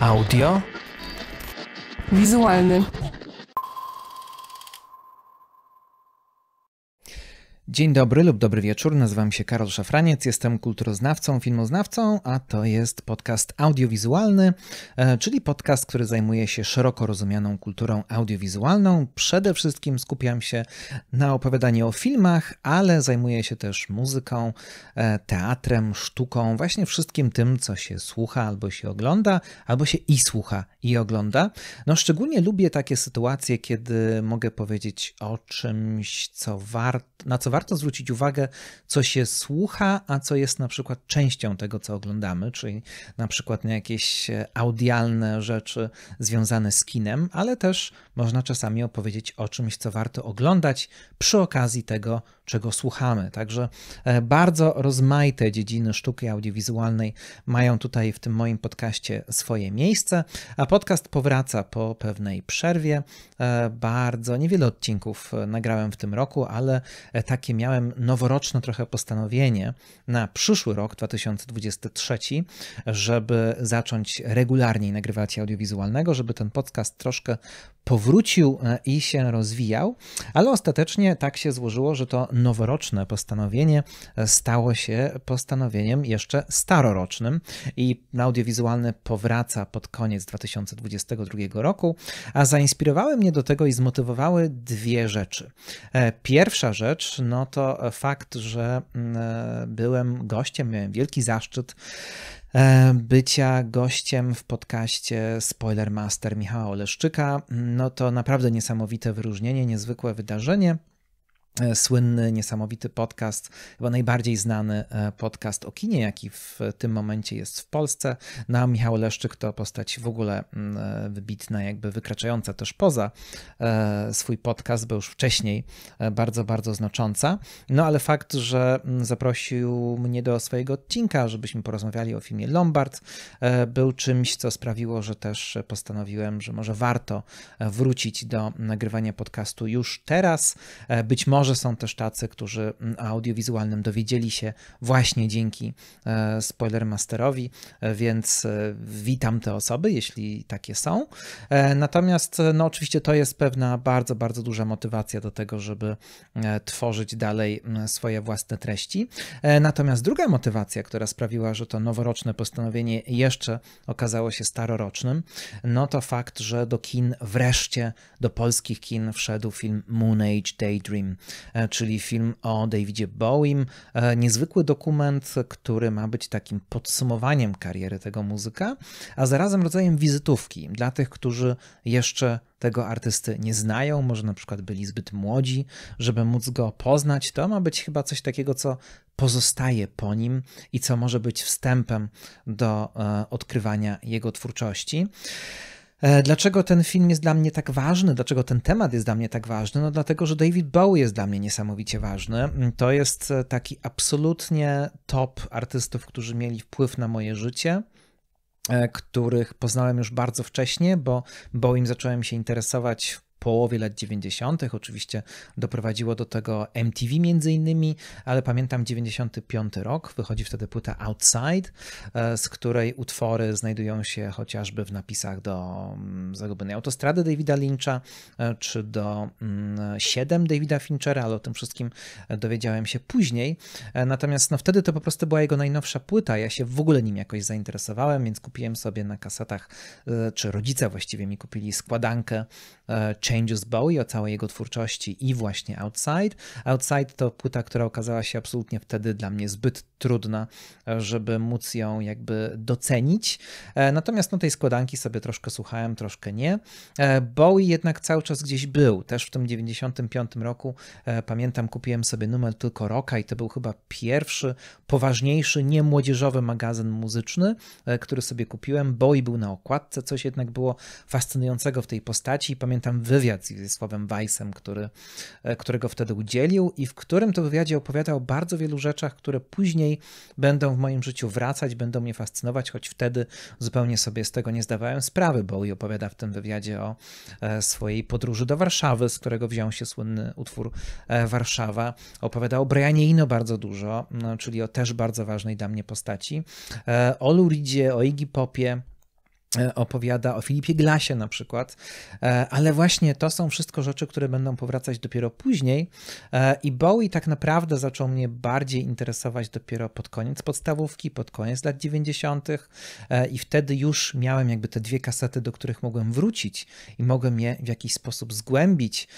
Audio visualny. Dzień dobry lub dobry wieczór, nazywam się Karol Szafraniec, jestem kulturoznawcą, filmoznawcą, a to jest podcast audiowizualny, e, czyli podcast, który zajmuje się szeroko rozumianą kulturą audiowizualną. Przede wszystkim skupiam się na opowiadaniu o filmach, ale zajmuję się też muzyką, e, teatrem, sztuką, właśnie wszystkim tym, co się słucha albo się ogląda, albo się i słucha i ogląda. No szczególnie lubię takie sytuacje, kiedy mogę powiedzieć o czymś, co wart, na co warto warto zwrócić uwagę, co się słucha, a co jest na przykład częścią tego, co oglądamy, czyli na przykład na jakieś e, audialne rzeczy związane z kinem, ale też można czasami opowiedzieć o czymś, co warto oglądać przy okazji tego, czego słuchamy. Także e, bardzo rozmaite dziedziny sztuki audiowizualnej mają tutaj w tym moim podcaście swoje miejsce, a podcast powraca po pewnej przerwie. E, bardzo niewiele odcinków e, nagrałem w tym roku, ale takie miałem noworoczne trochę postanowienie na przyszły rok 2023, żeby zacząć regularniej nagrywać audiowizualnego, żeby ten podcast troszkę powrócił e, i się rozwijał, ale ostatecznie tak się złożyło, że to noworoczne postanowienie e, stało się postanowieniem jeszcze starorocznym i audiowizualne powraca pod koniec 2022 roku, a zainspirowały mnie do tego i zmotywowały dwie rzeczy. E, pierwsza rzecz, no to fakt, że mm, byłem gościem, miałem wielki zaszczyt E, bycia gościem w podcaście Spoilermaster Michała Oleszczyka. No to naprawdę niesamowite wyróżnienie, niezwykłe wydarzenie. E, słynny, niesamowity podcast, chyba najbardziej znany e, podcast o kinie, jaki w tym momencie jest w Polsce. Na no, Michał Leszczyk to postać w ogóle mm, e, wybitna, jakby wykraczająca też poza swój podcast, bo już wcześniej bardzo, bardzo znacząca. No ale fakt, że mm, zaprosił mnie do swojego odcinka, żebyśmy porozmawiali o filmie Lombard, był czymś, co sprawiło, że też postanowiłem, że może warto wrócić do nagrywania podcastu już teraz. Być może może są też tacy, którzy mm, audiowizualnym dowiedzieli się właśnie dzięki e, Spoilermasterowi, e, więc e, witam te osoby, jeśli takie są. Natomiast, no oczywiście, to jest pewna bardzo, bardzo duża motywacja do tego, żeby tworzyć dalej swoje własne treści. Natomiast druga motywacja, która sprawiła, że to noworoczne postanowienie jeszcze okazało się starorocznym, no to fakt, że do kin wreszcie, do polskich kin wszedł film Moon Age Daydream E, czyli film o Davidzie Bowiem. E, niezwykły dokument, który ma być takim podsumowaniem kariery tego muzyka, a zarazem rodzajem wizytówki dla tych, którzy jeszcze tego artysty nie znają, może na przykład byli zbyt młodzi, żeby móc go poznać. To ma być chyba coś takiego, co pozostaje po nim i co może być wstępem do e, odkrywania jego twórczości. E, dlaczego ten film jest dla mnie tak ważny? Dlaczego ten temat jest dla mnie tak ważny? No dlatego, że David Bowie jest dla mnie niesamowicie ważny. Mm, to jest e, taki absolutnie top artystów, którzy mieli wpływ na moje życie e, których poznałem już bardzo wcześnie, bo Bowiem zacząłem się interesować połowie lat 90. Oczywiście doprowadziło do tego MTV między innymi, ale pamiętam 95 rok, wychodzi wtedy płyta Outside, e, z której utwory znajdują się chociażby w napisach do mm, Zagubionej Autostrady Davida Lyncha, e, czy do 7 mm, Davida Finchera, ale o tym wszystkim dowiedziałem się później. E, natomiast no wtedy to po prostu była jego najnowsza płyta, ja się w ogóle nim jakoś zainteresowałem, więc kupiłem sobie na kasetach, czy rodzice właściwie mi kupili składankę Changes Bowie, o całej jego twórczości i właśnie Outside. Outside to płyta, która okazała się absolutnie wtedy dla mnie zbyt trudna, żeby móc ją jakby docenić. E, natomiast no tej składanki sobie troszkę słuchałem, troszkę nie. E, Bowie jednak cały czas gdzieś był. Też w tym 95 roku e, pamiętam kupiłem sobie numer tylko roka i to był chyba pierwszy poważniejszy, niemłodzieżowy magazyn muzyczny, który sobie kupiłem. Bowie był na okładce, coś jednak było fascynującego w tej postaci i pamiętam wy wywiad z Wiesławem Weissem, który, e, którego wtedy udzielił i w którym to wywiadzie opowiadał o bardzo wielu rzeczach, które później będą w moim życiu wracać, będą mnie fascynować, choć wtedy zupełnie sobie z tego nie zdawałem sprawy, bo i opowiada w tym wywiadzie o e, swojej podróży do Warszawy, z którego wziął się słynny utwór e, Warszawa. Opowiada o Brianie Ino bardzo dużo, no, czyli o też bardzo ważnej dla mnie postaci, o Luridzie, o Iggy Popie, E, opowiada o Filipie Glasie na przykład, e, ale właśnie to są wszystko rzeczy, które będą powracać dopiero później e, i Bowie tak naprawdę zaczął mnie bardziej interesować dopiero pod koniec podstawówki, pod koniec lat 90. i wtedy już miałem jakby te dwie kasety, do których mogłem wrócić i mogłem je w jakiś sposób zgłębić,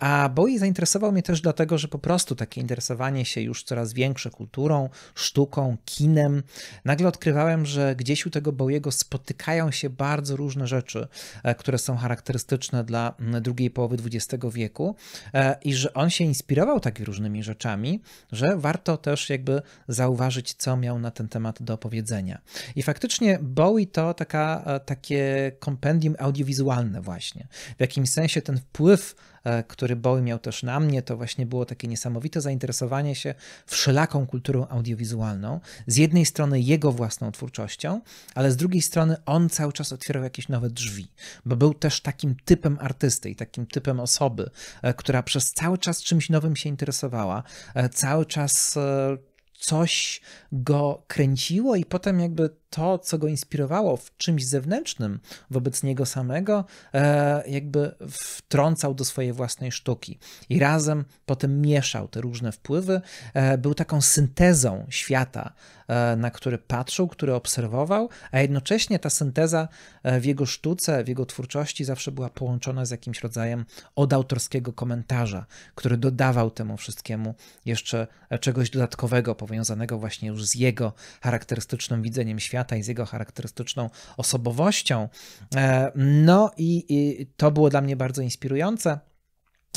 a Bowie zainteresował mnie też dlatego, że po prostu takie interesowanie się już coraz większe kulturą, sztuką, kinem, nagle odkrywałem, że gdzieś u tego Bowiego spotykają się bardzo różne rzeczy, e, które są charakterystyczne dla drugiej połowy XX wieku e, i że on się inspirował tak różnymi rzeczami, że warto też jakby zauważyć, co miał na ten temat do powiedzenia. I faktycznie Bowie to taka, e, takie kompendium audiowizualne właśnie. W jakimś sensie ten wpływ E, który Bowie miał też na mnie, to właśnie było takie niesamowite zainteresowanie się wszelaką kulturą audiowizualną. Z jednej strony jego własną twórczością, ale z drugiej strony on cały czas otwierał jakieś nowe drzwi, bo był też takim typem artysty i takim typem osoby, e, która przez cały czas czymś nowym się interesowała, e, cały czas coś go kręciło i potem jakby to, co go inspirowało w czymś zewnętrznym wobec niego samego, e, jakby wtrącał do swojej własnej sztuki i razem potem mieszał te różne wpływy. E, był taką syntezą świata, e, na który patrzył, który obserwował, a jednocześnie ta synteza w jego sztuce, w jego twórczości zawsze była połączona z jakimś rodzajem odautorskiego komentarza, który dodawał temu wszystkiemu jeszcze czegoś dodatkowego, powiązanego właśnie już z jego charakterystycznym widzeniem świata świata i z jego charakterystyczną osobowością. E, no i, i to było dla mnie bardzo inspirujące.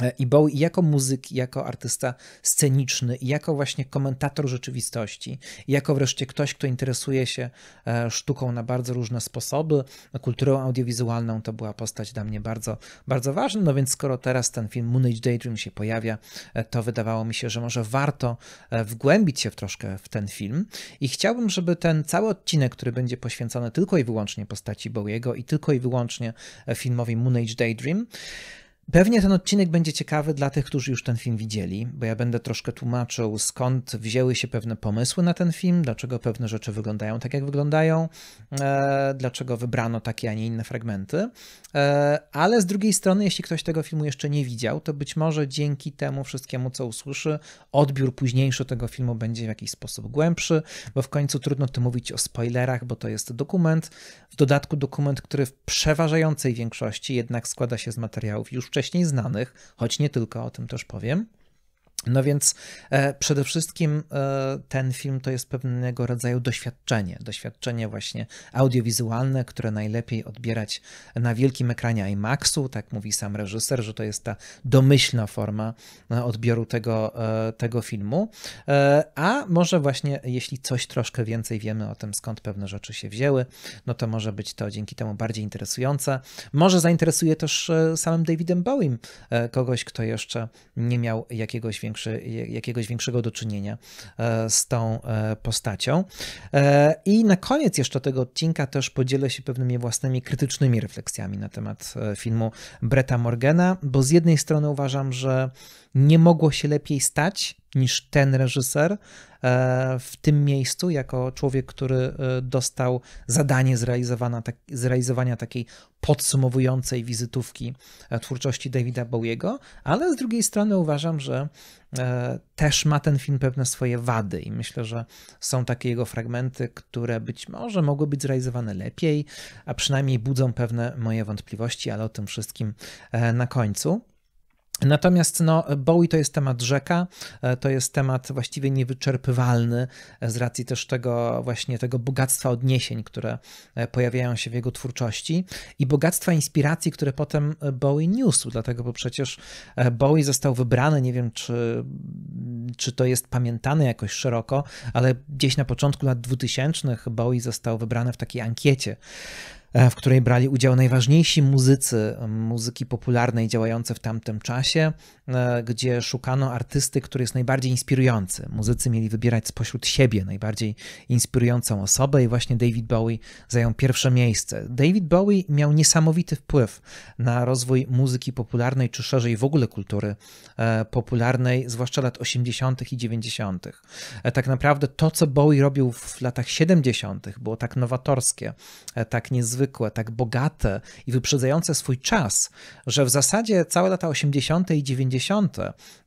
E, I Bowie jako muzyk, jako artysta sceniczny, jako właśnie komentator rzeczywistości, jako wreszcie ktoś, kto interesuje się e, sztuką na bardzo różne sposoby, kulturą audiowizualną, to była postać dla mnie bardzo, bardzo ważna. No więc skoro teraz ten film Moon Age Daydream się pojawia, e, to wydawało mi się, że może warto wgłębić się w troszkę w ten film i chciałbym, żeby ten cały odcinek, który będzie poświęcony tylko i wyłącznie postaci Bowiego i tylko i wyłącznie filmowi Moon Age Daydream, Pewnie ten odcinek będzie ciekawy dla tych, którzy już ten film widzieli, bo ja będę troszkę tłumaczył, skąd wzięły się pewne pomysły na ten film, dlaczego pewne rzeczy wyglądają tak, jak wyglądają, e, dlaczego wybrano takie, a nie inne fragmenty. E, ale z drugiej strony, jeśli ktoś tego filmu jeszcze nie widział, to być może dzięki temu wszystkiemu, co usłyszy, odbiór późniejszy tego filmu będzie w jakiś sposób głębszy, bo w końcu trudno tu mówić o spoilerach, bo to jest dokument. W dodatku dokument, który w przeważającej większości jednak składa się z materiałów już wcześniej znanych, choć nie tylko, o tym też powiem. No więc e, przede wszystkim e, ten film to jest pewnego rodzaju doświadczenie, doświadczenie właśnie audiowizualne, które najlepiej odbierać na wielkim ekranie IMAX-u, tak mówi sam reżyser, że to jest ta domyślna forma e, odbioru tego, e, tego filmu. E, a może właśnie, jeśli coś troszkę więcej wiemy o tym, skąd pewne rzeczy się wzięły, no to może być to dzięki temu bardziej interesujące. Może zainteresuje też e, samym Davidem Bowiem kogoś, kto jeszcze nie miał jakiegoś większego większe, jakiegoś większego do czynienia e, z tą e, postacią. E, I na koniec jeszcze tego odcinka też podzielę się pewnymi własnymi krytycznymi refleksjami na temat filmu Breta Morgana, bo z jednej strony uważam, że nie mogło się lepiej stać, niż ten reżyser e, w tym miejscu, jako człowiek, który e, dostał zadanie tak, zrealizowania takiej podsumowującej wizytówki e, twórczości Davida Bowiego, ale z drugiej strony uważam, że też ma ten film pewne swoje wady i myślę, że są takie jego fragmenty, które być może mogły być zrealizowane lepiej, a przynajmniej budzą pewne moje wątpliwości, ale o tym wszystkim na końcu. Natomiast no, Bowie to jest temat rzeka, e, to jest temat właściwie niewyczerpywalny e, z racji też tego właśnie tego bogactwa odniesień, które e, pojawiają się w jego twórczości i bogactwa inspiracji, które potem Bowie niósł, dlatego bo przecież Bowie został wybrany, nie wiem czy, czy to jest pamiętane jakoś szeroko, ale gdzieś na początku lat 2000 Bowie został wybrany w takiej ankiecie E, w której brali udział najważniejsi muzycy muzyki popularnej działające w tamtym czasie, e, gdzie szukano artysty, który jest najbardziej inspirujący. Muzycy mieli wybierać spośród siebie najbardziej inspirującą osobę i właśnie David Bowie zajął pierwsze miejsce. David Bowie miał niesamowity wpływ na rozwój muzyki popularnej, czy szerzej w ogóle kultury e, popularnej, zwłaszcza lat 80. i 90. Tak naprawdę to, co Bowie robił w latach 70., było tak nowatorskie, tak niezwykle niezwykłe, tak bogate i wyprzedzające swój czas, że w zasadzie całe lata 80. i 90.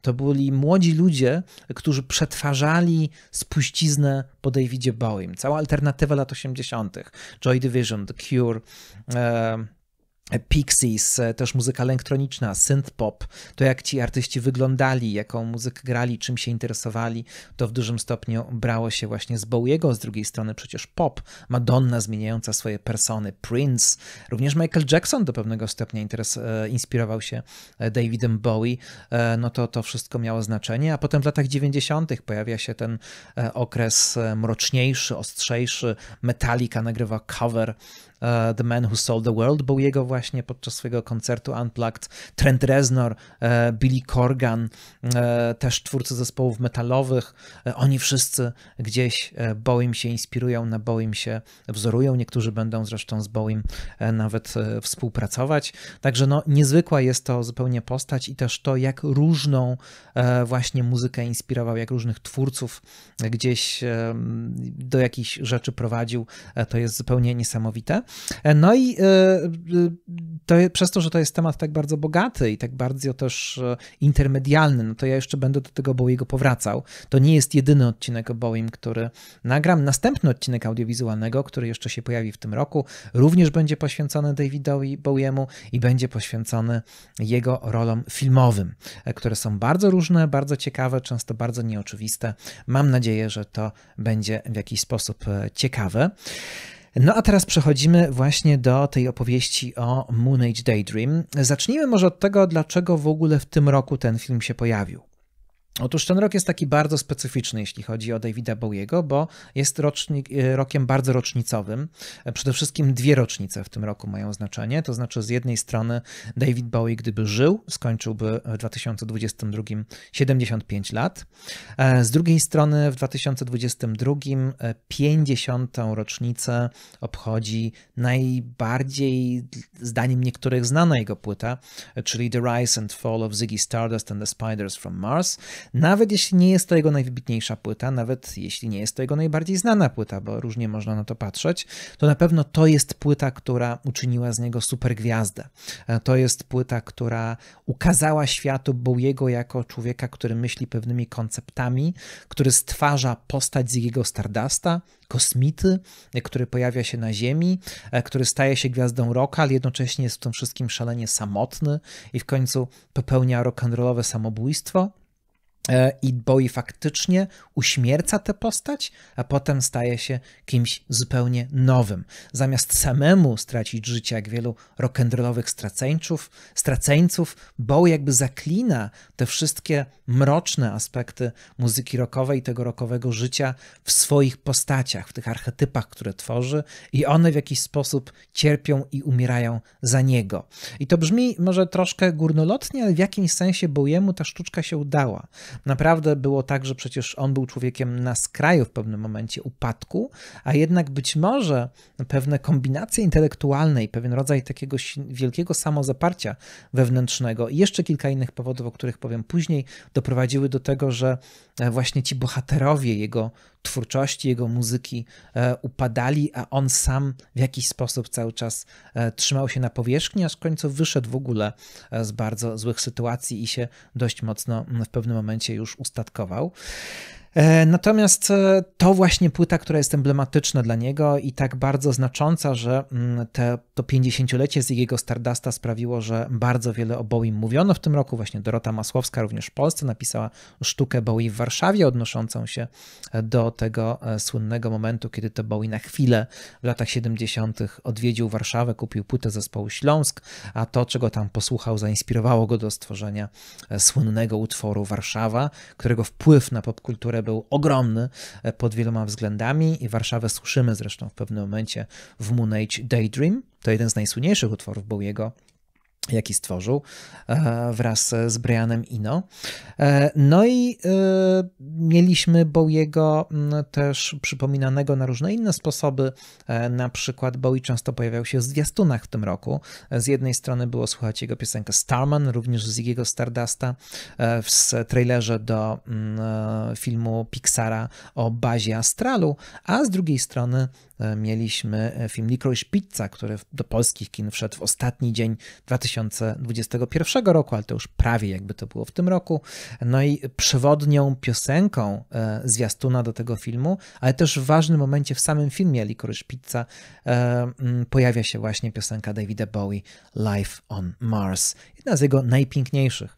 to byli młodzi ludzie, którzy przetwarzali spuściznę po Davidzie Bowiem. Cała alternatywa lat 80., Joy Division, The Cure. E Pixies, e, też muzyka elektroniczna, synth-pop, to jak ci artyści wyglądali, jaką muzykę grali, czym się interesowali, to w dużym stopniu brało się właśnie z Bowiego, z drugiej strony przecież pop, Madonna zmieniająca swoje persony, Prince, również Michael Jackson do pewnego stopnia interes, e, inspirował się e, Davidem Bowie, no to to wszystko miało znaczenie, a potem w latach 90. pojawia się ten okres mroczniejszy, ostrzejszy, Metallica nagrywa cover E, the Man Who Sold the World był jego właśnie podczas swojego koncertu Unplugged, Trent Reznor, e, Billy Corgan, e, też twórcy zespołów metalowych, oni wszyscy gdzieś Bowiem się inspirują, na Bowiem się wzorują, niektórzy będą zresztą z Bowiem nawet współpracować, także no niezwykła jest to zupełnie postać i też to, jak różną właśnie muzykę inspirował, jak różnych twórców gdzieś do jakichś rzeczy prowadził, to jest zupełnie niesamowite. No i e, e, to, przez to, że to jest temat tak bardzo bogaty i tak bardzo też e, intermedialny, no to ja jeszcze będę do tego Bowiego powracał. To nie jest jedyny odcinek o Bowiem, który nagram. Następny odcinek audiowizualnego, który jeszcze się pojawi w tym roku, również będzie poświęcony Davidowi Bowiemu i będzie poświęcony jego rolom filmowym, które są bardzo różne, bardzo ciekawe, często bardzo nieoczywiste. Mam nadzieję, że to będzie w jakiś sposób ciekawe. No a teraz przechodzimy właśnie do tej opowieści o Moon Age Daydream. Zacznijmy może od tego, dlaczego w ogóle w tym roku ten film się pojawił. Otóż ten rok jest taki bardzo specyficzny, jeśli chodzi o Davida Bowiego, bo jest rocznik, y, rokiem bardzo rocznicowym. Przede wszystkim dwie rocznice w tym roku mają znaczenie. To znaczy, z jednej strony David Bowie, gdyby żył, skończyłby w 2022 75 lat. E, z drugiej strony w 2022 50. E, rocznicę obchodzi najbardziej, zdaniem niektórych, znana jego płyta, e, czyli The Rise and Fall of Ziggy Stardust and the Spiders from Mars. Nawet jeśli nie jest to jego najwybitniejsza płyta, nawet jeśli nie jest to jego najbardziej znana płyta, bo różnie można na to patrzeć, to na pewno to jest płyta, która uczyniła z niego supergwiazdę. E, to jest płyta, która ukazała światu Bowiego jako człowieka, który myśli pewnymi konceptami, który stwarza postać z jego Stardasta, kosmity, e, który pojawia się na Ziemi, e, który staje się gwiazdą rocka, ale jednocześnie jest w tym wszystkim szalenie samotny i w końcu popełnia rock'n'rollowe samobójstwo. E, i Boi faktycznie uśmierca tę postać, a potem staje się kimś zupełnie nowym. Zamiast samemu stracić życie, jak wielu rock'n'rollowych straceńców, straceńców, Bowie jakby zaklina te wszystkie mroczne aspekty muzyki rockowej, tego rockowego życia w swoich postaciach, w tych archetypach, które tworzy i one w jakiś sposób cierpią i umierają za niego. I to brzmi może troszkę górnolotnie, ale w jakimś sensie Bowiemu ta sztuczka się udała Naprawdę było tak, że przecież on był człowiekiem na skraju w pewnym momencie upadku, a jednak być może pewne kombinacje intelektualne i pewien rodzaj takiego wielkiego samozaparcia wewnętrznego i jeszcze kilka innych powodów, o których powiem później, doprowadziły do tego, że e, właśnie ci bohaterowie jego twórczości, jego muzyki e, upadali, a on sam w jakiś sposób cały czas e, trzymał się na powierzchni, aż w końcu wyszedł w ogóle e, z bardzo złych sytuacji i się dość mocno mm, w pewnym momencie już ustatkował. E, natomiast e, to właśnie płyta, która jest emblematyczna dla niego i tak bardzo znacząca, że mm, te, to 50-lecie z jego Stardusta sprawiło, że bardzo wiele o Bowie mówiono w tym roku. Właśnie Dorota Masłowska również w Polsce napisała sztukę Bowie w Warszawie odnoszącą się e, do tego słynnego momentu, kiedy to Bowie na chwilę w latach 70. odwiedził Warszawę, kupił płytę zespołu Śląsk, a to, czego tam posłuchał, zainspirowało go do stworzenia słynnego utworu Warszawa, którego wpływ na popkulturę był ogromny e, pod wieloma względami i Warszawę słyszymy zresztą w pewnym momencie w Moon Age Daydream. To jeden z najsłynniejszych utworów był jego jaki stworzył e, wraz z Brianem Ino. E, no i e, mieliśmy Bowiego mm, też przypominanego na różne inne sposoby, na przykład Bowie często pojawiał się w zwiastunach w tym roku. Z jednej strony było słuchać jego piosenkę Starman, również z jego Stardusta w trailerze do mm, filmu Pixara o bazie Astralu, a z drugiej strony E, mieliśmy e, film Licorice Pizza, który do polskich kin wszedł w ostatni dzień 2021 roku, ale to już prawie jakby to było w tym roku. No i przewodnią piosenką e, zwiastuna do tego filmu, ale też w ważnym momencie w samym filmie Licorice Pizza mm, pojawia się właśnie piosenka Davida Bowie Life on Mars. Jedna z jego najpiękniejszych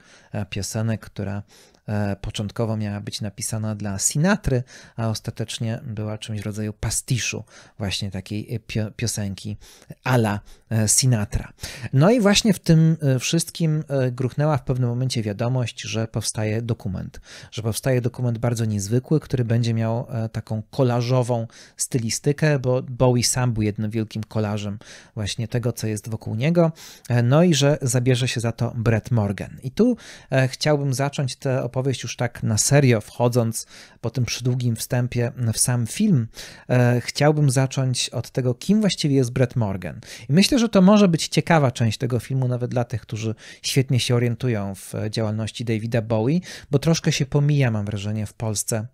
piosenek, która E, początkowo miała być napisana dla Sinatry, a ostatecznie była czymś w rodzaju pastiszu właśnie takiej e, piosenki ala e, Sinatra. No i właśnie w tym wszystkim gruchnęła w pewnym momencie wiadomość, że powstaje dokument, że powstaje dokument bardzo niezwykły, który będzie miał taką kolażową stylistykę, bo Bowie sam był jednym wielkim kolażem właśnie tego, co jest wokół niego, no i że zabierze się za to Brett Morgan. I tu chciałbym zacząć tę opowieść opowieść już tak na serio, wchodząc po tym przydługim wstępie w sam film, e, chciałbym zacząć od tego, kim właściwie jest Brett Morgan. I myślę, że to może być ciekawa część tego filmu, nawet dla tych, którzy świetnie się orientują w e, działalności Davida Bowie, bo troszkę się pomija, mam wrażenie, w Polsce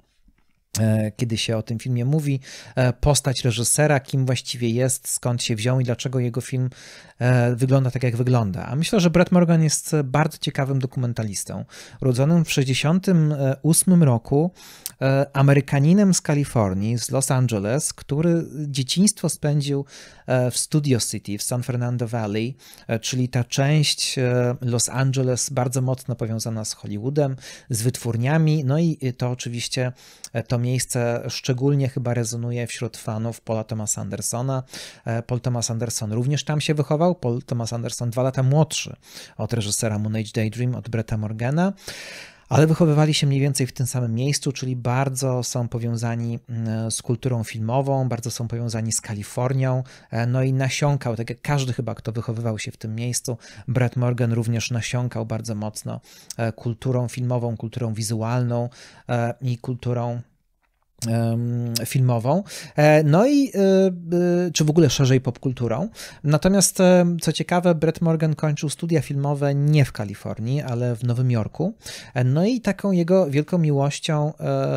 E, kiedy się o tym filmie mówi, e, postać reżysera, kim właściwie jest, skąd się wziął i dlaczego jego film e, wygląda tak, jak wygląda. A myślę, że Brad Morgan jest bardzo ciekawym dokumentalistą. Urodzonym w 1968 roku, Amerykaninem z Kalifornii, z Los Angeles, który dzieciństwo spędził w Studio City, w San Fernando Valley, czyli ta część Los Angeles bardzo mocno powiązana z Hollywoodem, z wytwórniami, no i to oczywiście to miejsce szczególnie chyba rezonuje wśród fanów Paula Thomasa Andersona. E, Paul Thomas Anderson również tam się wychował. Paul Thomas Anderson dwa lata młodszy od reżysera Moon Age Daydream, od Bretta Morgana ale wychowywali się mniej więcej w tym samym miejscu, czyli bardzo są powiązani mm, z kulturą filmową, bardzo są powiązani z Kalifornią, e, no i nasiąkał, tak jak każdy chyba, kto wychowywał się w tym miejscu, Brett Morgan również nasiąkał bardzo mocno e, kulturą filmową, kulturą wizualną i kulturą filmową, e, no i e, czy w ogóle szerzej popkulturą. Natomiast e, co ciekawe, Brett Morgan kończył studia filmowe nie w Kalifornii, ale w Nowym Jorku. No i taką jego wielką miłością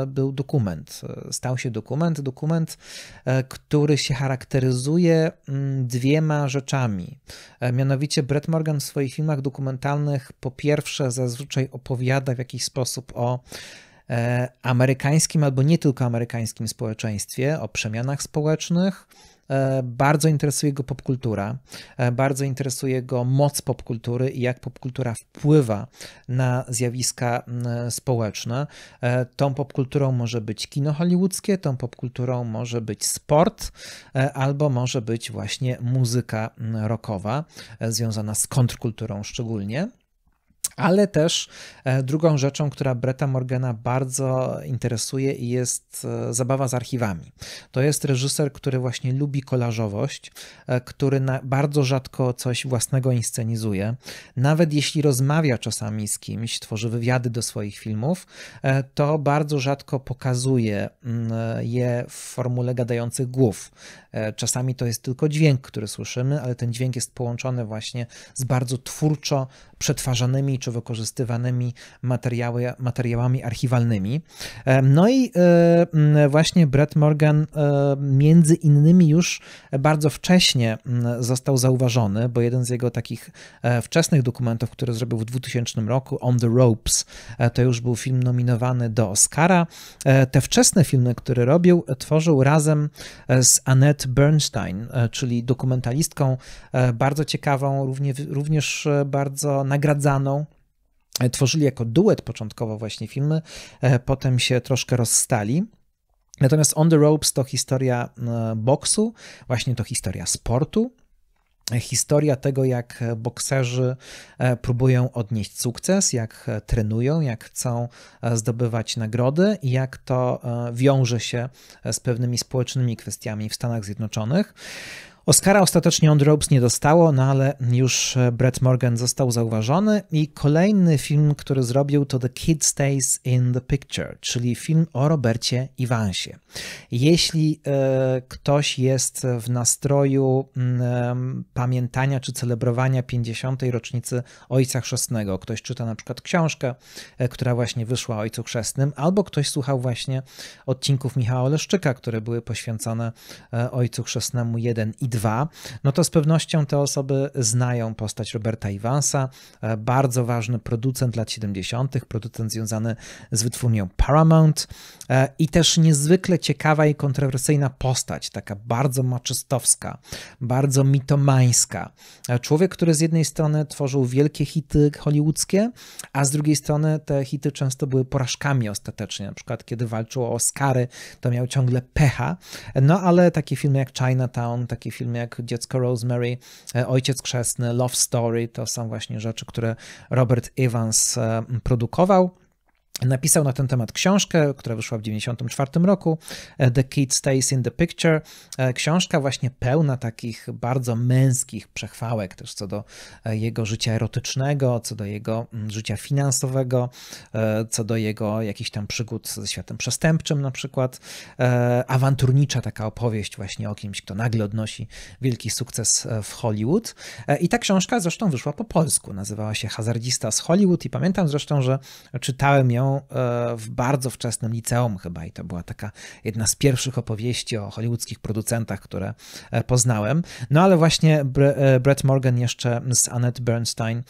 był dokument. Stał się dokument, dokument, który się charakteryzuje dwiema rzeczami. Mianowicie Brett Morgan w swoich filmach dokumentalnych po pierwsze zazwyczaj opowiada w jakiś sposób o E, amerykańskim albo nie tylko amerykańskim społeczeństwie, o przemianach społecznych. E, bardzo interesuje go popkultura, e, bardzo interesuje go moc popkultury i jak popkultura wpływa na zjawiska społeczne. Tą popkulturą może być kino hollywoodzkie, tą popkulturą może być sport, albo może być właśnie muzyka rockowa, związana z kontrkulturą szczególnie. Ale też e, drugą rzeczą, która Breta Morgana bardzo interesuje i jest e, zabawa z archiwami. To jest reżyser, który właśnie lubi kolażowość, e, który bardzo rzadko coś własnego inscenizuje. Nawet jeśli rozmawia czasami z kimś, tworzy wywiady do swoich filmów, to bardzo rzadko pokazuje mm, je w formule gadających głów. Czasami to jest tylko dźwięk, który słyszymy, ale ten dźwięk jest połączony właśnie z bardzo twórczo przetwarzanymi zasadniczo wykorzystywanymi materiały, materiałami archiwalnymi. E, no i e, właśnie Brett Morgan e, między innymi już bardzo wcześnie został zauważony, bo jeden z jego takich wczesnych dokumentów, który zrobił w 2000 roku, On the Ropes, to już był film nominowany do Oscara. Te wczesne filmy, które robił, tworzył razem z Annette Bernstein, czyli dokumentalistką bardzo ciekawą, również bardzo nagradzaną E, tworzyli jako duet początkowo właśnie filmy, e, potem się troszkę rozstali. Natomiast On the Ropes to historia e, boksu, właśnie to historia sportu, historia tego, jak bokserzy próbują odnieść sukces, jak trenują, jak chcą zdobywać nagrody i jak to wiąże się z pewnymi społecznymi kwestiami w Stanach Zjednoczonych. Oscara ostatecznie On The Ropes nie dostało, no ale już e, Brett Morgan został zauważony i kolejny film, który zrobił to The Kid Stays in the Picture, czyli film o Robercie Iwansie. Jeśli e, ktoś jest w nastroju mm, pamiętania czy celebrowania 50. rocznicy Ojca Chrzestnego, ktoś czyta na przykład książkę, e, która właśnie wyszła Ojcu Chrzestnym, albo ktoś słuchał właśnie odcinków Michała Leszczyka, które były poświęcone Ojcu Chrzestnemu 1 i 2, dwa, no to z pewnością te osoby znają postać Roberta Iwansa, e, bardzo ważny producent lat 70., producent związany z wytwórnią Paramount e, i też niezwykle ciekawa i kontrowersyjna postać, taka bardzo maczystowska, bardzo mitomańska. E, człowiek, który z jednej strony tworzył wielkie hity hollywoodzkie, a z drugiej strony te hity często były porażkami ostatecznie. Na przykład, kiedy walczył o Oscary, to miał ciągle pecha. No ale takie filmy jak Chinatown, takie filmy filmy jak Dziecko Rosemary, e, Ojciec Krzesny, Love Story, to są właśnie rzeczy, które Robert Evans e, produkował. Napisał na ten temat książkę, która wyszła w 1994 roku, e, The Kid Stays in the Picture. E, książka właśnie pełna takich bardzo męskich przechwałek też co do e, jego życia erotycznego, co do jego mm, życia finansowego, co do jego jakichś tam przygód ze światem przestępczym na przykład. Awanturnicza taka opowieść właśnie o kimś, kto nagle odnosi wielki sukces w Hollywood. I ta książka zresztą wyszła po polsku, nazywała się Hazardista z Hollywood i pamiętam zresztą, że czytałem ją E, w bardzo wczesnym liceum chyba i to była taka jedna z pierwszych opowieści o hollywoodzkich producentach, które e, poznałem. No ale właśnie e, Brett Morgan jeszcze z Annette Bernstein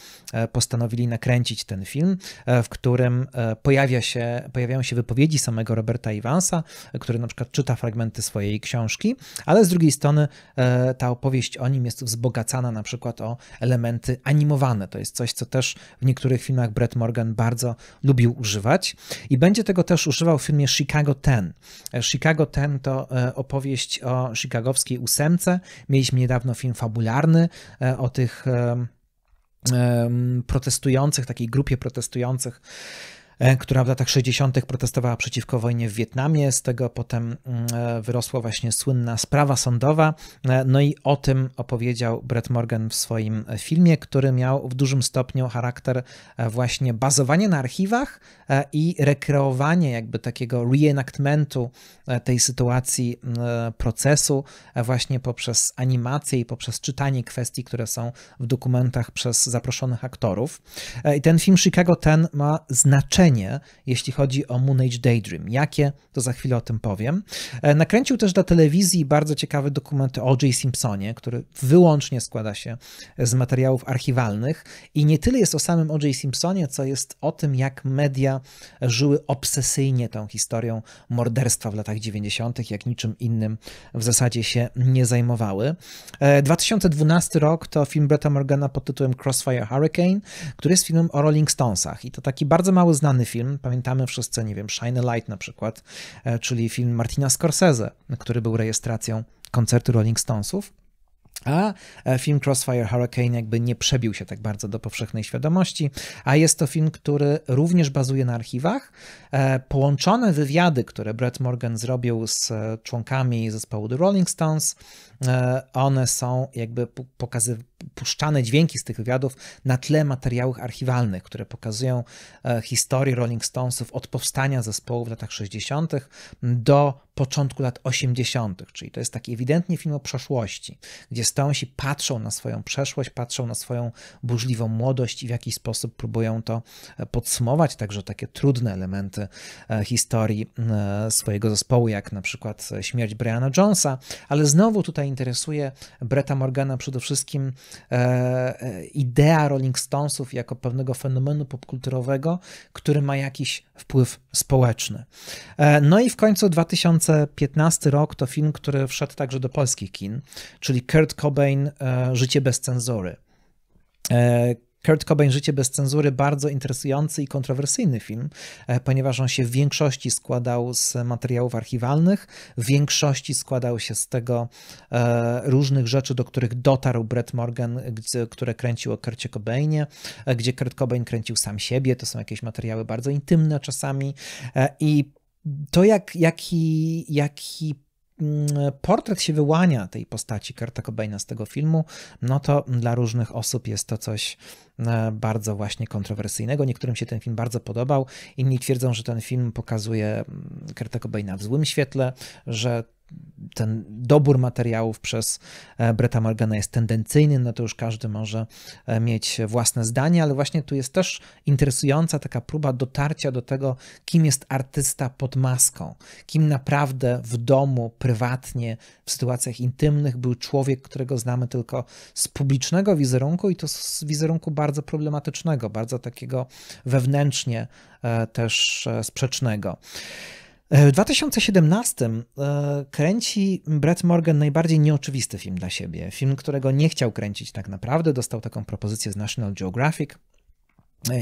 postanowili nakręcić ten film, w którym pojawia się, pojawiają się wypowiedzi samego Roberta Evansa, który na przykład czyta fragmenty swojej książki, ale z drugiej strony ta opowieść o nim jest wzbogacana na przykład o elementy animowane. To jest coś, co też w niektórych filmach Brett Morgan bardzo lubił używać używać i będzie tego też używał w filmie Chicago Ten. E, Chicago Ten to e, opowieść o chicagowskiej ósemce. Mieliśmy niedawno film fabularny e, o tych protestujących, takiej grupie protestujących E, która w latach 60. protestowała przeciwko wojnie w Wietnamie. Z tego potem mm, e, wyrosła właśnie słynna sprawa sądowa. E, no i o tym opowiedział Brett Morgan w swoim filmie, który miał w dużym stopniu charakter właśnie bazowania na archiwach i rekreowanie jakby takiego reenactmentu tej sytuacji mm, procesu właśnie poprzez animację i poprzez czytanie kwestii, które są w dokumentach przez zaproszonych aktorów. I ten film Chicago ten ma znaczenie jeśli chodzi o Moon Age Daydream. Jakie, to za chwilę o tym powiem. E, nakręcił też dla telewizji bardzo ciekawy dokument o O.J. Simpsonie, który wyłącznie składa się z materiałów archiwalnych i nie tyle jest o samym O.J. Simpsonie, co jest o tym, jak media żyły obsesyjnie tą historią morderstwa w latach 90., jak niczym innym w zasadzie się nie zajmowały. 2012 e, rok to film Bretta Morgana pod tytułem Crossfire Hurricane, który jest filmem o Rolling Stonesach i to taki bardzo mało znany znany film, pamiętamy wszyscy, nie wiem, Shine a Light na przykład, e, czyli film Martina Scorsese, który był rejestracją koncertu Rolling Stonesów. A e, film Crossfire Hurricane jakby nie przebił się tak bardzo do powszechnej świadomości, a jest to film, który również bazuje na archiwach. E, połączone wywiady, które Brett Morgan zrobił z członkami zespołu The Rolling Stones, E, one są jakby pokazy, puszczane dźwięki z tych wywiadów na tle materiałów archiwalnych, które pokazują e, historię Rolling Stonesów od powstania zespołu w latach 60. do początku lat 80., czyli to jest taki ewidentnie film o przeszłości, gdzie Stonesi patrzą na swoją przeszłość, patrzą na swoją burzliwą młodość i w jakiś sposób próbują to e, podsumować, także takie trudne elementy historii swojego zespołu, jak na przykład śmierć Briana Jonesa, ale znowu tutaj interesuje Breta Morgana przede wszystkim e, e, idea Rolling Stonesów jako pewnego fenomenu popkulturowego, który ma jakiś wpływ społeczny. E, no i w końcu 2015 rok to film, który wszedł także do polskich kin, czyli Kurt Cobain e, Życie bez cenzury e, Kurt Cobain Życie bez cenzury bardzo interesujący i kontrowersyjny film, e, ponieważ on się w większości składał z materiałów archiwalnych, w większości składał się z tego e, różnych rzeczy, do których dotarł Brett Morgan, które kręcił o Kurcie Cobainie, e, gdzie Kurt Cobain kręcił sam siebie, to są jakieś materiały bardzo intymne czasami i to, jak, jaki, jaki Mm, portret się wyłania tej postaci Kurta Cobaina z tego filmu, no to dla różnych osób jest to coś e, bardzo właśnie kontrowersyjnego. Niektórym się ten film bardzo podobał, inni twierdzą, że ten film pokazuje mm, Kurta Cobaina w złym świetle, że ten dobór materiałów przez e, Breta Morgana jest tendencyjny, no to już każdy może e, mieć własne zdanie, ale właśnie tu jest też interesująca taka próba dotarcia do tego, kim jest artysta pod maską, kim naprawdę w domu, prywatnie, w sytuacjach intymnych był człowiek, którego znamy tylko z publicznego wizerunku i to z wizerunku bardzo problematycznego, bardzo takiego wewnętrznie e, też sprzecznego. E, w 2017 e, kręci Brett Morgan najbardziej nieoczywisty film dla siebie. Film, którego nie chciał kręcić tak naprawdę. Dostał taką propozycję z National Geographic,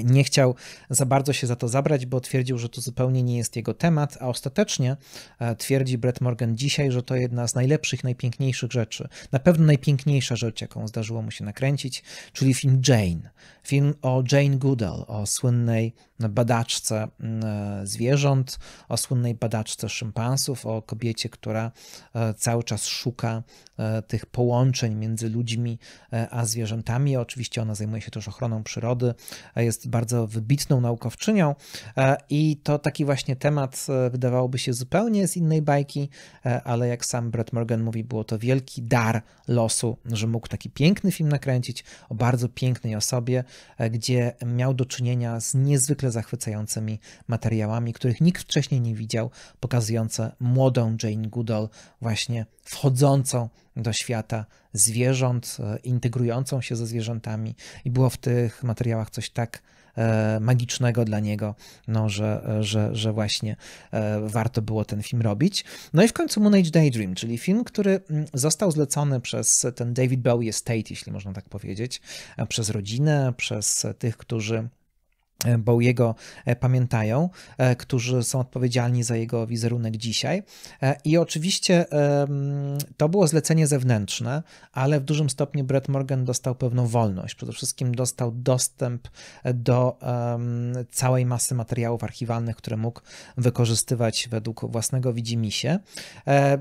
nie chciał za bardzo się za to zabrać, bo twierdził, że to zupełnie nie jest jego temat, a ostatecznie e, twierdzi Brett Morgan dzisiaj, że to jedna z najlepszych, najpiękniejszych rzeczy, na pewno najpiękniejsza rzecz, jaką zdarzyło mu się nakręcić, czyli film Jane. Film o Jane Goodall, o słynnej badaczce mm, e, zwierząt, o słynnej badaczce szympansów, o kobiecie, która e, cały czas szuka tych połączeń między ludźmi a zwierzętami. Oczywiście ona zajmuje się też ochroną przyrody jest bardzo wybitną naukowczynią e, i to taki właśnie temat e, wydawałoby się zupełnie z innej bajki, e, ale jak sam Brett Morgan mówi, było to wielki dar losu, że mógł taki piękny film nakręcić o bardzo pięknej osobie, gdzie miał do czynienia z niezwykle zachwycającymi materiałami, których nikt wcześniej nie widział, pokazujące młodą Jane Goodall właśnie wchodzącą do świata zwierząt, e, integrującą się ze zwierzętami, i było w tych materiałach coś tak e, magicznego dla niego, no, że, e, że, że właśnie warto było ten film robić. No i w końcu Moon Age Daydream, czyli film, który mm, został zlecony przez ten David Bowie Estate, jeśli można tak powiedzieć, przez rodzinę, przez tych, którzy E, Bowiego e, pamiętają, e, którzy są odpowiedzialni za jego wizerunek dzisiaj. I oczywiście to było zlecenie zewnętrzne, ale w dużym stopniu Brett Morgan dostał pewną wolność. Przede wszystkim dostał dostęp do całej masy materiałów archiwalnych, które mógł wykorzystywać według własnego widzimisię.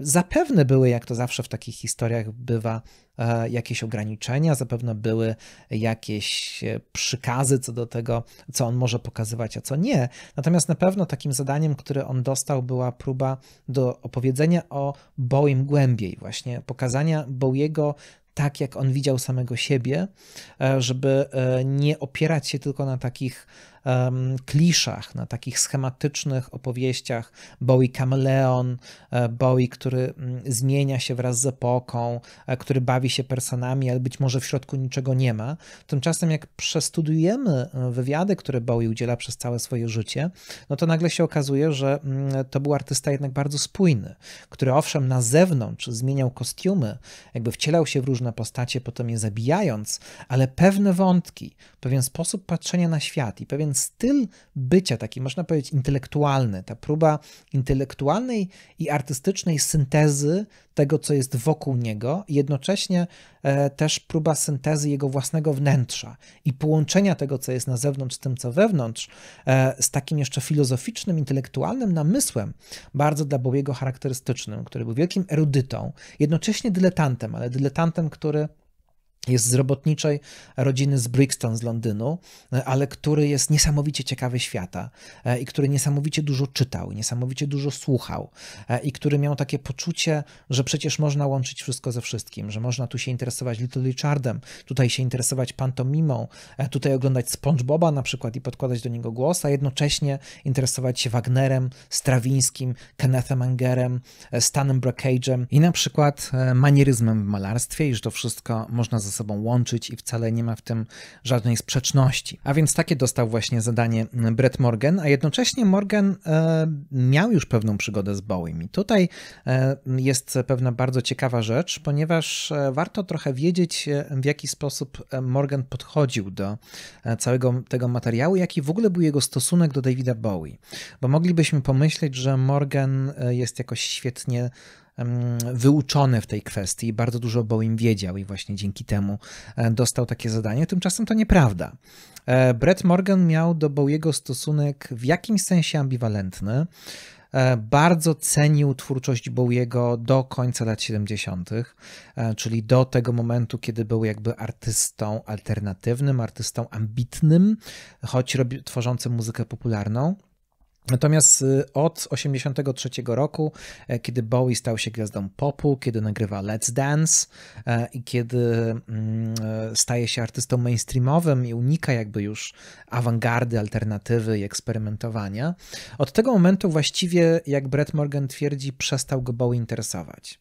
Zapewne były, jak to zawsze w takich historiach bywa, E, jakieś ograniczenia, zapewne były jakieś e, przykazy co do tego, co on może pokazywać, a co nie. Natomiast na pewno takim zadaniem, które on dostał, była próba do opowiedzenia o Boim głębiej, właśnie pokazania Bowiego tak, jak on widział samego siebie, e, żeby nie opierać się tylko na takich um, kliszach, na takich schematycznych opowieściach. Bowie kameleon, e, Bowie, który mm, zmienia się wraz z epoką, e, który bawi się personami, ale być może w środku niczego nie ma. Tymczasem jak przestudujemy e, wywiady, które Bowie udziela przez całe swoje życie, no to nagle się okazuje, że mm, to był artysta jednak bardzo spójny, który owszem na zewnątrz zmieniał kostiumy, jakby wcielał się w różne postacie, potem je zabijając, ale pewne wątki, pewien sposób patrzenia na świat i pewien styl bycia, taki można powiedzieć intelektualny, ta próba intelektualnej i artystycznej syntezy tego, co jest wokół niego, jednocześnie e, też próba syntezy jego własnego wnętrza i połączenia tego, co jest na zewnątrz, z tym, co wewnątrz, e, z takim jeszcze filozoficznym, intelektualnym namysłem, bardzo dla Bowiego charakterystycznym, który był wielkim erudytą, jednocześnie dyletantem, ale dyletantem, który jest z robotniczej rodziny z Brixton z Londynu, e, ale który jest niesamowicie ciekawy świata e, i który niesamowicie dużo czytał, niesamowicie dużo słuchał e, i który miał takie poczucie, że przecież można łączyć wszystko ze wszystkim, że można tu się interesować Little Richardem, tutaj się interesować pantomimą, tutaj oglądać SpongeBoba na przykład i podkładać do niego głos, a jednocześnie interesować się Wagnerem, Strawińskim, Kennethem Angerem, Stanem Brockage'em i na przykład manieryzmem w malarstwie i że to wszystko można zastosować sobą łączyć i wcale nie ma w tym żadnej sprzeczności. A więc takie dostał właśnie zadanie Brett Morgan, a jednocześnie Morgan e, miał już pewną przygodę z Bowiem. I tutaj e, jest pewna bardzo ciekawa rzecz, ponieważ e, warto trochę wiedzieć, e, w jaki sposób e, Morgan podchodził do całego tego materiału, jaki w ogóle był jego stosunek do Davida Bowie. Bo moglibyśmy pomyśleć, że Morgan jest jakoś świetnie wyuczony w tej kwestii bardzo dużo o Boeing wiedział i właśnie dzięki temu e, dostał takie zadanie. Tymczasem to nieprawda. E, Brett Morgan miał do Boeinga stosunek w jakimś sensie ambiwalentny. E, bardzo cenił twórczość Bowiego do końca lat 70., czyli do tego momentu, kiedy był jakby artystą alternatywnym, artystą ambitnym, choć tworzącym muzykę popularną. Natomiast y, od 1983 roku, e, kiedy Bowie stał się gwiazdą popu, kiedy nagrywa Let's Dance e, i kiedy mm, e, staje się artystą mainstreamowym i unika jakby już awangardy, alternatywy i eksperymentowania, od tego momentu właściwie, jak Brett Morgan twierdzi, przestał go Bowie interesować.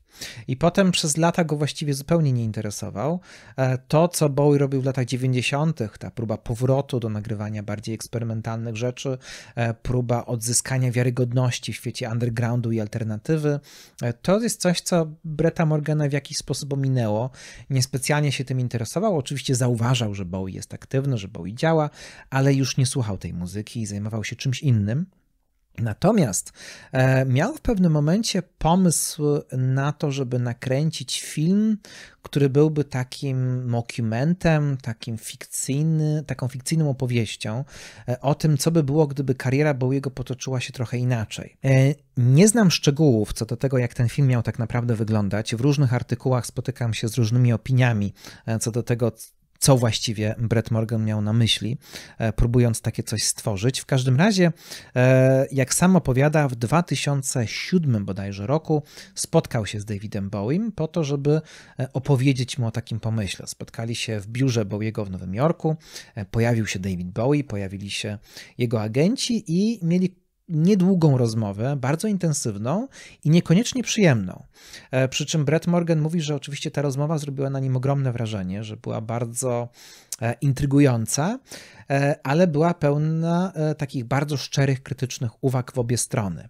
I potem przez lata go właściwie zupełnie nie interesował. E, to, co Bowie robił w latach 90., ta próba powrotu do nagrywania bardziej eksperymentalnych rzeczy, e, próba odzyskania wiarygodności w świecie undergroundu i alternatywy, e, to jest coś, co Breta Morgana w jakiś sposób ominęło. Niespecjalnie się tym interesował. Oczywiście zauważał, że Bowie jest aktywny, że Bowie działa, ale już nie słuchał tej muzyki i zajmował się czymś innym. Natomiast e, miał w pewnym momencie pomysł na to, żeby nakręcić film, który byłby takim dokumentem, takim fikcyjny, taką fikcyjną opowieścią e, o tym, co by było, gdyby kariera Bowiego potoczyła się trochę inaczej. E, nie znam szczegółów co do tego, jak ten film miał tak naprawdę wyglądać. W różnych artykułach spotykam się z różnymi opiniami co do tego, co właściwie Brett Morgan miał na myśli, e, próbując takie coś stworzyć. W każdym razie, e, jak sam opowiada, w 2007 bodajże roku spotkał się z Davidem Bowiem po to, żeby e, opowiedzieć mu o takim pomyśle. Spotkali się w biurze Bowiego w Nowym Jorku, pojawił się David Bowie, pojawili się jego agenci i mieli niedługą rozmowę, bardzo intensywną i niekoniecznie przyjemną. E, przy czym Brett Morgan mówi, że oczywiście ta rozmowa zrobiła na nim ogromne wrażenie, że była bardzo e, intrygująca, e, ale była pełna takich bardzo szczerych, krytycznych uwag w obie strony.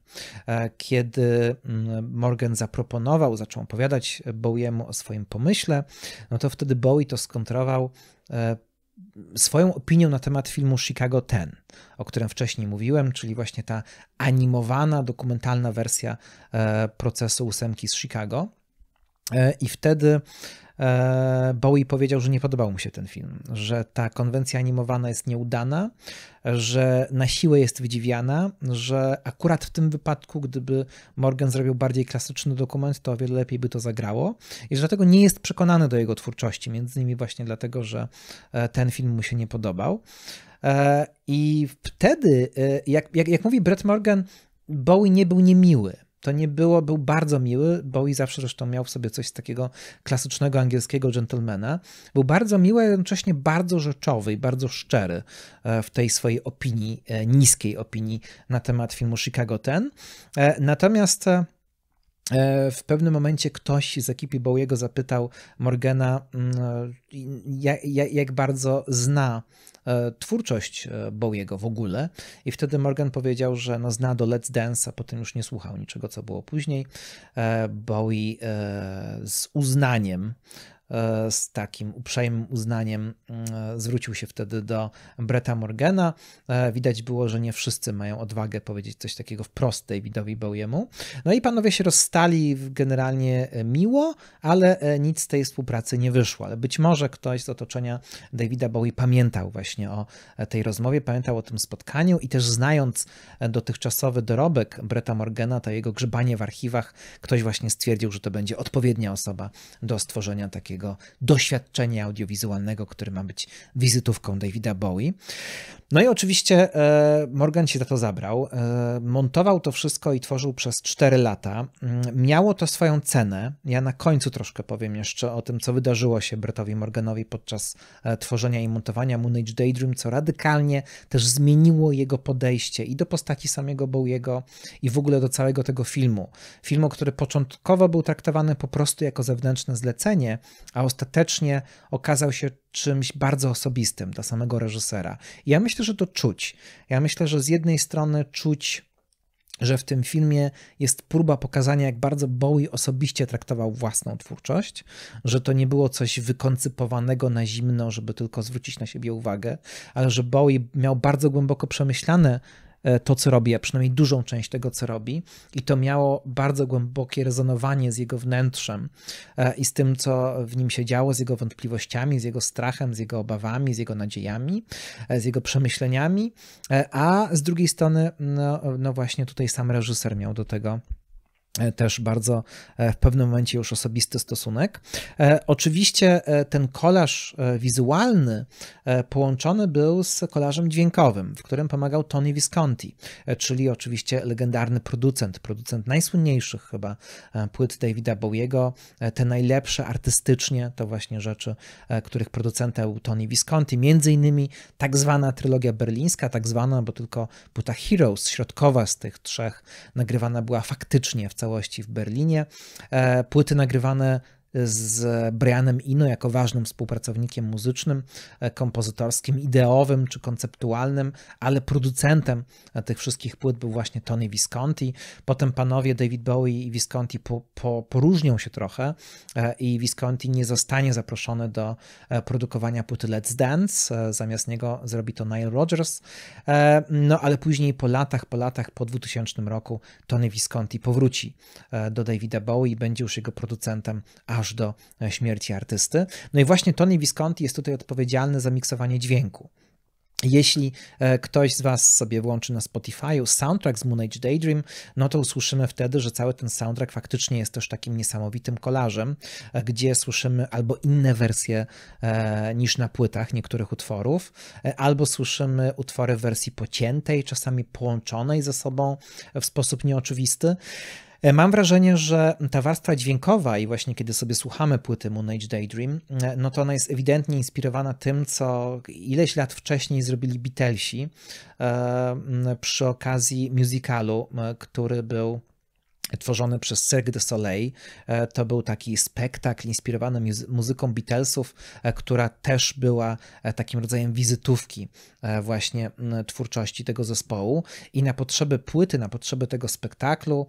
Kiedy mm, Morgan zaproponował, zaczął opowiadać Bowiemu o swoim pomyśle, no to wtedy Bowie to skontrował swoją opinią na temat filmu Chicago Ten, o którym wcześniej mówiłem, czyli właśnie ta animowana, dokumentalna wersja e, procesu ósemki z Chicago. E, I wtedy E, Bowie powiedział, że nie podobał mu się ten film, że ta konwencja animowana jest nieudana, że na siłę jest wydziwiana, że akurat w tym wypadku, gdyby Morgan zrobił bardziej klasyczny dokument, to o wiele lepiej by to zagrało i że dlatego nie jest przekonany do jego twórczości, między innymi właśnie dlatego, że e, ten film mu się nie podobał. E, I wtedy, jak, jak, jak mówi Brett Morgan, Bowie nie był niemiły to nie było, był bardzo miły, bo i zawsze zresztą miał w sobie coś takiego klasycznego angielskiego gentlemana. Był bardzo miły, a jednocześnie bardzo rzeczowy i bardzo szczery e, w tej swojej opinii, e, niskiej opinii na temat filmu Chicago Ten. E, natomiast E, w pewnym momencie ktoś z ekipy Bowiego zapytał Morgana, mm, jak, bardzo zna e, twórczość e, Bowiego w ogóle. I wtedy Morgan powiedział, że no zna do Let's Dance, a potem już nie słuchał niczego, co było później. Bowie z uznaniem E, z takim uprzejmym uznaniem mm, zwrócił się wtedy do Breta Morgana. E, widać było, że nie wszyscy mają odwagę powiedzieć coś takiego wprost Davidowi Bowiemu. No i panowie się rozstali generalnie e, miło, ale nic z tej współpracy nie wyszło. Ale być może ktoś z otoczenia Davida Bowie pamiętał właśnie o tej rozmowie, pamiętał o tym spotkaniu i też znając dotychczasowy dorobek Breta Morgana, to jego grzebanie w archiwach, ktoś właśnie stwierdził, że to będzie odpowiednia osoba do stworzenia takiego doświadczenia audiowizualnego, który ma być wizytówką Davida Bowie. No i oczywiście e, Morgan się za to zabrał. E, montował to wszystko i tworzył przez 4 lata. Mm, miało to swoją cenę. Ja na końcu troszkę powiem jeszcze o tym, co wydarzyło się Bretowi Morganowi podczas e, tworzenia i montowania Moon Age Daydream, co radykalnie też zmieniło jego podejście i do postaci samego Bowiego i w ogóle do całego tego filmu. Filmu, który początkowo był traktowany po prostu jako zewnętrzne zlecenie, a ostatecznie okazał się czymś bardzo osobistym dla samego reżysera. I ja myślę, że to czuć. Ja myślę, że z jednej strony czuć że w tym filmie jest próba pokazania, jak bardzo Bowie osobiście traktował własną twórczość, że to nie było coś wykoncypowanego na zimno, żeby tylko zwrócić na siebie uwagę, ale że Bowie miał bardzo głęboko przemyślane E, to, co robi, a przynajmniej dużą część tego, co robi, i to miało bardzo głębokie rezonowanie z jego wnętrzem e, i z tym, co w nim się działo, z jego wątpliwościami, z jego strachem, z jego obawami, z jego nadziejami, e, z jego przemyśleniami, a z drugiej strony, no, no właśnie tutaj sam reżyser miał do tego E, też bardzo e, w pewnym momencie już osobisty stosunek. E, oczywiście ten kolaż wizualny połączony był z kolażem dźwiękowym, w którym pomagał Tony Visconti, czyli oczywiście legendarny producent, producent najsłynniejszych chyba płyt Davida Bowiego, te najlepsze artystycznie, to właśnie rzeczy, których producentem był Tony Visconti, między innymi tak zwana trylogia berlińska, tak zwana, bo tylko płyta Heroes, środkowa z tych trzech, nagrywana była faktycznie w całości w Berlinie. E, płyty nagrywane z Brianem Ino jako ważnym współpracownikiem muzycznym, e, kompozytorskim, ideowym czy konceptualnym, ale producentem tych wszystkich płyt był właśnie Tony Visconti. Potem panowie David Bowie i Visconti po, po, poróżnią się trochę e, i Visconti nie zostanie zaproszony do e, produkowania płyty Let's Dance. Zamiast niego zrobi to Nile Rodgers. No ale później po latach, po latach, po 2000 roku Tony Visconti powróci do Davida Bowie i będzie już jego producentem, aż do e, śmierci artysty. No i właśnie Tony Visconti jest tutaj odpowiedzialny za miksowanie dźwięku. Jeśli e, ktoś z Was sobie włączy na Spotify'u soundtrack z Moon Age Daydream, no to usłyszymy wtedy, że cały ten soundtrack faktycznie jest też takim niesamowitym kolażem, e, gdzie słyszymy albo inne wersje niż na płytach niektórych utworów, albo słyszymy utwory w wersji pociętej, czasami połączonej ze sobą w sposób nieoczywisty. E, mam wrażenie, że ta warstwa dźwiękowa i właśnie kiedy sobie słuchamy płyty Moon Age Daydream, e, no to ona jest ewidentnie inspirowana tym, co ileś lat wcześniej zrobili Beatlesi e, przy okazji musicalu, który był tworzony przez Cirque du Soleil. E, to był taki spektakl inspirowany muzyką Beatlesów, e, która też była e, takim rodzajem wizytówki właśnie twórczości tego zespołu. I na potrzeby płyty, na potrzeby tego spektaklu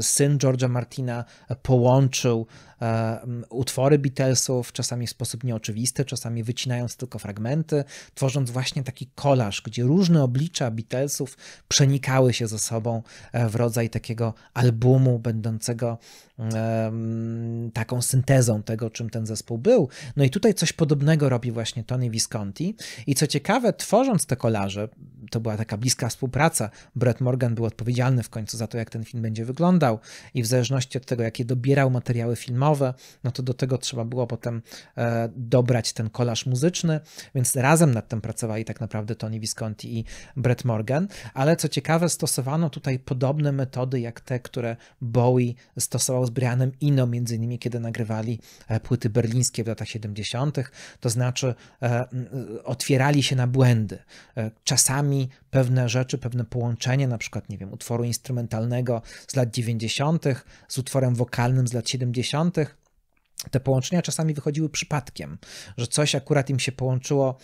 syn George'a Martina połączył E, utwory Beatlesów, czasami w sposób nieoczywisty, czasami wycinając tylko fragmenty, tworząc właśnie taki kolaż, gdzie różne oblicza Beatlesów przenikały się ze sobą e, w rodzaj takiego albumu będącego taką syntezą tego, czym ten zespół był. No i tutaj coś podobnego robi właśnie Tony Visconti. I co ciekawe, tworząc te kolaże, to była taka bliska współpraca. Brett Morgan był odpowiedzialny w końcu za to, jak ten film będzie wyglądał, i w zależności od tego, jakie dobierał materiały filmowe, no to do tego trzeba było potem e, dobrać ten kolaż muzyczny, więc razem nad tym pracowali tak naprawdę Tony Visconti i Brett Morgan. Ale co ciekawe, stosowano tutaj podobne metody jak te, które Bowie stosował z Brianem Ino, między innymi kiedy nagrywali e, płyty berlińskie w latach 70., to znaczy e, e, otwierali się na błędy. Czasami pewne rzeczy, pewne połączenie, na przykład, nie wiem, utworu instrumentalnego z lat 90., z utworem wokalnym z lat 70., te połączenia czasami wychodziły przypadkiem, że coś akurat im się połączyło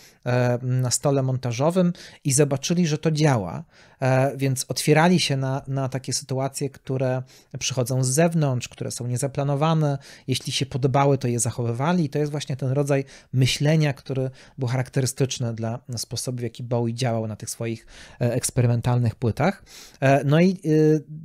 na stole montażowym i zobaczyli, że to działa, E, więc otwierali się na, na takie sytuacje, które przychodzą z zewnątrz, które są niezaplanowane. Jeśli się podobały, to je zachowywali. I to jest właśnie ten rodzaj myślenia, który był charakterystyczny dla sposobu, w jaki Bowie działał na tych swoich e, eksperymentalnych płytach. E, no i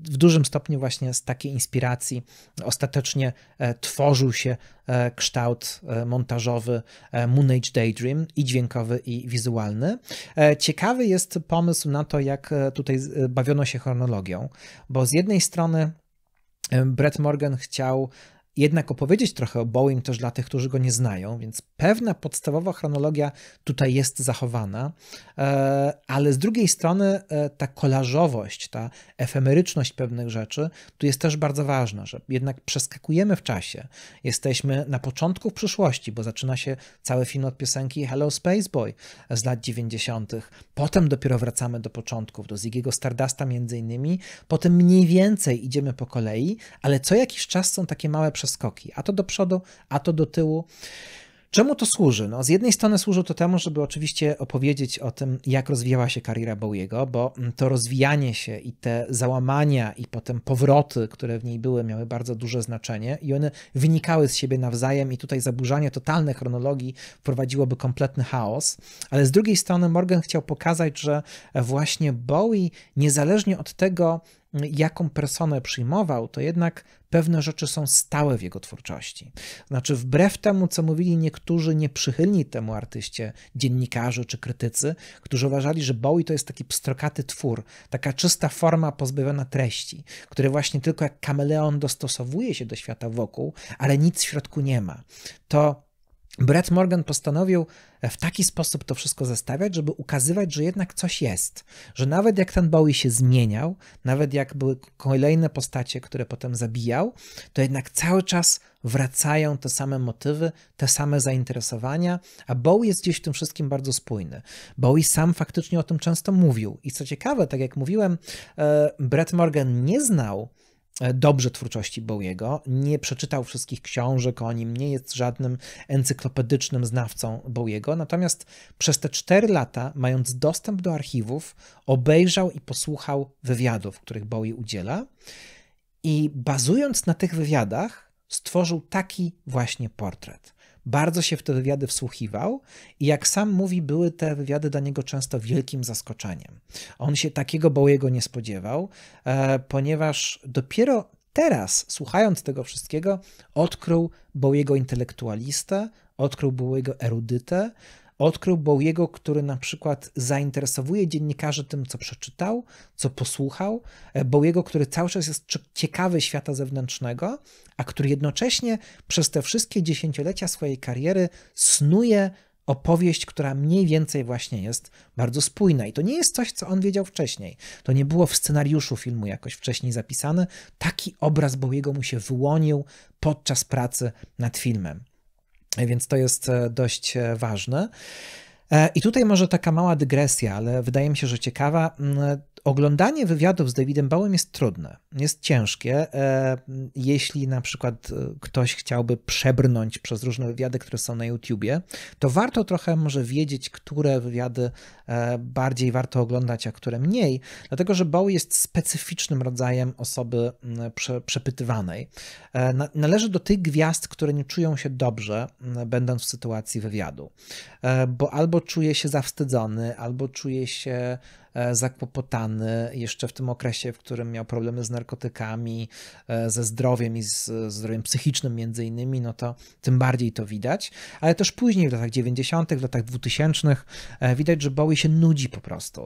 w dużym stopniu właśnie z takiej inspiracji ostatecznie tworzył się E, kształt e, montażowy e, Moon Age Daydream i dźwiękowy i wizualny. Ciekawy jest pomysł na to, jak tutaj bawiono się chronologią, bo z jednej strony Brett Morgan chciał jednak opowiedzieć trochę o Boeing też dla tych, którzy go nie znają, więc pewna podstawowa chronologia tutaj jest zachowana, e, ale z drugiej strony e, ta kolażowość, ta efemeryczność pewnych rzeczy tu jest też bardzo ważna, że jednak przeskakujemy w czasie. Jesteśmy na początku w przyszłości, bo zaczyna się cały film od piosenki Hello Space Boy z lat 90. Potem dopiero wracamy do początków, do Ziggy'ego Stardusta między innymi. Potem mniej więcej idziemy po kolei, ale co jakiś czas są takie małe przeskoki, a to do przodu, a to do tyłu. Czemu to służy? No, z jednej strony służy to temu, żeby oczywiście opowiedzieć o tym, jak rozwijała się kariera Bowiego, bo mm, to rozwijanie się i te załamania i potem powroty, które w niej były, miały bardzo duże znaczenie i one wynikały z siebie nawzajem i tutaj zaburzanie totalne chronologii wprowadziłoby kompletny chaos. Ale z drugiej strony Morgan chciał pokazać, że właśnie Bowie, niezależnie od tego, jaką personę przyjmował, to jednak pewne rzeczy są stałe w jego twórczości. Znaczy, wbrew temu, co mówili niektórzy nieprzychylni temu artyście, dziennikarze czy krytycy, którzy uważali, że Bowie to jest taki pstrokaty twór, taka czysta forma pozbawiona treści, który właśnie tylko jak kameleon dostosowuje się do świata wokół, ale nic w środku nie ma, to Brett Morgan postanowił E, w taki sposób to wszystko zestawiać, żeby ukazywać, że jednak coś jest. Że nawet jak ten Bowie się zmieniał, nawet jak były kolejne postacie, które potem zabijał, to jednak cały czas wracają te same motywy, te same zainteresowania, a Bowie jest gdzieś w tym wszystkim bardzo spójny. Bowie sam faktycznie o tym często mówił. I co ciekawe, tak jak mówiłem, e, Brett Morgan nie znał E, dobrze twórczości Bowiego, nie przeczytał wszystkich książek o nim, nie jest żadnym encyklopedycznym znawcą Bowiego, natomiast przez te cztery lata, mając dostęp do archiwów, obejrzał i posłuchał wywiadów, których Bowie udziela i bazując na tych wywiadach, stworzył taki właśnie portret. Bardzo się w te wywiady wsłuchiwał i jak sam mówi, były te wywiady dla niego często wielkim zaskoczeniem. On się takiego Bowiego nie spodziewał, e, ponieważ dopiero teraz, słuchając tego wszystkiego, odkrył Bowiego intelektualistę, odkrył Bowiego erudytę, Odkrył Bowiego, który na przykład zainteresowuje dziennikarzy tym, co przeczytał, co posłuchał. E, Bowiego, który cały czas jest ciekawy świata zewnętrznego, a który jednocześnie przez te wszystkie dziesięciolecia swojej kariery snuje opowieść, która mniej więcej właśnie jest bardzo spójna. I to nie jest coś, co on wiedział wcześniej. To nie było w scenariuszu filmu jakoś wcześniej zapisane. Taki obraz Bowiego mu się wyłonił podczas pracy nad filmem. Więc to jest e, dość e, ważne. E, I tutaj może taka mała dygresja, ale wydaje mi się, że ciekawa. Mm, oglądanie wywiadów z Davidem Bałem jest trudne, jest ciężkie. E, jeśli na przykład e, ktoś chciałby przebrnąć przez różne wywiady, które są na YouTubie, to warto trochę może wiedzieć, które wywiady bardziej warto oglądać, a które mniej, dlatego że Bowie jest specyficznym rodzajem osoby mm, przepytywanej. Należy do tych gwiazd, które nie czują się dobrze, mm, będąc w sytuacji wywiadu, bo albo albo czuje się zawstydzony, albo czuje się E, zakłopotany jeszcze w tym okresie, w którym miał problemy z narkotykami, e, ze zdrowiem i z zdrowiem psychicznym między innymi, no to tym bardziej to widać, ale też później w latach 90., w latach 2000 e, widać, że Bowie się nudzi po prostu.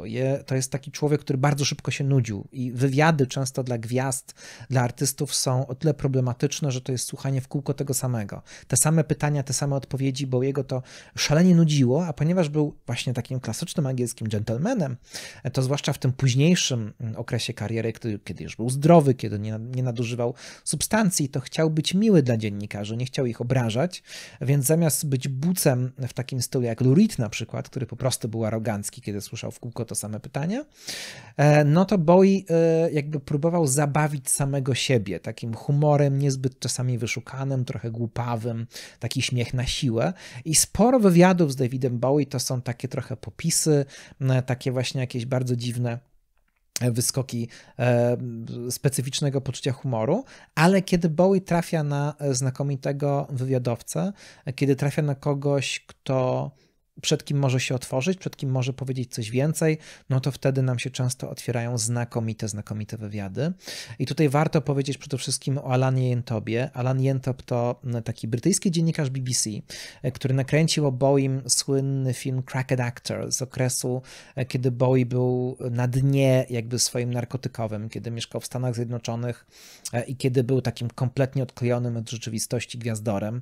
To jest taki człowiek, który bardzo szybko się nudził i wywiady często dla gwiazd, dla artystów są o tyle problematyczne, że to jest słuchanie w kółko tego samego. Te same pytania, te same odpowiedzi, bo jego to szalenie nudziło, a ponieważ był właśnie takim klasycznym angielskim gentlemanem, to zwłaszcza w tym późniejszym mm, okresie kariery, kiedy już był zdrowy, kiedy nie, nie nadużywał substancji, to chciał być miły dla dziennikarzy, nie chciał ich obrażać, więc zamiast być bucem w takim stylu jak Lurid na przykład, który po prostu był arogancki, kiedy słyszał w kółko to same pytanie, e, no to Bowie e, jakby próbował zabawić samego siebie takim humorem niezbyt czasami wyszukanym, trochę głupawym, taki śmiech na siłę i sporo wywiadów z Davidem Bowie to są takie trochę popisy, takie właśnie jakieś bardzo dziwne wyskoki e, specyficznego poczucia humoru, ale kiedy Bowie trafia na znakomitego wywiadowcę, e, kiedy trafia na kogoś, kto przed kim może się otworzyć, przed kim może powiedzieć coś więcej, no to wtedy nam się często otwierają znakomite, znakomite wywiady. I tutaj warto powiedzieć przede wszystkim o Alanie Jentobie. Alan Jentob to mm, taki brytyjski dziennikarz BBC, e, który nakręcił o Bowiem słynny film Cracked Actor z okresu, e, kiedy Bowie był na dnie jakby swoim narkotykowym, kiedy mieszkał w Stanach Zjednoczonych e, i kiedy był takim kompletnie odklejonym od rzeczywistości gwiazdorem.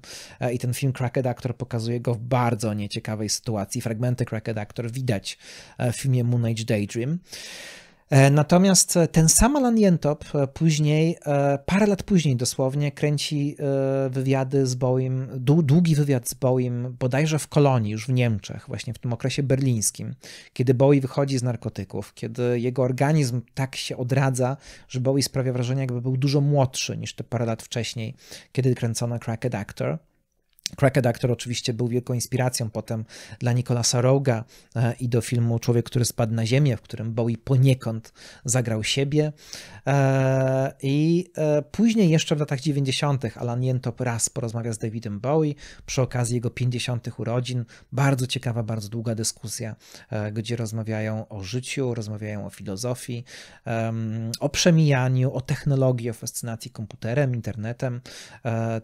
I ten film Cracked Actor pokazuje go w bardzo nieciekawej sytuacji, sytuacji, fragmenty Cracked Actor widać e, w filmie Moon Age Daydream. E, natomiast e, ten sam Alan Jentop później, parę lat później dosłownie, kręci wywiady z Boeim, długi wywiad z Boeim, bodajże w Kolonii, już w Niemczech, właśnie w tym okresie berlińskim, kiedy Bowie wychodzi z narkotyków, kiedy jego organizm tak się odradza, że Bowie sprawia wrażenie, jakby był dużo młodszy niż te parę lat wcześniej, kiedy kręcono Cracked Actor. Crackhead Actor oczywiście był wielką inspiracją potem dla Nicolasa Roga e, i do filmu Człowiek, który spadł na ziemię, w którym Bowie poniekąd zagrał siebie. E, I e, później jeszcze w latach 90. Alan Jentop raz porozmawia z Davidem Bowie przy okazji jego 50. urodzin. Bardzo ciekawa, bardzo długa dyskusja, gdzie rozmawiają o życiu, rozmawiają o filozofii, o przemijaniu, o technologii, o fascynacji komputerem, internetem,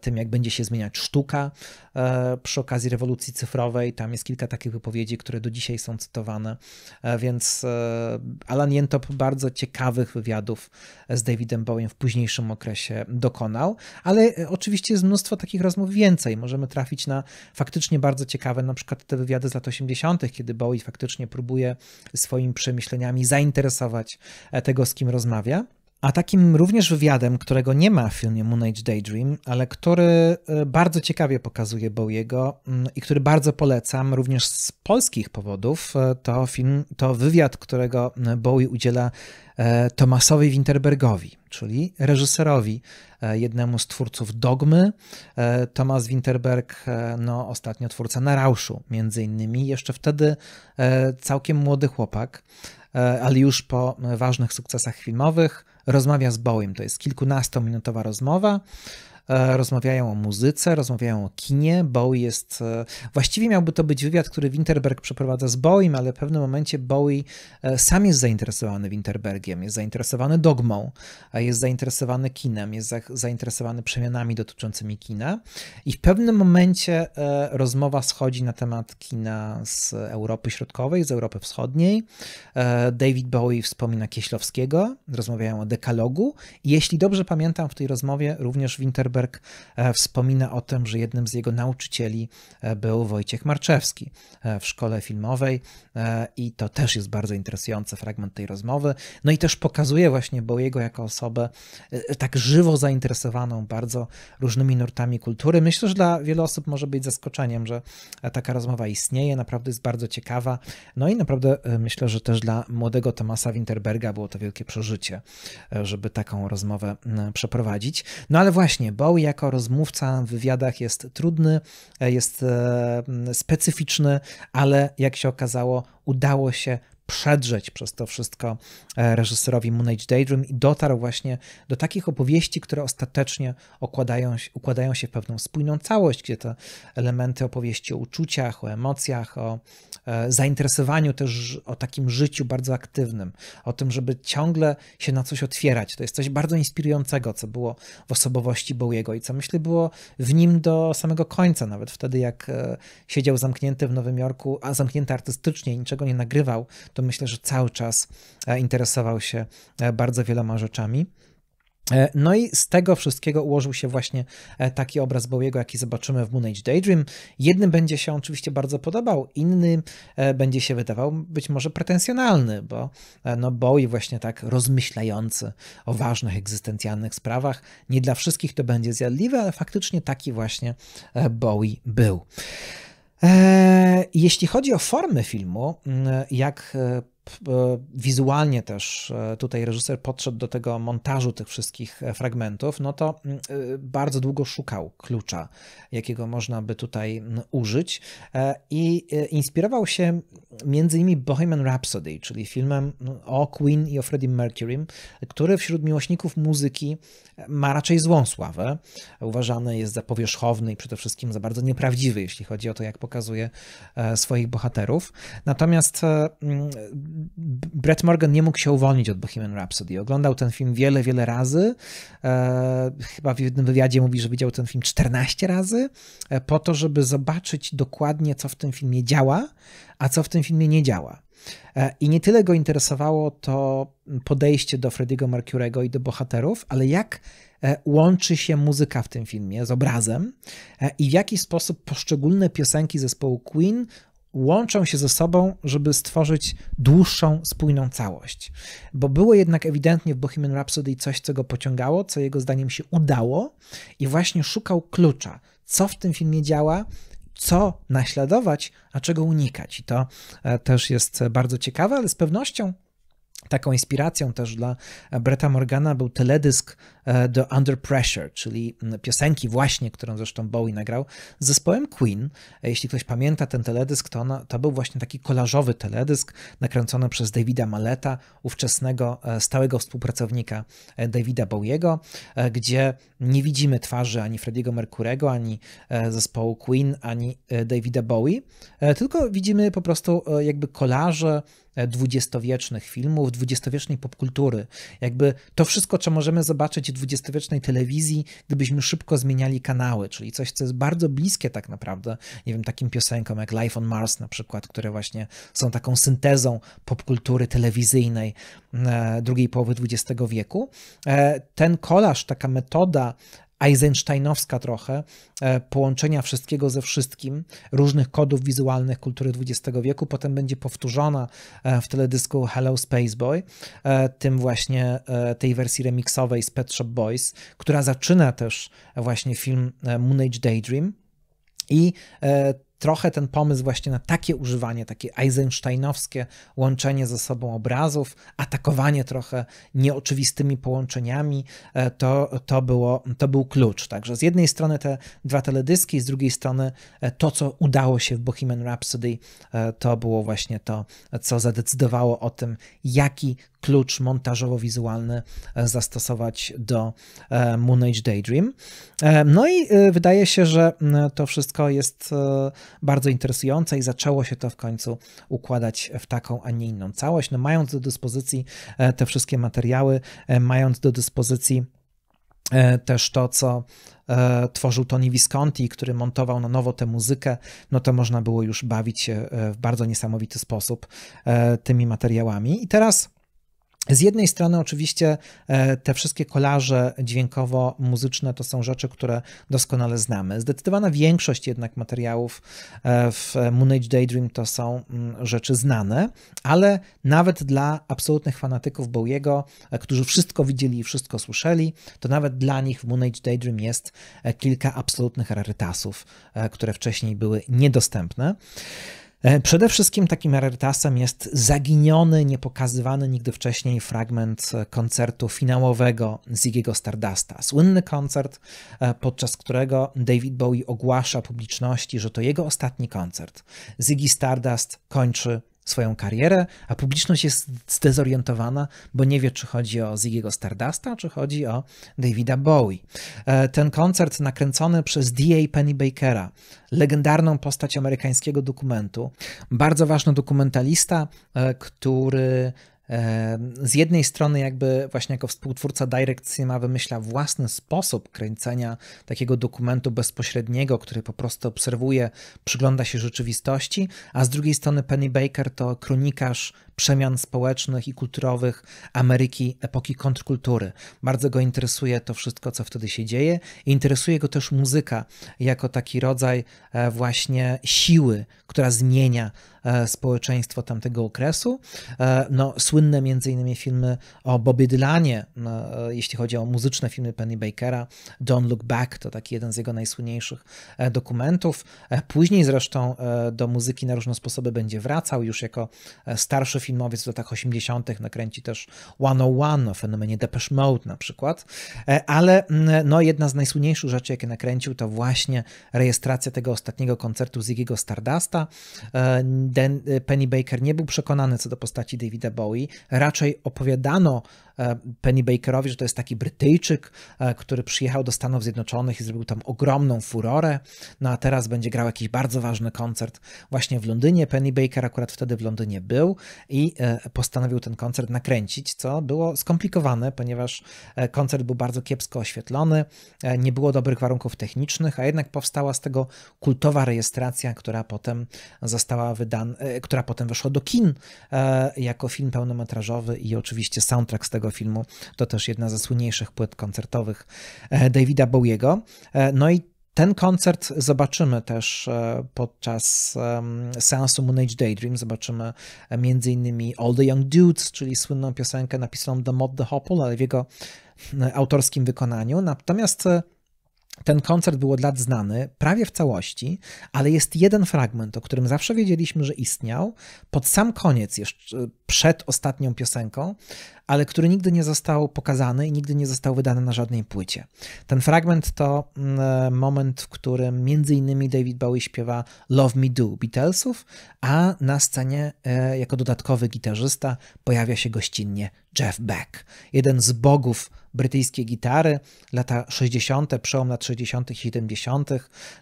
tym jak będzie się zmieniać sztuka. E, przy okazji rewolucji cyfrowej. Tam jest kilka takich wypowiedzi, które do dzisiaj są cytowane, e, więc e, Alan Jentop bardzo ciekawych wywiadów z Davidem Bowiem w późniejszym okresie dokonał, ale oczywiście jest mnóstwo takich rozmów więcej. Możemy trafić na faktycznie bardzo ciekawe, na przykład te wywiady z lat 80., kiedy Bowie faktycznie próbuje swoimi przemyśleniami zainteresować tego, z kim rozmawia. A takim również wywiadem, którego nie ma w filmie Moon Age Daydream, ale który e, bardzo ciekawie pokazuje Bowiego mm, i który bardzo polecam również z polskich powodów, e, to, film, to wywiad, którego e, Bowie udziela Tomasowi Winterbergowi, czyli reżyserowi, jednemu z twórców Dogmy. Tomasz Winterberg, no ostatnio twórca Rauszu między innymi, jeszcze wtedy całkiem młody chłopak, ale już po ważnych sukcesach filmowych, rozmawia z Bowiem. To jest kilkunastominutowa rozmowa. E, rozmawiają o muzyce, rozmawiają o kinie. Bowie jest. E, właściwie miałby to być wywiad, który Winterberg przeprowadza z Bowiem, ale w pewnym momencie Bowie e, sam jest zainteresowany Winterbergiem, jest zainteresowany dogmą, jest zainteresowany kinem, jest zainteresowany przemianami dotyczącymi kina. I w pewnym momencie rozmowa schodzi na temat kina z Europy Środkowej, z Europy Wschodniej. David Bowie wspomina Kieślowskiego, rozmawiają o dekalogu. I jeśli dobrze pamiętam, w tej rozmowie również Winterberg E, wspomina o tym, że jednym z jego nauczycieli e, był Wojciech Marczewski e, w szkole filmowej i to też jest bardzo interesujący fragment tej rozmowy. No i też pokazuje właśnie Bowiego jako osobę tak żywo zainteresowaną bardzo różnymi nurtami kultury. Myślę, że dla wielu osób może być zaskoczeniem, że taka rozmowa istnieje, naprawdę jest bardzo ciekawa. No i naprawdę myślę, że też dla młodego Tomasa Winterberga było to wielkie przeżycie, żeby taką rozmowę przeprowadzić. No ale właśnie, bo Bowie jako rozmówca w wywiadach jest trudny, e, jest e, specyficzny, ale jak się okazało, udało się przedrzeć przez to wszystko e, reżyserowi Moon Age Daydream i dotarł właśnie do takich opowieści, które ostatecznie układają się w pewną spójną całość, gdzie te elementy opowieści o uczuciach, o emocjach, o E, zainteresowaniu też o takim życiu bardzo aktywnym, o tym, żeby ciągle się na coś otwierać. To jest coś bardzo inspirującego, co było w osobowości Bowiego i co myślę było w nim do samego końca, nawet wtedy jak e, siedział zamknięty w Nowym Jorku, a zamknięty artystycznie niczego nie nagrywał, to myślę, że cały czas e, interesował się bardzo wieloma rzeczami. E, no i z tego wszystkiego ułożył się właśnie e, taki obraz Bowiego, jaki zobaczymy w Moon Age Daydream. Jednym będzie się oczywiście bardzo podobał, innym e, będzie się wydawał być może pretensjonalny, bo no Bowie właśnie tak rozmyślający o ważnych egzystencjalnych sprawach. Nie dla wszystkich to będzie zjadliwe, ale faktycznie taki właśnie Bowie był. Jeśli chodzi o formy filmu, jak E, wizualnie też e, tutaj reżyser podszedł do tego montażu tych wszystkich e, fragmentów, no to mm, bardzo długo szukał klucza, jakiego można by tutaj mm, użyć i inspirował się między innymi Bohemian Rhapsody, czyli filmem no, o Queen i o Freddie Mercury, który wśród miłośników muzyki ma raczej złą sławę. Uważany jest za powierzchowny i przede wszystkim za bardzo nieprawdziwy, jeśli chodzi o to, jak pokazuje swoich bohaterów. Natomiast mm, Brett Morgan nie mógł się uwolnić od Bohemian Rhapsody. Oglądał ten film wiele, wiele razy. E, chyba w jednym wywiadzie mówi, że widział ten film 14 razy, e, po to, żeby zobaczyć dokładnie, co w tym filmie działa, a co w tym filmie nie działa. E, I nie tyle go interesowało to podejście do Freddiego Mercurego i do bohaterów, ale jak łączy się muzyka w tym filmie z obrazem i w jaki sposób poszczególne piosenki zespołu Queen łączą się ze sobą, żeby stworzyć dłuższą, spójną całość. Bo było jednak ewidentnie w Bohemian Rhapsody coś, co go pociągało, co jego zdaniem się udało i właśnie szukał klucza, co w tym filmie działa, co naśladować, a czego unikać. I to e, też jest e, bardzo ciekawe, ale z pewnością Taką inspiracją też dla e, Breta Morgana był teledysk do e, Under Pressure, czyli mm, piosenki właśnie, którą zresztą Bowie nagrał z zespołem Queen. E, jeśli ktoś pamięta ten teledysk, to, ona, to był właśnie taki kolażowy teledysk nakręcony przez Davida Maleta, ówczesnego e, stałego współpracownika Davida Bowiego, gdzie nie widzimy twarzy ani Freddiego Mercurego, ani zespołu Queen, ani Davida Bowie, tylko widzimy po prostu jakby kolaże dwudziestowiecznych filmów, dwudziestowiecznej popkultury. Jakby to wszystko, co możemy zobaczyć xx dwudziestowiecznej telewizji, gdybyśmy szybko zmieniali kanały, czyli coś, co jest bardzo bliskie tak naprawdę, nie wiem, takim piosenkom jak Life on Mars na przykład, które właśnie są taką syntezą popkultury telewizyjnej e, drugiej połowy XX wieku. E, ten kolaż, taka metoda Eisensteinowska trochę, e, połączenia wszystkiego ze wszystkim, różnych kodów wizualnych kultury XX wieku, potem będzie powtórzona e, w teledysku Hello Space Boy, e, tym właśnie tej wersji remixowej z Pet Shop Boys, która zaczyna też właśnie film Moon Age Daydream i trochę ten pomysł właśnie na takie używanie, takie Eisensteinowskie łączenie ze sobą obrazów, atakowanie trochę nieoczywistymi połączeniami, e, to, to, było, to był klucz. Także z jednej strony te dwa teledyski, z drugiej strony e, to, co udało się w Bohemian Rhapsody, e, to było właśnie to, co zadecydowało o tym, jaki klucz montażowo-wizualny e, zastosować do e, Moon Age Daydream. E, no i wydaje się, że mm, to wszystko jest bardzo interesujące i zaczęło się to w końcu układać w taką, a nie inną całość. No mając do dyspozycji te wszystkie materiały, mając do dyspozycji też to, co tworzył Tony Visconti, który montował na nowo tę muzykę, no to można było już bawić się w bardzo niesamowity sposób tymi materiałami. I teraz z jednej strony, oczywiście, e, te wszystkie kolaże dźwiękowo-muzyczne to są rzeczy, które doskonale znamy. Zdecydowana większość jednak materiałów e, w Moon Age Daydream to są mm, rzeczy znane, ale nawet dla absolutnych fanatyków Bowiego, e, którzy wszystko widzieli i wszystko słyszeli, to nawet dla nich w Moon Age Daydream jest kilka absolutnych rarytasów, które wcześniej były niedostępne. E, przede wszystkim takim rarytasem jest zaginiony, niepokazywany nigdy wcześniej fragment e, koncertu finałowego Ziggy'ego Stardusta. Słynny koncert, e, podczas którego David Bowie ogłasza publiczności, że to jego ostatni koncert. Ziggy Stardust kończy swoją karierę, a publiczność jest zdezorientowana, bo nie wie, czy chodzi o Ziggy'ego Stardasta, czy chodzi o Davida Bowie. E, ten koncert nakręcony przez D.A. Pennybakera, legendarną postać amerykańskiego dokumentu, bardzo ważny dokumentalista, e, który z jednej strony, jakby właśnie jako współtwórca Direct Cinema wymyśla własny sposób kręcenia takiego dokumentu bezpośredniego, który po prostu obserwuje, przygląda się rzeczywistości, a z drugiej strony Penny Baker to kronikarz przemian społecznych i kulturowych Ameryki epoki kontrkultury. Bardzo go interesuje to wszystko, co wtedy się dzieje. Interesuje go też muzyka jako taki rodzaj e, właśnie siły, która zmienia e, społeczeństwo tamtego okresu. E, no, słynne między innymi filmy o Bobby Dylanie, no, jeśli chodzi o muzyczne filmy Penny Bakera, Don't Look Back to taki jeden z jego najsłynniejszych dokumentów. Później zresztą do muzyki na różne sposoby będzie wracał już jako starszy filmowiec w latach 80. nakręci też 101 o fenomenie Depeche Mode na przykład, e, ale mm, no, jedna z najsłynniejszych rzeczy, jakie nakręcił, to właśnie rejestracja tego ostatniego koncertu Ziggy'ego Stardusta. E, e, Penny Baker nie był przekonany co do postaci Davida Bowie, raczej opowiadano E, Penny Bakerowi, że to jest taki Brytyjczyk, e, który przyjechał do Stanów Zjednoczonych i zrobił tam ogromną furorę, no a teraz będzie grał jakiś bardzo ważny koncert właśnie w Londynie. Penny Baker akurat wtedy w Londynie był i e, postanowił ten koncert nakręcić, co było skomplikowane, ponieważ koncert był bardzo kiepsko oświetlony, nie było dobrych warunków technicznych, a jednak powstała z tego kultowa rejestracja, która potem została wydana, która potem weszła do kin jako film pełnometrażowy i oczywiście soundtrack z tego tego filmu. To też jedna ze słynniejszych płyt koncertowych e, Davida Bowiego. E, no i ten koncert zobaczymy też e, podczas seansu Moon Age Daydream. Zobaczymy m.in. All the Young Dudes, czyli słynną piosenkę napisaną do Mod the Hopple, ale w jego autorskim wykonaniu. Natomiast ten koncert był od lat znany, prawie w całości, ale jest jeden fragment, o którym zawsze wiedzieliśmy, że istniał. Pod sam koniec, jeszcze przed ostatnią piosenką, ale który nigdy nie został pokazany i nigdy nie został wydany na żadnej płycie. Ten fragment to mm, e, moment, w którym między innymi David Bowie śpiewa Love Me Do Beatlesów, a na scenie e, jako dodatkowy gitarzysta pojawia się gościnnie Jeff Beck, jeden z bogów brytyjskiej gitary, lata 60., przełom lat 60. i 70.,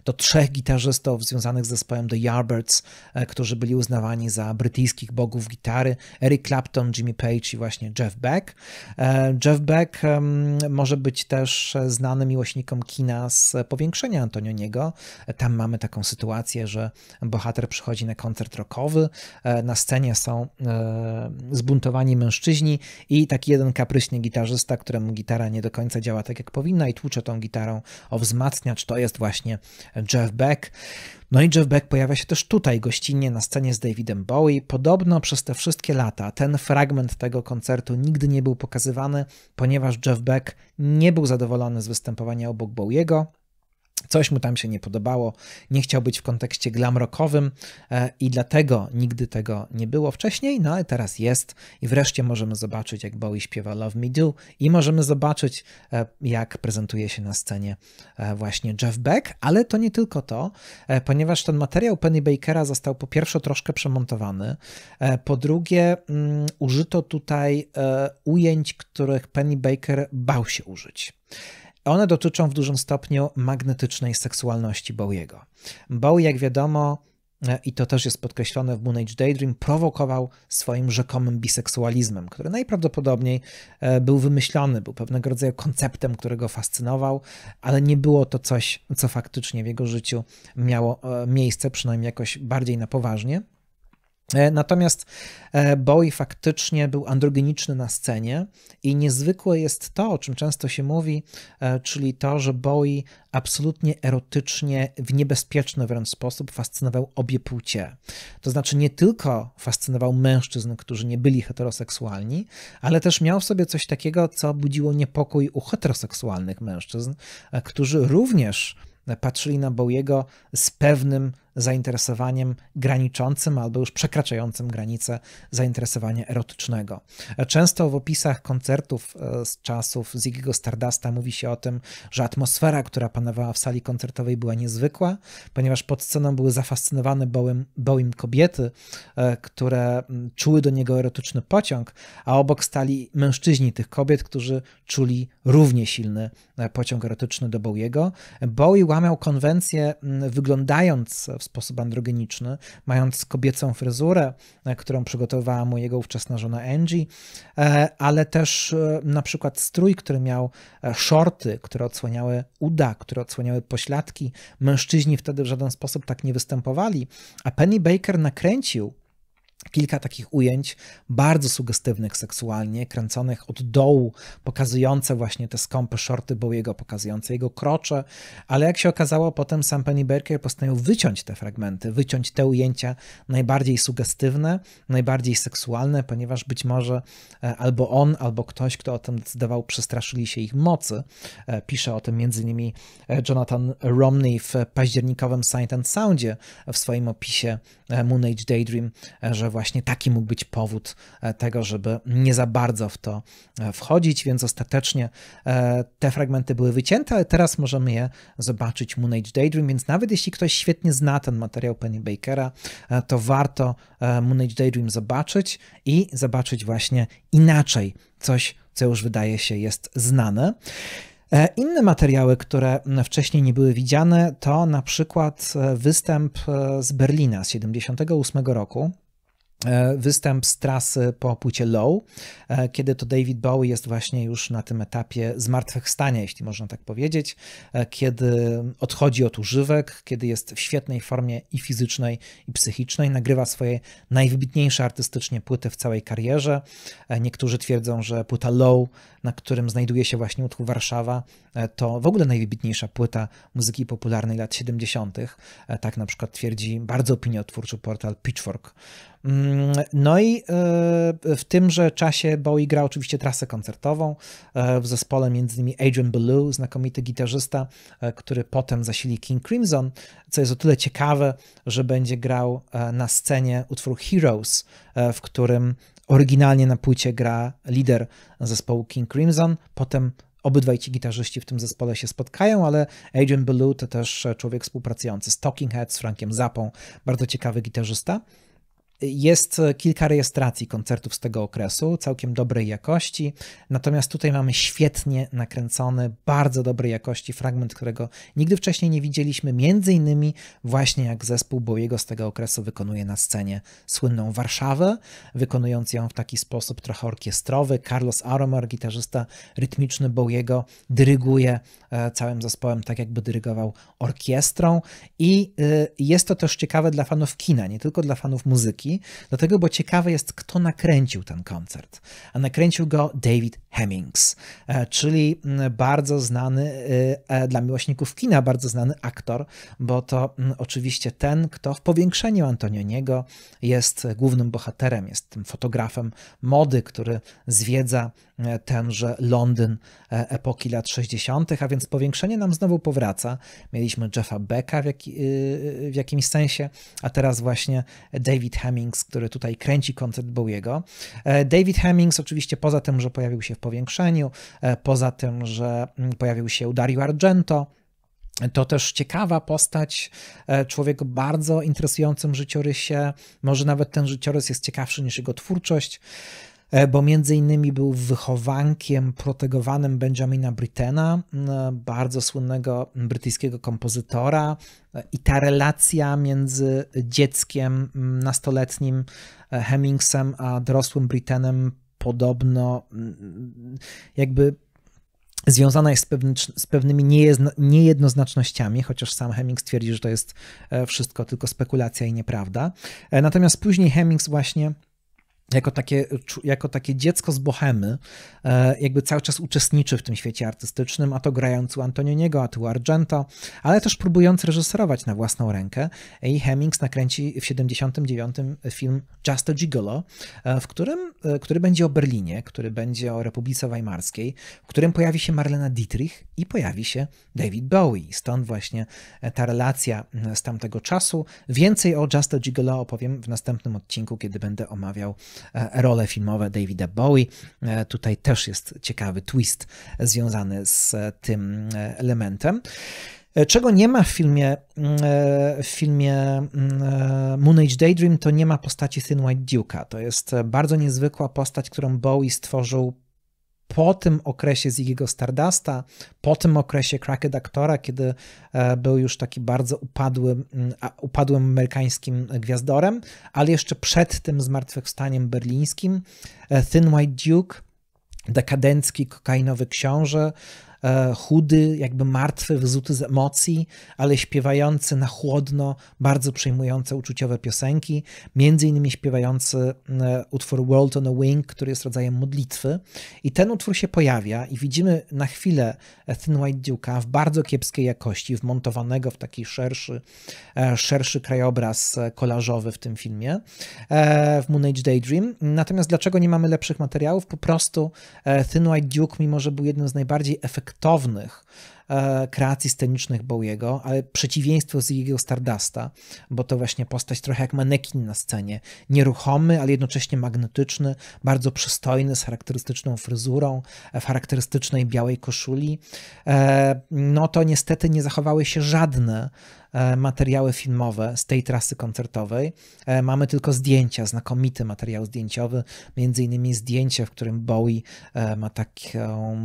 do trzech gitarzystów związanych z zespołem The Yardbirds, e, którzy byli uznawani za brytyjskich bogów gitary, Eric Clapton, Jimmy Page i właśnie Jeff Jeff Beck. E, Jeff Beck może być też znany miłośnikom kina z powiększenia Antonioniego. Tam mamy taką sytuację, że bohater przychodzi na koncert rockowy, e, na scenie są e, zbuntowani mężczyźni i taki jeden kapryśny gitarzysta, któremu gitara nie do końca działa tak jak powinna i tłucze tą gitarą o wzmacniacz. To jest właśnie Jeff Beck. No i Jeff Beck pojawia się też tutaj gościnnie na scenie z Davidem Bowie. Podobno przez te wszystkie lata ten fragment tego koncertu nigdy nie był pokazywany, ponieważ Jeff Beck nie był zadowolony z występowania obok Bowiego, Coś mu tam się nie podobało, nie chciał być w kontekście glamrockowym e, i dlatego nigdy tego nie było wcześniej, no ale teraz jest i wreszcie możemy zobaczyć, jak Bowie śpiewa Love Me Do i możemy zobaczyć, e, jak prezentuje się na scenie e, właśnie Jeff Beck, ale to nie tylko to, ponieważ ten materiał Penny Bakera został po pierwsze troszkę przemontowany, po drugie mm, użyto tutaj ujęć, których Penny Baker bał się użyć. One dotyczą w dużym stopniu magnetycznej seksualności Bowiego. Bowie, jak wiadomo, e, i to też jest podkreślone w Moon Age Daydream, prowokował swoim rzekomym biseksualizmem, który najprawdopodobniej e, był wymyślony, był pewnego rodzaju konceptem, którego fascynował, ale nie było to coś, co faktycznie w jego życiu miało e, miejsce, przynajmniej jakoś bardziej na poważnie. E, natomiast e, Bowie faktycznie był androgeniczny na scenie i niezwykłe jest to, o czym często się mówi, e, czyli to, że Bowie absolutnie erotycznie, w niebezpieczny wręcz sposób fascynował obie płcie. To znaczy nie tylko fascynował mężczyzn, którzy nie byli heteroseksualni, ale też miał w sobie coś takiego, co budziło niepokój u heteroseksualnych mężczyzn, którzy również patrzyli na Bowiego z pewnym zainteresowaniem graniczącym albo już przekraczającym granicę zainteresowania erotycznego. Często w opisach koncertów e, z czasów Ziggy'ego Stardusta mówi się o tym, że atmosfera, która panowała w sali koncertowej była niezwykła, ponieważ pod sceną były zafascynowane boim boim kobiety, e, które czuły do niego erotyczny pociąg, a obok stali mężczyźni tych kobiet, którzy czuli równie silny e, pociąg erotyczny do Bowiego. Bowie łamiał konwencję wyglądając w w sposób androgeniczny, mając kobiecą fryzurę, e, którą przygotowała mu jego ówczesna żona Angie, e, ale też e, na przykład strój, który miał shorty, które odsłaniały uda, które odsłaniały pośladki. Mężczyźni wtedy w żaden sposób tak nie występowali, a Penny Baker nakręcił kilka takich ujęć bardzo sugestywnych seksualnie, kręconych od dołu, pokazujące właśnie te skąpe shorty Bowiego, pokazujące jego krocze, ale jak się okazało potem sam Penny Baker postanowił wyciąć te fragmenty, wyciąć te ujęcia najbardziej sugestywne, najbardziej seksualne, ponieważ być może e, albo on, albo ktoś, kto o tym decydował, przestraszyli się ich mocy. E, pisze o tym m.in. E, Jonathan Romney w październikowym Sight and Soundzie w swoim opisie Moon Age Daydream, że właśnie taki mógł być powód e, tego, żeby nie za bardzo w to e, wchodzić, więc ostatecznie e, te fragmenty były wycięte, ale teraz możemy je zobaczyć Moon Age Daydream, więc nawet jeśli ktoś świetnie zna ten materiał Penny Bakera, to warto Moon Age Daydream zobaczyć i zobaczyć właśnie inaczej coś, co już wydaje się jest znane. Inne materiały, które wcześniej nie były widziane, to na przykład występ z Berlina z 78 roku. E, występ z trasy po płycie Low, e, kiedy to David Bowie jest właśnie już na tym etapie zmartwychwstania, jeśli można tak powiedzieć, e, kiedy odchodzi od używek, kiedy jest w świetnej formie i fizycznej, i psychicznej, nagrywa swoje najwybitniejsze artystycznie płyty w całej karierze. Niektórzy twierdzą, że płyta Low, na którym znajduje się właśnie utwór Warszawa, to w ogóle najwybitniejsza płyta muzyki popularnej lat 70. Tak na przykład twierdzi bardzo opiniotwórczy portal Pitchfork. Mm, no i e, w tymże czasie Bowie gra oczywiście trasę koncertową e, w zespole między innymi Adrian Belew, znakomity gitarzysta, e, który potem zasili King Crimson, co jest o tyle ciekawe, że będzie grał na scenie utwór Heroes, w którym oryginalnie na płycie gra lider zespołu King Crimson, potem obydwaj ci gitarzyści w tym zespole się spotkają, ale Adrian Belew to też człowiek współpracujący z Talking Heads, Frankiem Zappą, bardzo ciekawy gitarzysta. Jest kilka rejestracji koncertów z tego okresu, całkiem dobrej jakości, natomiast tutaj mamy świetnie nakręcony, bardzo dobrej jakości fragment, którego nigdy wcześniej nie widzieliśmy, między innymi właśnie jak zespół Bowiego z tego okresu wykonuje na scenie słynną Warszawę, wykonując ją w taki sposób trochę orkiestrowy. Carlos Aromar, gitarzysta rytmiczny Bowiego, dyryguje e, całym zespołem tak, jakby dyrygował orkiestrą i e, jest to też ciekawe dla fanów kina, nie tylko dla fanów muzyki, do dlatego, bo ciekawe jest, kto nakręcił ten koncert. A nakręcił go David Hemmings, e, czyli bardzo znany e, e, dla miłośników kina, bardzo znany aktor, bo to oczywiście ten, kto w powiększeniu Antonioniego jest głównym bohaterem, jest tym fotografem mody, który zwiedza tenże Londyn e, epoki lat 60., a więc powiększenie nam znowu powraca. Mieliśmy Jeffa Becka w, jak, y, y, w jakimś sensie, a teraz właśnie David Hemmings, który tutaj kręci koncert Bowiego. E, David Hemmings oczywiście poza tym, że pojawił się w powiększeniu, e, poza tym, że mm, pojawił się Dario Argento, to też ciekawa postać, człowiek o bardzo interesującym życiorysie. Może nawet ten życiorys jest ciekawszy niż jego twórczość. E, bo między innymi był wychowankiem protegowanym Benjamina Brittena, bardzo słynnego brytyjskiego kompozytora e, i ta relacja między dzieckiem nastoletnim e, Hemingsem a dorosłym Britenem podobno jakby związana jest z, pewny, z pewnymi niejednoznacznościami, chociaż sam Hemings twierdzi, że to jest wszystko tylko spekulacja i nieprawda. Natomiast później Hemings właśnie jako takie, jako takie dziecko z Bohemy, e, jakby cały czas uczestniczy w tym świecie artystycznym, a to grając u Antonioniego, a tu Argenta, ale też próbując reżyserować na własną rękę. I Hemings nakręci w 79 film Just a Gigolo, e, w którym, e, który będzie o Berlinie, który będzie o Republice Weimarskiej, w którym pojawi się Marlena Dietrich i pojawi się David Bowie. Stąd właśnie ta relacja z tamtego czasu. Więcej o Just a Gigolo opowiem w następnym odcinku, kiedy będę omawiał E, role filmowe Davida Bowie. E, tutaj też jest ciekawy twist związany z tym e, elementem. Czego nie ma w filmie, mm, w filmie mm, Moon Age Daydream, to nie ma postaci Thin White Duke'a. To jest bardzo niezwykła postać, którą Bowie stworzył po tym okresie Ziggy'ego Stardusta, po tym okresie Cracked Actora, kiedy e, był już taki bardzo upadłym, upadłym amerykańskim gwiazdorem, ale jeszcze przed tym zmartwychwstaniem berlińskim, e, Thin White Duke, dekadencki kokainowy książę, E, chudy, jakby martwy, wyzuty z emocji, ale śpiewający na chłodno bardzo przejmujące uczuciowe piosenki, między innymi śpiewający e, utwór World on a Wing, który jest rodzajem modlitwy. I ten utwór się pojawia i widzimy na chwilę e, Thin White Duke'a w bardzo kiepskiej jakości, wmontowanego w taki szerszy, szerszy krajobraz kolażowy w tym filmie, w Moon Age Daydream. Natomiast dlaczego nie mamy lepszych materiałów? Po prostu Thin White Duke, mimo że był jednym z najbardziej efektywnych efektownych e, kreacji scenicznych Bowiego, ale przeciwieństwo z jego Stardusta, bo to właśnie postać trochę jak manekin na scenie. Nieruchomy, ale jednocześnie magnetyczny, bardzo przystojny, z charakterystyczną fryzurą, e, w charakterystycznej białej koszuli. E, no to niestety nie zachowały się żadne E, materiały filmowe z tej trasy koncertowej. E, mamy tylko zdjęcia, znakomity materiał zdjęciowy, między innymi zdjęcie, w którym Bowie e, ma taką,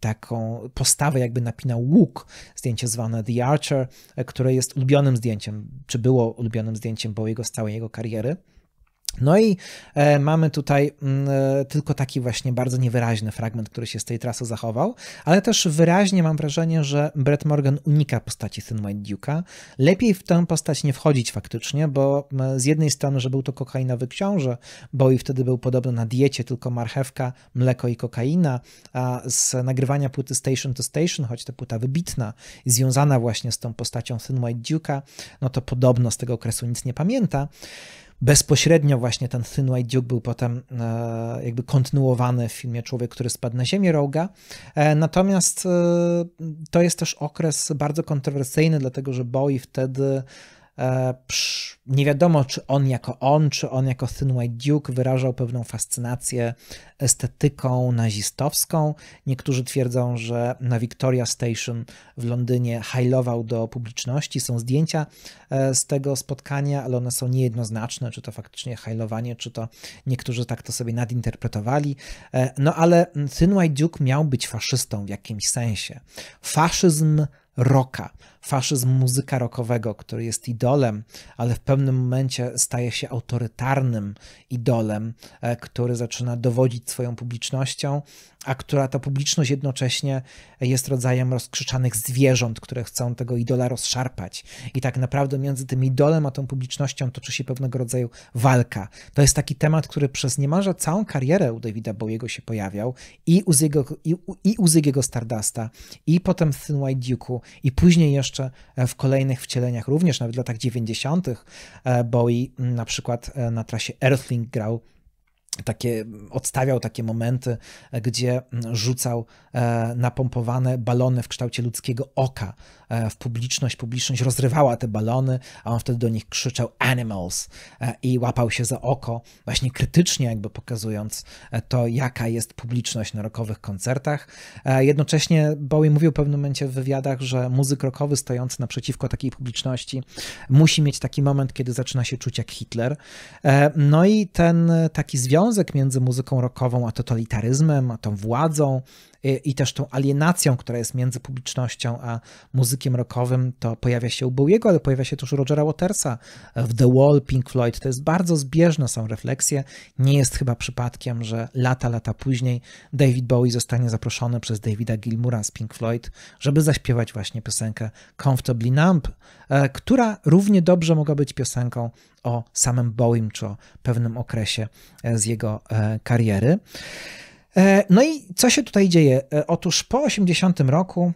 taką postawę, jakby napinał łuk, zdjęcie zwane The Archer, które jest ulubionym zdjęciem, czy było ulubionym zdjęciem Bowiego z całej jego kariery. No i e, mamy tutaj m, mm, e, tylko taki właśnie bardzo niewyraźny fragment, który się z tej trasy zachował, ale też wyraźnie mam wrażenie, że Brett Morgan unika postaci Thin White Duke'a. Lepiej w tę postać nie wchodzić faktycznie, bo m, e, z jednej strony, że był to kokainowy książę, bo i wtedy był podobno na diecie tylko marchewka, mleko i kokaina, a z nagrywania płyty Station to Station, choć ta płyta wybitna, związana właśnie z tą postacią Thin White Duke'a, no to podobno z tego okresu nic nie pamięta bezpośrednio właśnie ten Thin White Duke był potem e, jakby kontynuowany w filmie Człowiek, który spadł na ziemię Roga. E, natomiast e, to jest też okres bardzo kontrowersyjny, dlatego że Bowie wtedy nie wiadomo, czy on jako on, czy on jako Thin White Duke wyrażał pewną fascynację estetyką nazistowską. Niektórzy twierdzą, że na Victoria Station w Londynie hajlował do publiczności. Są zdjęcia e, z tego spotkania, ale one są niejednoznaczne, czy to faktycznie hajlowanie, czy to niektórzy tak to sobie nadinterpretowali. E, no ale Thin White Duke miał być faszystą w jakimś sensie. Faszyzm rocka, faszyzm muzyka rockowego, który jest idolem, ale w pewnym momencie staje się autorytarnym idolem, e, który zaczyna dowodzić swoją publicznością, a która ta publiczność jednocześnie jest rodzajem rozkrzyczanych zwierząt, które chcą tego idola rozszarpać. I tak naprawdę między tym idolem a tą publicznością toczy się pewnego rodzaju walka. To jest taki temat, który przez niemalże całą karierę u Davida Bowiego się pojawiał i u, Ziego, i, u, i u Stardusta, i potem w Thin White Duke'u, i później jeszcze w kolejnych wcieleniach, również nawet w latach 90. E, Bowie na przykład e, na trasie Earthling grał takie, odstawiał takie momenty, gdzie rzucał e, napompowane balony w kształcie ludzkiego oka e, w publiczność. Publiczność rozrywała te balony, a on wtedy do nich krzyczał animals e, i łapał się za oko, właśnie krytycznie jakby pokazując to, jaka jest publiczność na rokowych koncertach. Jednocześnie Bowie mówił w pewnym momencie w wywiadach, że muzyk rokowy stojący naprzeciwko takiej publiczności musi mieć taki moment, kiedy zaczyna się czuć jak Hitler. No i ten taki związek związek między muzyką rockową a totalitaryzmem, a tą władzą i, y, i też tą alienacją, która jest między publicznością a muzykiem rockowym, to pojawia się u Bowiego, ale pojawia się też u Rogera Watersa w The Wall, Pink Floyd. To jest bardzo zbieżne są refleksje. Nie jest chyba przypadkiem, że lata, lata później David Bowie zostanie zaproszony przez Davida Gilmura z Pink Floyd, żeby zaśpiewać właśnie piosenkę Comfortably Numb, e, która równie dobrze mogła być piosenką o samym Boeing czy o pewnym okresie e, z jego e, kariery. E, no i co się tutaj dzieje? Otóż po 80 roku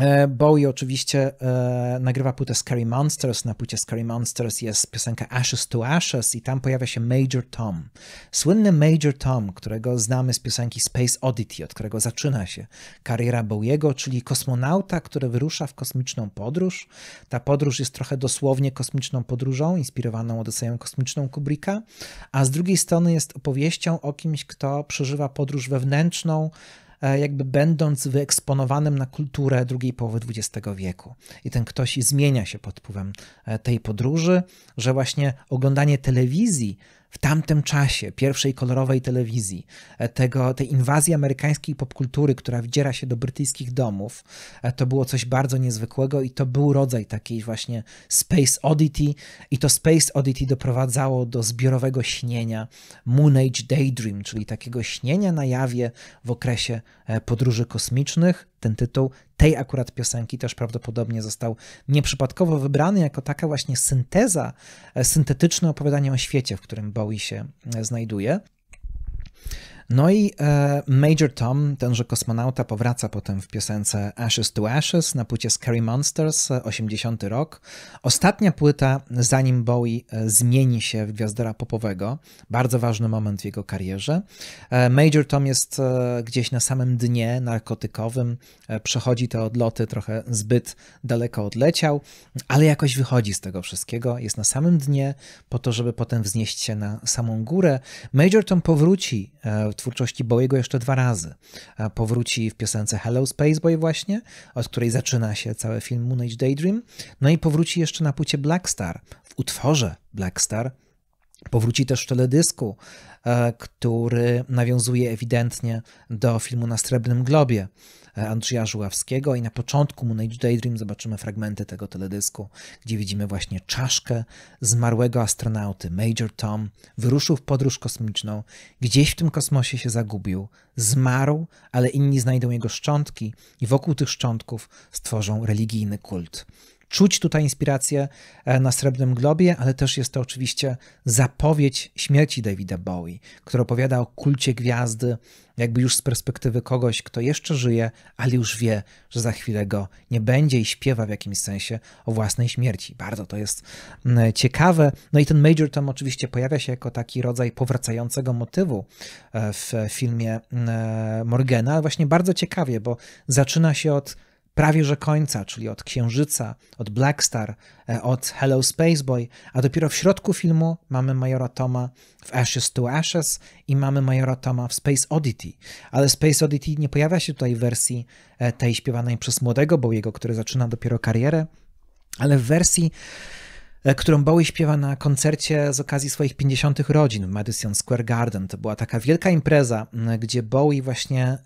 E, Bowie oczywiście e, nagrywa płytę Scary Monsters. Na płycie Scary Monsters jest piosenka Ashes to Ashes i tam pojawia się Major Tom. Słynny Major Tom, którego znamy z piosenki Space Oddity, od którego zaczyna się kariera Bowiego, czyli kosmonauta, który wyrusza w kosmiczną podróż. Ta podróż jest trochę dosłownie kosmiczną podróżą, inspirowaną Odyseją Kosmiczną Kubricka, a z drugiej strony jest opowieścią o kimś, kto przeżywa podróż wewnętrzną, E, jakby będąc wyeksponowanym na kulturę drugiej połowy XX wieku. I ten ktoś zmienia się pod wpływem e, tej podróży, że właśnie oglądanie telewizji w tamtym czasie pierwszej kolorowej telewizji, e, tego, tej inwazji amerykańskiej popkultury, która wdziera się do brytyjskich domów, e, to było coś bardzo niezwykłego i to był rodzaj takiej właśnie Space Oddity i to Space Oddity doprowadzało do zbiorowego śnienia Moon Age Daydream, czyli takiego śnienia na jawie w okresie e, podróży kosmicznych, ten tytuł tej akurat piosenki też prawdopodobnie został nieprzypadkowo wybrany jako taka właśnie synteza, e, syntetyczne opowiadanie o świecie, w którym Bowie się e, znajduje. No i e, Major Tom, tenże kosmonauta, powraca potem w piosence Ashes to Ashes na płycie Scary Monsters, 80 e, rok. Ostatnia płyta, zanim Bowie e, zmieni się w gwiazdora popowego, bardzo ważny moment w jego karierze. Major Tom jest gdzieś na samym dnie narkotykowym, przechodzi te odloty, trochę zbyt daleko odleciał, ale jakoś wychodzi z tego wszystkiego, jest na samym dnie po to, żeby potem wznieść się na samą górę. Major Tom powróci twórczości Bowiego jeszcze dwa razy. Powróci w piosence Hello Spaceboy właśnie, od której zaczyna się cały film Moon Age Daydream, no i powróci jeszcze na płycie Black Star, w utworze Black Star, Powróci też w teledysku, e, który nawiązuje ewidentnie do filmu na Srebrnym Globie, Andrzeja Żuławskiego i na początku Moon Age Daydream zobaczymy fragmenty tego teledysku, gdzie widzimy właśnie czaszkę zmarłego astronauty. Major Tom wyruszył w podróż kosmiczną, gdzieś w tym kosmosie się zagubił, zmarł, ale inni znajdą jego szczątki i wokół tych szczątków stworzą religijny kult. Czuć tutaj inspirację e, na Srebrnym Globie, ale też jest to oczywiście zapowiedź śmierci Davida Bowie, który opowiada o kulcie gwiazdy, jakby już z perspektywy kogoś, kto jeszcze żyje, ale już wie, że za chwilę go nie będzie i śpiewa w jakimś sensie o własnej śmierci. Bardzo to jest mm, ciekawe. No i ten Major tam oczywiście pojawia się jako taki rodzaj powracającego motywu e, w filmie mm, e, Morgana, ale właśnie bardzo ciekawie, bo zaczyna się od prawie że końca, czyli od Księżyca, od Black Star, e, od Hello Spaceboy, a dopiero w środku filmu mamy Majora Toma w Ashes to Ashes i mamy Majora Toma w Space Oddity. Ale Space Oddity nie pojawia się tutaj w wersji e, tej śpiewanej przez młodego Bowiego, który zaczyna dopiero karierę, ale w wersji e, którą Bowie śpiewa na koncercie z okazji swoich 50. rodzin w Madison Square Garden. To była taka wielka impreza, gdzie Bowie właśnie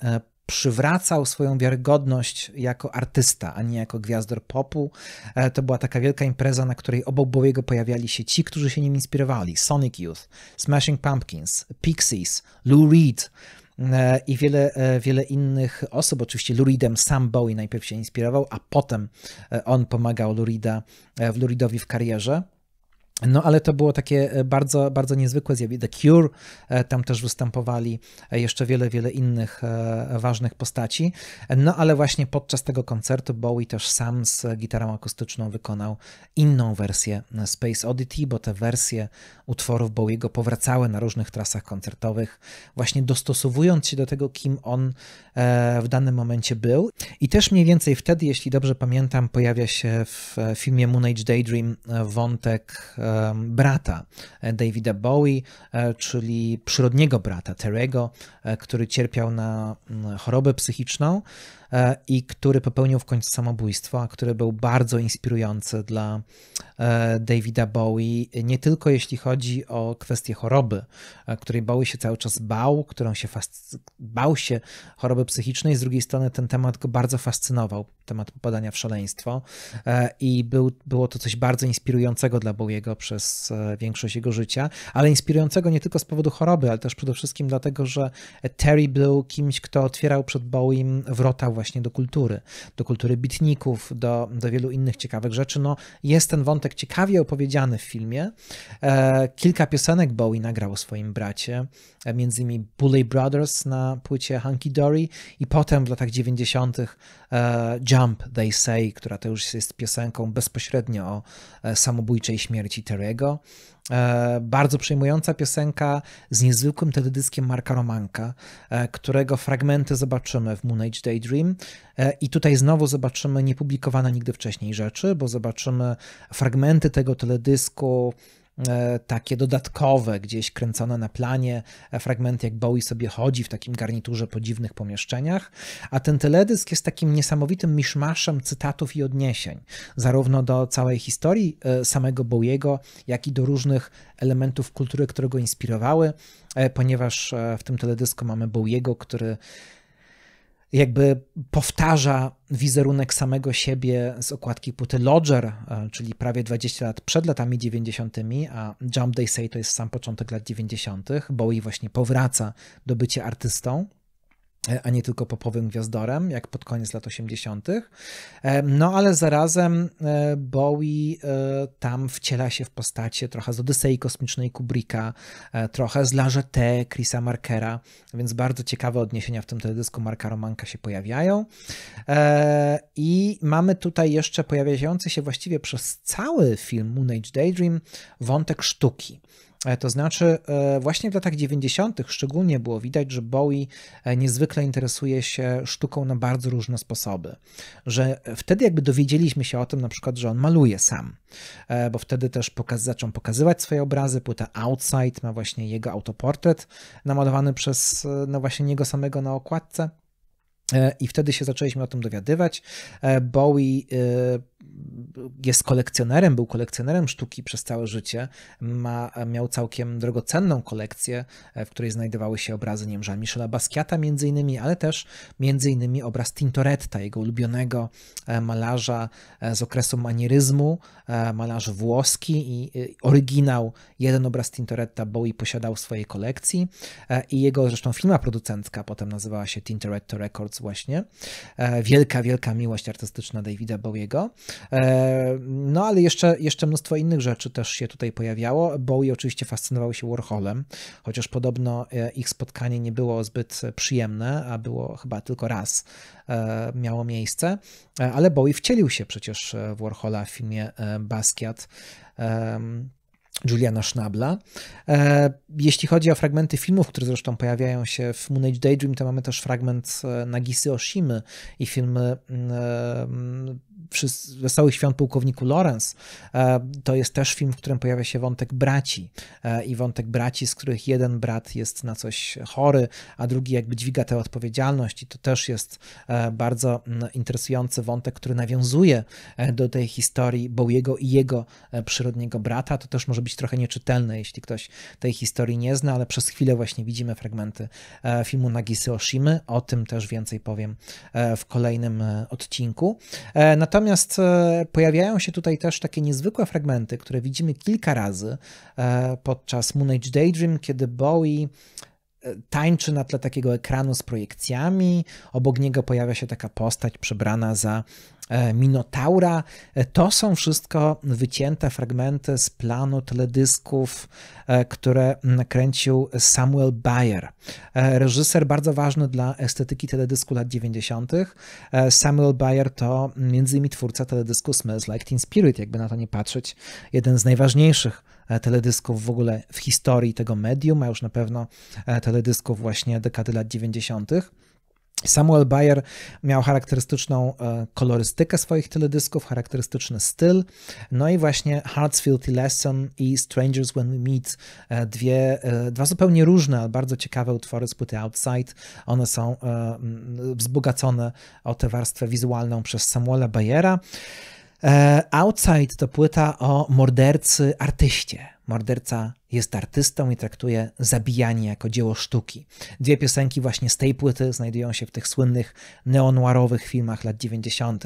przywracał swoją wiarygodność jako artysta, a nie jako gwiazdor popu. E, to była taka wielka impreza, na której obok Bowiego pojawiali się ci, którzy się nim inspirowali. Sonic Youth, Smashing Pumpkins, Pixies, Lou Reed, e, i wiele, e, wiele innych osób. Oczywiście Luridem sam Bowie najpierw się inspirował, a potem on pomagał Lurida, Luridowi w karierze. No, ale to było takie e, bardzo, bardzo niezwykłe zjawisko. The Cure, e, tam też występowali e, jeszcze wiele, wiele innych ważnych postaci. No, ale właśnie podczas tego koncertu Bowie też sam z gitarą akustyczną wykonał inną wersję Space Oddity, bo te wersje utworów Bowiego powracały na różnych trasach koncertowych, właśnie dostosowując się do tego, kim on w danym momencie był. I też mniej więcej wtedy, jeśli dobrze pamiętam, pojawia się w filmie Moon Age Daydream wątek brata e, Davida Bowie, e, czyli przyrodniego brata Terego, e, który cierpiał na chorobę psychiczną. E, i który popełnił w końcu samobójstwo, a który był bardzo inspirujący dla e, Davida Bowie, nie tylko jeśli chodzi o kwestię choroby, e, której Bowie się cały czas bał, którą się fascy- bał się choroby psychicznej, z drugiej strony ten temat go bardzo fascynował, temat popadania w szaleństwo i był, było to coś bardzo inspirującego dla Bowiego przez większość jego życia, ale inspirującego nie tylko z powodu choroby, ale też przede wszystkim dlatego, że Terry był kimś, kto otwierał przed Bowiem wrota właśnie do kultury, do kultury bitników, do, do wielu innych ciekawych rzeczy. No, jest ten wątek ciekawie opowiedziany w filmie. E, kilka piosenek Bowie nagrał swoim bracie, e, między innymi Bully Brothers na płycie Hunky Dory i potem w latach 90. E, Jump They Say, która to już jest piosenką bezpośrednio o e, samobójczej śmierci Terego. E, bardzo przejmująca piosenka z niezwykłym teledyskiem Marka Romanka, e, którego fragmenty zobaczymy w Moon Age Daydream. E, I tutaj znowu zobaczymy niepublikowane nigdy wcześniej rzeczy, bo zobaczymy fragmenty tego teledysku E, takie dodatkowe, gdzieś kręcone na planie, e, fragmenty jak Bowie sobie chodzi w takim garniturze po dziwnych pomieszczeniach, a ten teledysk jest takim niesamowitym miszmaszem cytatów i odniesień, zarówno do całej historii e, samego Bowiego, jak i do różnych elementów kultury, które go inspirowały, ponieważ w tym teledysku mamy Bowiego, który jakby powtarza wizerunek samego siebie z okładki płyty Lodger, e, czyli prawie 20 lat przed latami 90., a Jump They Say to jest sam początek lat 90., Bowie właśnie powraca do bycia artystą. E, a nie tylko popowym gwiazdorem, jak pod koniec lat 80. E, no ale zarazem e, Bowie tam wciela się w postacie trochę z Odysei Kosmicznej Kubricka, trochę z Largeté Chrisa Markera, więc bardzo ciekawe odniesienia w tym teledysku Marka Romanka się pojawiają. I mamy tutaj jeszcze pojawiający się właściwie przez cały film Moon Age Daydream wątek sztuki. E, to znaczy, e, właśnie w latach 90. szczególnie było widać, że Bowie e, niezwykle interesuje się sztuką na bardzo różne sposoby. Że wtedy jakby dowiedzieliśmy się o tym, na przykład, że on maluje sam, bo wtedy też pokaz, zaczął pokazywać swoje obrazy. Płyta Outside ma właśnie jego autoportret namalowany przez no właśnie niego samego na okładce. I wtedy się zaczęliśmy o tym dowiadywać. Bowie jest kolekcjonerem, był kolekcjonerem sztuki przez całe życie, ma, miał całkiem drogocenną kolekcję, e, w której znajdowały się obrazy nie michela Basquiata między innymi, ale też między innymi obraz Tintoretta, jego ulubionego e, malarza e, z okresu manieryzmu, malarz włoski i oryginał, jeden obraz Tintoretta Bowie posiadał w swojej kolekcji i jego zresztą firma producencka potem nazywała się Tintoretto Records właśnie. Wielka, wielka miłość artystyczna Davida Bowiego. E, no ale jeszcze, jeszcze mnóstwo innych rzeczy też się tutaj pojawiało. Bowie oczywiście fascynował się Warholem, chociaż podobno e, ich spotkanie nie było zbyt przyjemne, a było chyba tylko raz e, miało miejsce, ale Bowie wcielił się przecież w Warhola w filmie Basquiat. Juliana Schnabla. Jeśli chodzi o fragmenty filmów, które zresztą pojawiają się w Moon Age Daydream, to mamy też fragment Nagisy Oshimy i filmy przez Wesołych Świąt Pułkowniku Lorenz, e, to jest też film, w którym pojawia się wątek braci e, i wątek braci, z których jeden brat jest na coś chory, a drugi jakby dźwiga tę odpowiedzialność i to też jest e, bardzo interesujący wątek, który nawiązuje do tej historii Bowiego i jego przyrodniego brata. To też może być trochę nieczytelne, jeśli ktoś tej historii nie zna, ale przez chwilę właśnie widzimy fragmenty filmu Nagisy Oshimy. O tym też więcej powiem w kolejnym odcinku. Natomiast Natomiast e, pojawiają się tutaj też takie niezwykłe fragmenty, które widzimy kilka razy e, podczas Moon Age Daydream, kiedy Bowie e, tańczy na tle takiego ekranu z projekcjami. Obok niego pojawia się taka postać przebrana za E, Minotaura. E, to są wszystko wycięte fragmenty z planu teledysków, e, które nakręcił Samuel Bayer. Reżyser bardzo ważny dla estetyki teledysku lat 90. Samuel Bayer to między innymi twórca teledysku Smells Like Teen Spirit, jakby na to nie patrzeć, jeden z najważniejszych teledysków w ogóle w historii tego medium, a już na pewno teledysków właśnie dekady lat 90. Samuel Bayer miał charakterystyczną e, kolorystykę swoich teledysków, charakterystyczny styl. No i właśnie Hearts i Lesson i Strangers When We Meet, e, dwie, e, dwa zupełnie różne, ale bardzo ciekawe utwory z płyty Outside. One są wzbogacone o tę warstwę wizualną przez Samuela Bayera. Outside to płyta o mordercy artyście, morderca jest artystą i traktuje zabijanie jako dzieło sztuki. Dwie piosenki właśnie z tej płyty znajdują się w tych słynnych neonuarowych filmach lat 90.,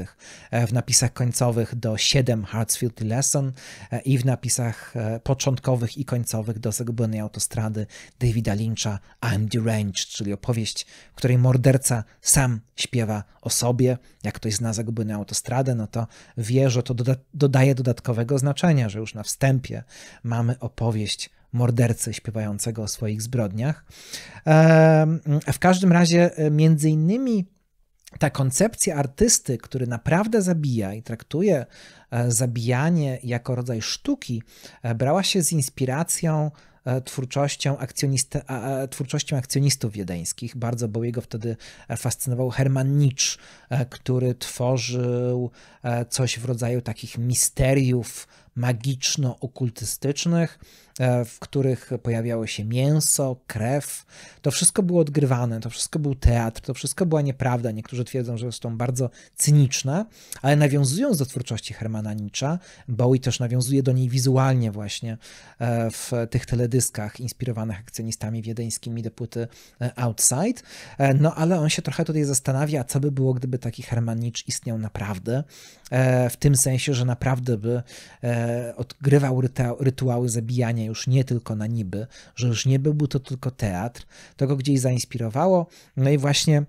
e, w napisach końcowych do 7 Hartsfield Lesson e, i w napisach e, początkowych i końcowych do Zagubionej Autostrady Davida Lyncha I'm Deranged, czyli opowieść, w której morderca sam śpiewa o sobie. Jak ktoś zna Zagubioną Autostradę, no to wie, że to doda- dodaje dodatkowego znaczenia, że już na wstępie mamy opowieść mordercy śpiewającego o swoich zbrodniach. W każdym razie, e, między innymi ta koncepcja artysty, który naprawdę zabija i traktuje e, zabijanie jako rodzaj sztuki, e, brała się z inspiracją twórczością, twórczością akcjonistów wiedeńskich. Bardzo jego wtedy fascynował Herman Nietzsche, który tworzył coś w rodzaju takich misteriów magiczno-okultystycznych, E, w których pojawiało się mięso, krew. To wszystko było odgrywane, to wszystko był teatr, to wszystko była nieprawda. Niektórzy twierdzą, że zresztą bardzo cyniczna, ale nawiązując do twórczości Hermana Nicza, Bowie też nawiązuje do niej wizualnie właśnie e, w tych teledyskach inspirowanych akcjonistami wiedeńskimi deputy e, Outside. No ale on się trochę tutaj zastanawia, co by było, gdyby taki Herman Nicz istniał naprawdę, w tym sensie, że naprawdę by odgrywał rytuały zabijania już nie tylko na niby, że już nie był to tylko teatr, to go gdzieś zainspirowało. No i właśnie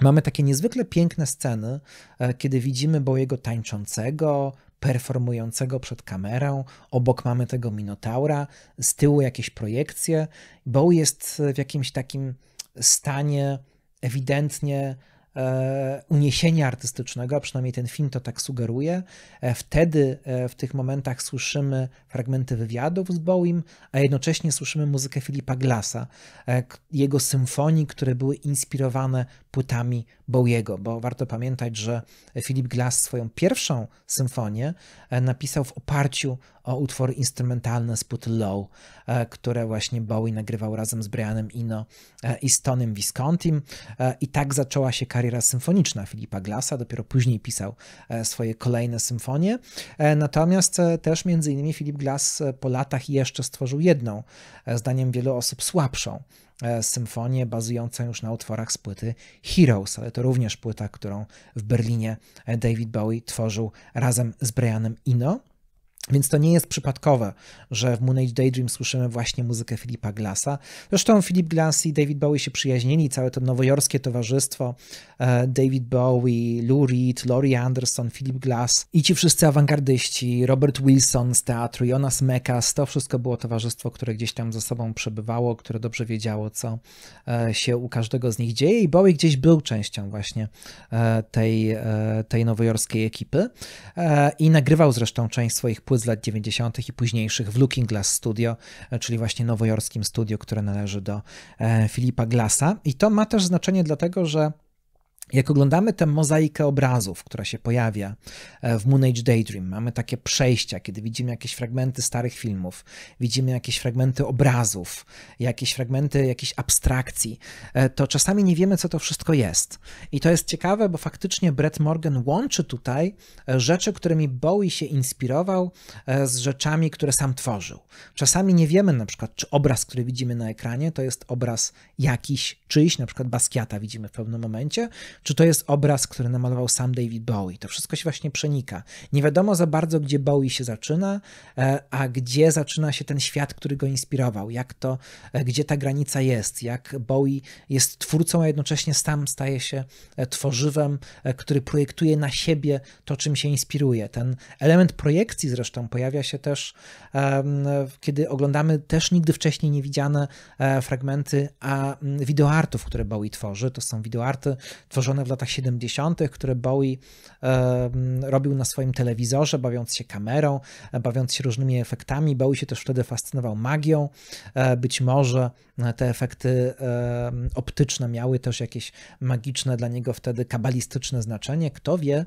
mamy takie niezwykle piękne sceny, e, kiedy widzimy Bojego tańczącego, performującego przed kamerą, obok mamy tego Minotaura, z tyłu jakieś projekcje. Bo jest w jakimś takim stanie ewidentnie E, uniesienia artystycznego, a przynajmniej ten film to tak sugeruje. E, wtedy e, w tych momentach słyszymy fragmenty wywiadów z Bowiem, a jednocześnie słyszymy muzykę Filipa Glassa, jego symfonii, które były inspirowane płytami Bowiego, bo warto pamiętać, że Philip Glass swoją pierwszą symfonię e, napisał w oparciu o utwory instrumentalne z Low, e, które właśnie Bowie nagrywał razem z Brianem Ino e, i z Tonym Viscontim i tak zaczęła się kariera symfoniczna Filipa Glassa, dopiero później pisał swoje kolejne symfonie. Natomiast też między innymi Philip Glass po latach jeszcze stworzył jedną, zdaniem wielu osób słabszą E, symfonię bazującą już na utworach z płyty Heroes, ale to również płyta, którą w Berlinie David Bowie tworzył razem z Brianem Ino. Więc to nie jest przypadkowe, że w Moon Age Daydream słyszymy właśnie muzykę Filipa Glassa. Zresztą Philip Glass i David Bowie się przyjaźnili, całe to nowojorskie towarzystwo, e, David Bowie, Lou Reed, Laurie Anderson, Philip Glass i ci wszyscy awangardyści, Robert Wilson z teatru, Jonas Mekas, to wszystko było towarzystwo, które gdzieś tam ze sobą przebywało, które dobrze wiedziało, co e, się u każdego z nich dzieje i Bowie gdzieś był częścią właśnie e, tej, tej nowojorskiej ekipy i nagrywał zresztą część swoich płyt z lat 90. i późniejszych w Looking Glass Studio, e, czyli właśnie nowojorskim studio, które należy do e, Filipa Glassa. I to ma też znaczenie dlatego, że jak oglądamy tę mozaikę obrazów, która się pojawia e, w Moon Age Daydream, mamy takie przejścia, kiedy widzimy jakieś fragmenty starych filmów, widzimy jakieś fragmenty obrazów, jakieś fragmenty jakiejś abstrakcji, e, to czasami nie wiemy, co to wszystko jest. I to jest ciekawe, bo faktycznie Brett Morgan łączy tutaj e, rzeczy, którymi Bowie się inspirował, z rzeczami, które sam tworzył. Czasami nie wiemy na przykład, czy obraz, który widzimy na ekranie, to jest obraz jakiś, czyjś, na przykład Baskiata widzimy w pewnym momencie, czy to jest obraz, który namalował sam David Bowie. To wszystko się właśnie przenika. Nie wiadomo za bardzo, gdzie Bowie się zaczyna, e, a gdzie zaczyna się ten świat, który go inspirował, jak to, e, gdzie ta granica jest, jak Bowie jest twórcą, a jednocześnie sam staje się e, tworzywem, który projektuje na siebie to, czym się inspiruje. Ten element projekcji zresztą pojawia się też, kiedy oglądamy też nigdy wcześniej nie widziane fragmenty a wideoartów, które Bowie tworzy. To są wideoarty tworzone stworzone w latach 70., które Bowie robił na swoim telewizorze, bawiąc się kamerą, e, bawiąc się różnymi efektami. Bowie się też wtedy fascynował magią. E, być może e, te efekty optyczne miały też jakieś magiczne dla niego wtedy kabalistyczne znaczenie, kto wie.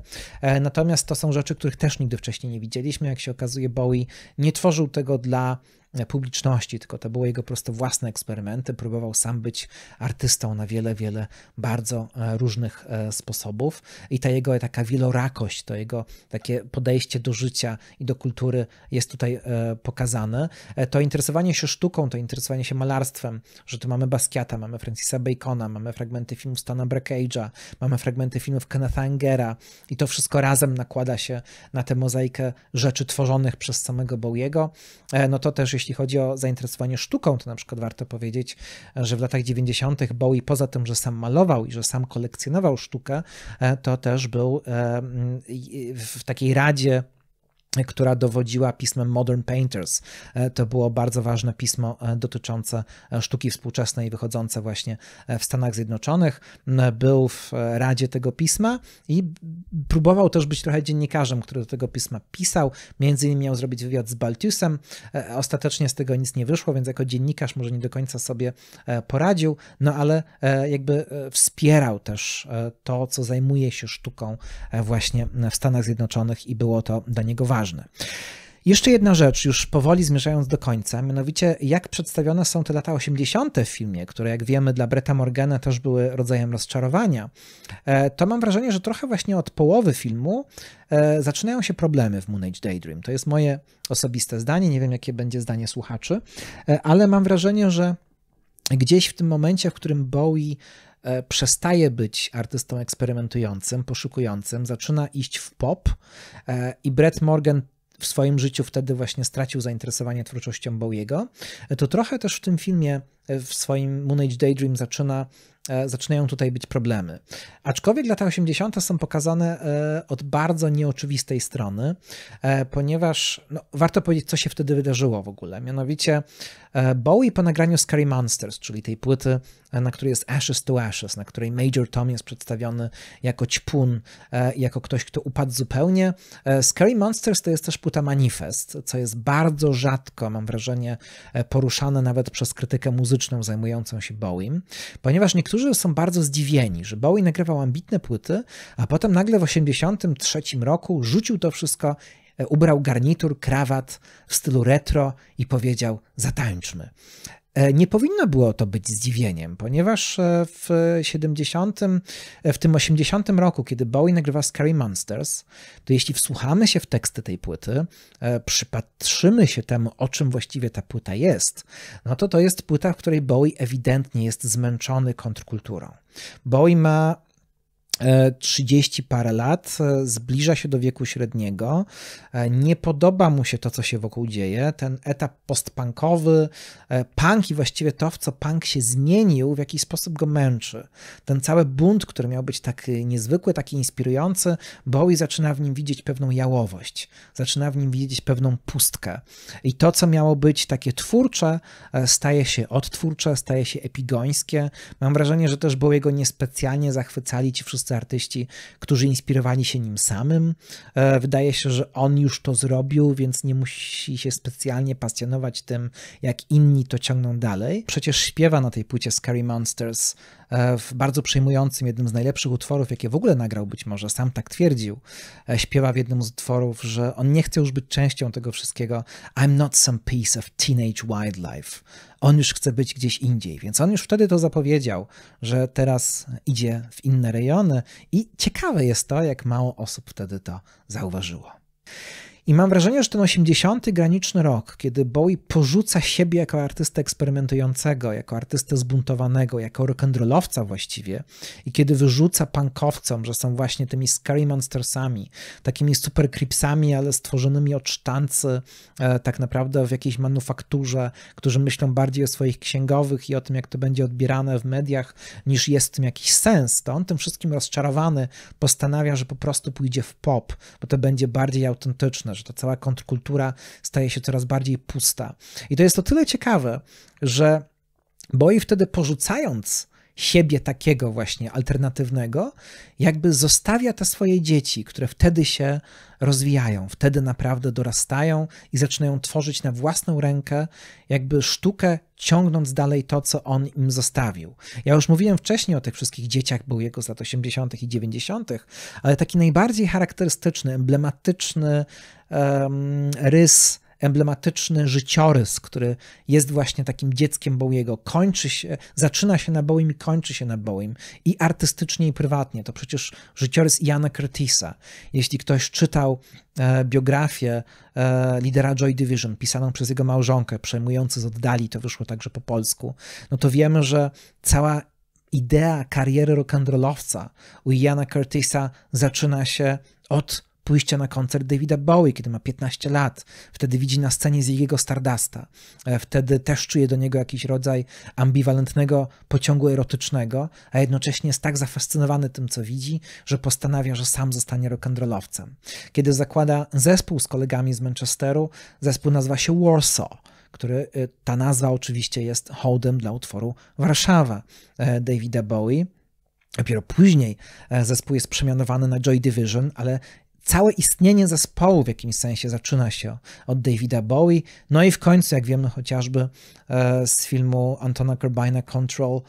Natomiast to są rzeczy, których też nigdy wcześniej nie widzieliśmy. Jak się okazuje, Bowie nie tworzył tego dla publiczności, tylko to były jego proste własne eksperymenty. Próbował sam być artystą na wiele, wiele bardzo e, różnych e, sposobów i ta jego taka wielorakość, to jego takie podejście do życia i do kultury jest tutaj e, pokazane. To interesowanie się sztuką, to interesowanie się malarstwem, że tu mamy Basquiata, mamy Francisa Bacona, mamy fragmenty filmów Stana Brackage'a, mamy fragmenty filmów Kenneth Angera i to wszystko razem nakłada się na tę mozaikę rzeczy tworzonych przez samego Bowiego, no to też jeśli chodzi o zainteresowanie sztuką, to na przykład warto powiedzieć, że w latach 90. Bowie poza tym, że sam malował i że sam kolekcjonował sztukę, e, to też był e, w takiej radzie która dowodziła pismem Modern Painters. E, to było bardzo ważne pismo e, dotyczące e, sztuki współczesnej, wychodzące właśnie w Stanach Zjednoczonych. Był w radzie tego pisma i próbował też być trochę dziennikarzem, który do tego pisma pisał. Między innymi miał zrobić wywiad z Balthusem. Ostatecznie z tego nic nie wyszło, więc jako dziennikarz może nie do końca sobie poradził, no ale jakby wspierał też to, co zajmuje się sztuką właśnie w Stanach Zjednoczonych i było to dla niego ważne ważne. Jeszcze jedna rzecz, już powoli zmierzając do końca, mianowicie jak przedstawione są te lata 80. w filmie, które jak wiemy dla Bretta Morgana też były rodzajem rozczarowania, e, to mam wrażenie, że trochę właśnie od połowy filmu e, zaczynają się problemy w Moon Age Daydream. To jest moje osobiste zdanie, nie wiem jakie będzie zdanie słuchaczy, e, ale mam wrażenie, że gdzieś w tym momencie, w którym Bowie E, przestaje być artystą eksperymentującym, poszukującym, zaczyna iść w pop e, i Brett Morgan w swoim życiu wtedy właśnie stracił zainteresowanie twórczością Bowiego, e, to trochę też w tym filmie w swoim Moon Age Daydream zaczyna, e, zaczynają tutaj być problemy. Aczkolwiek lata 80. są pokazane e, od bardzo nieoczywistej strony, e, ponieważ no, warto powiedzieć, co się wtedy wydarzyło w ogóle. Mianowicie Bowie po nagraniu Scary Monsters, czyli tej płyty, na której jest Ashes to Ashes, na której Major Tom jest przedstawiony jako ćpun, jako ktoś, kto upadł zupełnie. Scary Monsters to jest też płyta Manifest, co jest bardzo rzadko, mam wrażenie, poruszane nawet przez krytykę muzyczną muzyczną zajmującą się Bowiem, ponieważ niektórzy są bardzo zdziwieni, że Bowie nagrywał ambitne płyty, a potem nagle w 1983 roku rzucił to wszystko e, ubrał garnitur, krawat w stylu retro i powiedział: Zatańczmy. E, nie powinno było to być zdziwieniem, ponieważ e, w 70, e, w tym 80 roku, kiedy Bowie nagrywa Scary Monsters, to jeśli wsłuchamy się w teksty tej płyty, przypatrzymy się temu, o czym właściwie ta płyta jest, no to to jest płyta, w której Bowie ewidentnie jest zmęczony kontrkulturą. Bowie ma 30 e, parę lat, e, zbliża się do wieku średniego, e, nie podoba mu się to, co się wokół dzieje, ten etap postpunkowy, punk i właściwie to, w co punk się zmienił, w jakiś sposób go męczy. Ten cały bunt, który miał być tak niezwykły, taki inspirujący, Bowie zaczyna w nim widzieć pewną jałowość, zaczyna w nim widzieć pewną pustkę. I to, co miało być takie twórcze, staje się odtwórcze, staje się epigońskie. Mam wrażenie, że też Bowiego niespecjalnie zachwycali ci wszyscy polscy artyści, którzy inspirowani się nim samym. E, wydaje się, że on już to zrobił, więc nie musi się specjalnie pasjonować tym, jak inni to ciągną dalej. Przecież śpiewa na tej płycie Scary Monsters e, w bardzo przejmującym, jednym z najlepszych utworów, jakie w ogóle nagrał, być może sam tak twierdził. E, śpiewa w jednym z utworów, że on nie chce już być częścią tego wszystkiego. I'm not some piece of teenage wildlife on już chce być gdzieś indziej. Więc on już wtedy to zapowiedział, że teraz idzie w inne rejony i ciekawe jest to, jak mało osób wtedy to zauważyło. I mam wrażenie, że ten 80. graniczny rok, kiedy Bowie porzuca siebie jako artystę eksperymentującego, jako artystę zbuntowanego, jako rock'n'rollowca właściwie, i kiedy wyrzuca punkowcom, że są właśnie tymi scary monstersami, takimi super creepsami, ale stworzonymi od sztancy e, tak naprawdę w jakiejś manufakturze, którzy myślą bardziej o swoich księgowych i o tym, jak to będzie odbierane w mediach, niż jest w tym jakiś sens, to on tym wszystkim rozczarowany postanawia, że po prostu pójdzie w pop, bo to będzie bardziej autentyczne, że ta cała kontrkultura staje się coraz bardziej pusta. I to jest o tyle ciekawe, że Boi wtedy porzucając siebie takiego właśnie alternatywnego, jakby zostawia te swoje dzieci, które wtedy się rozwijają, wtedy naprawdę dorastają i zaczynają tworzyć na własną rękę, jakby sztukę, ciągnąc dalej to, co on im zostawił. Ja już mówiłem wcześniej o tych wszystkich dzieciach był jego z lat 80. i 90., ale taki najbardziej charakterystyczny, emblematyczny rys emblematyczny życiorys, który jest właśnie takim dzieckiem Bowiego. Kończy się, zaczyna się na Bowiem i kończy się na Bowiem. I artystycznie, i prywatnie. To przecież życiorys Jana Curtisa. Jeśli ktoś czytał e, biografię e, lidera Joy Division, pisaną przez jego małżonkę, przejmujący z oddali, to wyszło także po polsku, no to wiemy, że cała idea kariery rock'n'rollowca u Jana Curtisa zaczyna się od pójścia na koncert Davida Bowie, kiedy ma 15 lat. Wtedy widzi na scenie z jego Stardasta. E, wtedy też czuje do niego jakiś rodzaj ambiwalentnego pociągu erotycznego, a jednocześnie jest tak zafascynowany tym, co widzi, że postanawia, że sam zostanie rock'n'rollowcem. Kiedy zakłada zespół z kolegami z Manchesteru, zespół nazywa się Warsaw który e, ta nazwa oczywiście jest hołdem dla utworu Warszawa e, Davida Bowie. Dopiero później zespół jest przemianowany na Joy Division, ale Całe istnienie zespołu w jakimś sensie zaczyna się od Davida Bowie, no i w końcu, jak wiemy chociażby e, z filmu Antona Corbina Control,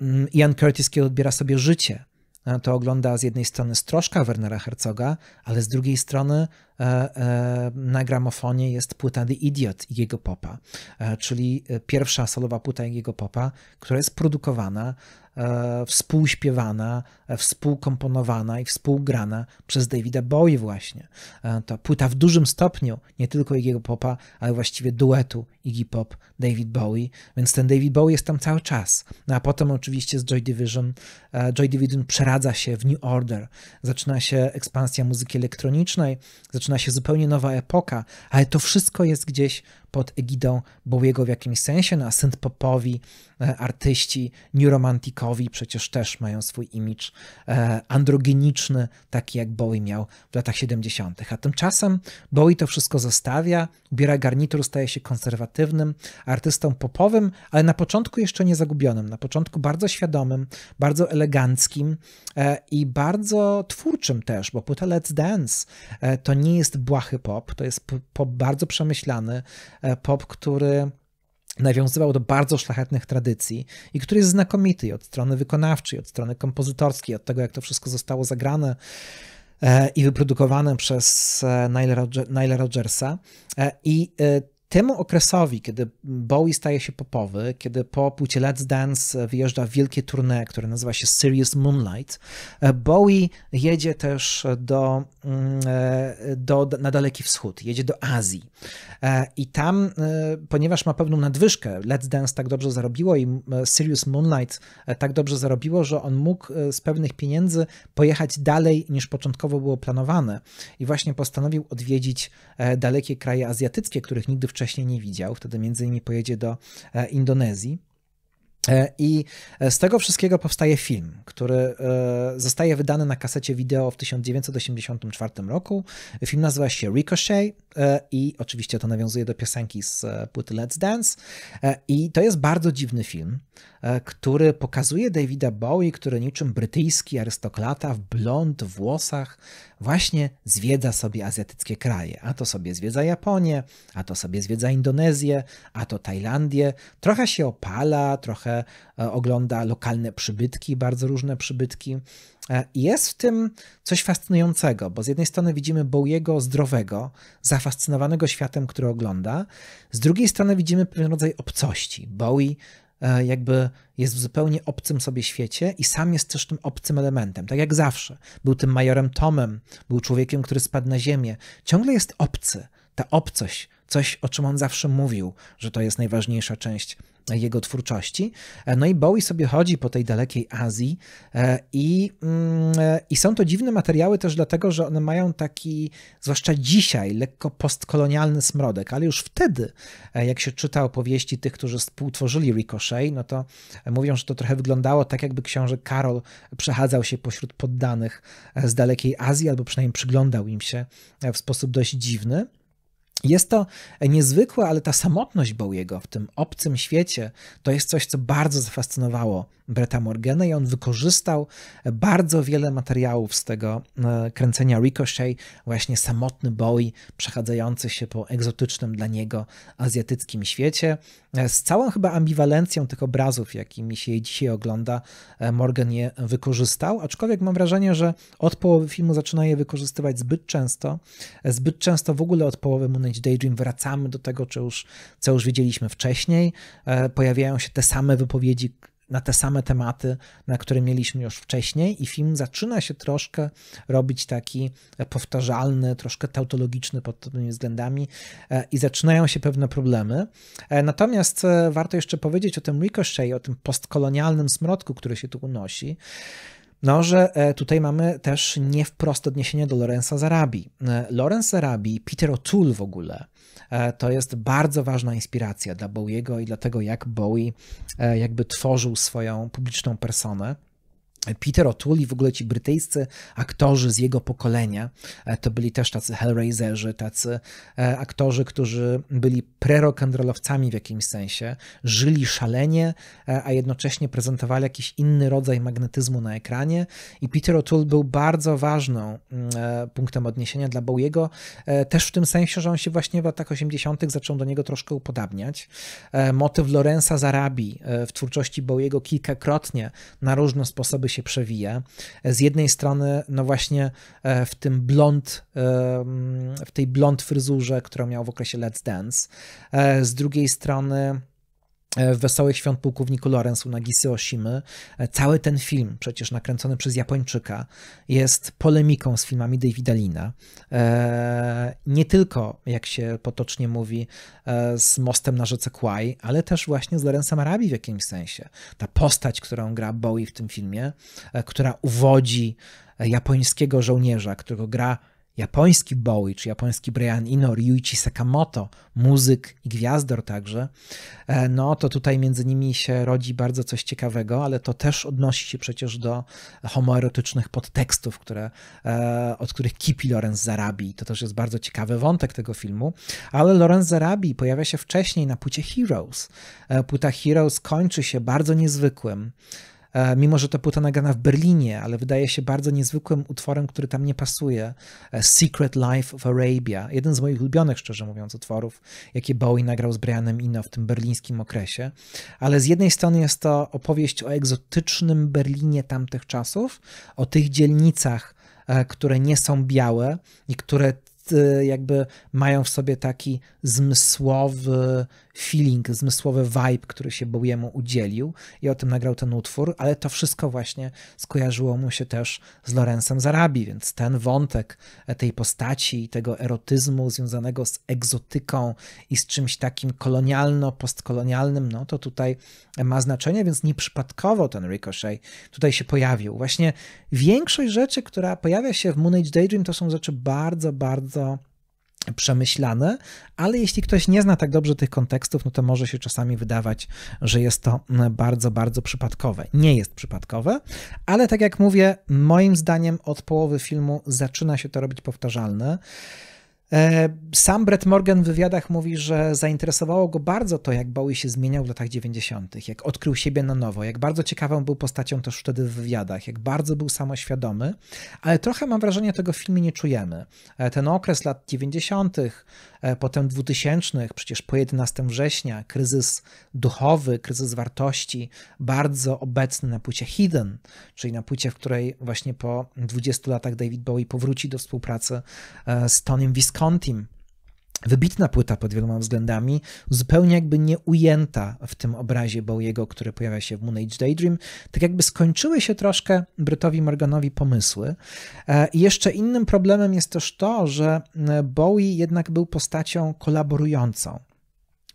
mm, Ian Curtis, kiedy odbiera sobie życie, e, to ogląda z jednej strony stroszka Wernera Herzoga, ale z drugiej strony E, e, na gramofonie jest płyta The Idiot jego Popa, e, czyli pierwsza solowa płyta jego Popa, która jest produkowana, współśpiewana, współkomponowana i współgrana przez Davida Bowie właśnie. To płyta w dużym stopniu nie tylko jego Popa, ale właściwie duetu Iggy Pop, David Bowie, więc ten David Bowie jest tam cały czas. No a potem oczywiście z Joy Division, Joy Division przeradza się w New Order, zaczyna się ekspansja muzyki elektronicznej, zaczyna zaczyna się zupełnie nowa epoka, ale to wszystko jest gdzieś pod egidą Bowiego w jakimś sensie, no a synth-popowi e, artyści neuromantikowi przecież też mają swój imidż e, androgeniczny, taki jak Bowie miał w latach 70. A tymczasem Bowie to wszystko zostawia, ubiera garnitur, staje się konserwatywnym artystą popowym, ale na początku jeszcze nie zagubionym, na początku bardzo świadomym, bardzo eleganckim e, i bardzo twórczym też, bo płyta Let's Dance to nie jest błahy pop, to jest pop bardzo przemyślany, E, pop, który nawiązywał do bardzo szlachetnych tradycji i który jest znakomity od strony wykonawczej, od strony kompozytorskiej, od tego, jak to wszystko zostało zagrane e, i wyprodukowane przez e, Nile Rodgersa. I temu okresowi, kiedy Bowie staje się popowy, kiedy po płycie Let's Dance wyjeżdża w wielkie tournée, które nazywa się Serious Moonlight, e, Bowie jedzie też do, mm, e, do, na Daleki Wschód, jedzie do Azji. E, I tam, ponieważ ma pewną nadwyżkę, Let's Dance tak dobrze zarobiło i Serious Moonlight tak dobrze zarobiło, że on mógł z pewnych pieniędzy pojechać dalej niż początkowo było planowane. I właśnie postanowił odwiedzić dalekie kraje azjatyckie, których nigdy wcześniej wcześniej nie widział. Wtedy między innymi pojedzie do e, Indonezji E, I z tego wszystkiego powstaje film, który e, zostaje wydany na kasecie wideo w 1984 roku. Film nazywa się Ricochet e, i oczywiście to nawiązuje do piosenki z płyty Let's Dance. I to jest bardzo dziwny film, który pokazuje Davida Bowie, który niczym brytyjski arystokrata w blond włosach właśnie zwiedza sobie azjatyckie kraje. A to sobie zwiedza Japonię, a to sobie zwiedza Indonezję, a to Tajlandię. Trochę się opala, trochę E, ogląda lokalne przybytki, bardzo różne przybytki. E, jest w tym coś fascynującego, bo z jednej strony widzimy Bowiego zdrowego, zafascynowanego światem, który ogląda, z drugiej strony widzimy pewien rodzaj obcości. Bowie e, jakby jest w zupełnie obcym sobie świecie i sam jest też tym obcym elementem, tak jak zawsze. Był tym majorem Tomem, był człowiekiem, który spadł na ziemię. Ciągle jest obcy, ta obcość, coś o czym on zawsze mówił, że to jest najważniejsza część jego twórczości. E, no i Bowie sobie chodzi po tej dalekiej Azji e, i, mm, e, i są to dziwne materiały też dlatego, że one mają taki, zwłaszcza dzisiaj, lekko postkolonialny smrodek, ale już wtedy, jak się czyta opowieści tych, którzy współtworzyli Ricochet, no to mówią, że to trochę wyglądało tak, jakby książę Karol przechadzał się pośród poddanych z dalekiej Azji, albo przynajmniej przyglądał im się w sposób dość dziwny. Jest to niezwykłe, ale ta samotność Bowiego w tym obcym świecie to jest coś, co bardzo zafascynowało Breta Morgana i on wykorzystał bardzo wiele materiałów z tego e, kręcenia Ricochet, właśnie samotny boi przechadzający się po egzotycznym dla niego azjatyckim świecie. E, z całą chyba ambiwalencją tych obrazów, jakimi się jej dzisiaj ogląda, e, Morgan je wykorzystał, aczkolwiek mam wrażenie, że od połowy filmu zaczyna je wykorzystywać zbyt często. Zbyt często w ogóle od połowy Moon Daydream wracamy do tego, co już, co już widzieliśmy wcześniej. Pojawiają się te same wypowiedzi, na te same tematy, na które mieliśmy już wcześniej, i film zaczyna się troszkę robić taki powtarzalny, troszkę tautologiczny pod tymi względami e, i zaczynają się pewne problemy. E, natomiast e, warto jeszcze powiedzieć o tym ricochet, o tym postkolonialnym smrodku, który się tu unosi. No, że tutaj mamy też nie wprost odniesienie do Lorenza Zarabi. Lorenz Zarabi, Peter O'Toole w ogóle, E, to jest bardzo ważna inspiracja dla Bowiego i dlatego, jak Bowie e, jakby tworzył swoją publiczną personę. Peter O'Toole i w ogóle ci brytyjscy aktorzy z jego pokolenia e, to byli też tacy Hellraiserzy, tacy e, aktorzy, którzy byli prerokandrolowcami w jakimś sensie, żyli szalenie, e, a jednocześnie prezentowali jakiś inny rodzaj magnetyzmu na ekranie. I Peter O'Toole był bardzo ważną mm, punktem odniesienia dla Bowiego, też w tym sensie, że on się właśnie w latach 80. zaczął do niego troszkę upodabniać. Motyw Lorenza Zarabi w twórczości Bowiego kilkakrotnie na różne sposoby się się przewija. Z jednej strony, no właśnie e, w tym blond, e, w tej blond fryzurze, którą miał w okresie Let's Dance. E, z drugiej strony, E, Wesołych Świąt Pułkowniku Lorenzu Gisy Oshimy. E, Cały ten film, przecież nakręcony przez Japończyka, jest polemiką z filmami Davida Lina. E, Nie tylko, jak się potocznie mówi, z Mostem na rzece Kwai, ale też właśnie z Lorenzem Arabi w jakimś sensie. Ta postać, którą gra Bowie w tym filmie, która uwodzi japońskiego żołnierza, którego gra japoński Bowie, czy japoński Brian Eno, Ryuichi Sakamoto, muzyk i gwiazdor także, e, no to tutaj między nimi się rodzi bardzo coś ciekawego, ale to też odnosi się przecież do homoerotycznych podtekstów, które, e, od których kipi Lorenz Zarabi. To też jest bardzo ciekawy wątek tego filmu, ale Lorenz Zarabi pojawia się wcześniej na płycie Heroes. E, płyta Heroes kończy się bardzo niezwykłym E, mimo że to płyta nagrana w Berlinie, ale wydaje się bardzo niezwykłym utworem, który tam nie pasuje. E, Secret Life of Arabia, jeden z moich ulubionych, szczerze mówiąc, utworów, jakie Bowie nagrał z Brianem Ino w tym berlińskim okresie. Ale z jednej strony jest to opowieść o egzotycznym Berlinie tamtych czasów, o tych dzielnicach, e, które nie są białe i które jakby mają w sobie taki zmysłowy, feeling, zmysłowy vibe, który się Bowiemu udzielił i o tym nagrał ten utwór, ale to wszystko właśnie skojarzyło mu się też z Lorenzem Zarabi, więc ten wątek tej postaci i tego erotyzmu związanego z egzotyką i z czymś takim kolonialno-postkolonialnym, no to tutaj ma znaczenie, więc nieprzypadkowo ten Ricochet tutaj się pojawił. Właśnie większość rzeczy, która pojawia się w Moon Age Daydream, to są rzeczy bardzo, bardzo przemyślane, ale jeśli ktoś nie zna tak dobrze tych kontekstów, no to może się czasami wydawać, że jest to mm, bardzo, bardzo przypadkowe. Nie jest przypadkowe, ale tak jak mówię, moim zdaniem od połowy filmu zaczyna się to robić powtarzalne. E, sam Brett Morgan w wywiadach mówi, że zainteresowało go bardzo to, jak Bowie się zmieniał w latach 90., jak odkrył siebie na nowo, jak bardzo ciekawą był postacią też wtedy w wywiadach, jak bardzo był samoświadomy, ale trochę mam wrażenie tego w filmie nie czujemy. E, ten okres lat 90., e, potem 2000, przecież po 11 września, kryzys duchowy, kryzys wartości, bardzo obecny na płycie Hidden, czyli na płycie, w której właśnie po 20 latach David Bowie powróci do współpracy z Tonym Wisconsin. Viscontim. Wybitna płyta pod wieloma względami, zupełnie jakby nie ujęta w tym obrazie Bowiego, który pojawia się w Moon Age Daydream. Tak jakby skończyły się troszkę Brytowi Morganowi pomysły. E, I jeszcze innym problemem jest też to, że e, Bowie jednak był postacią kolaborującą.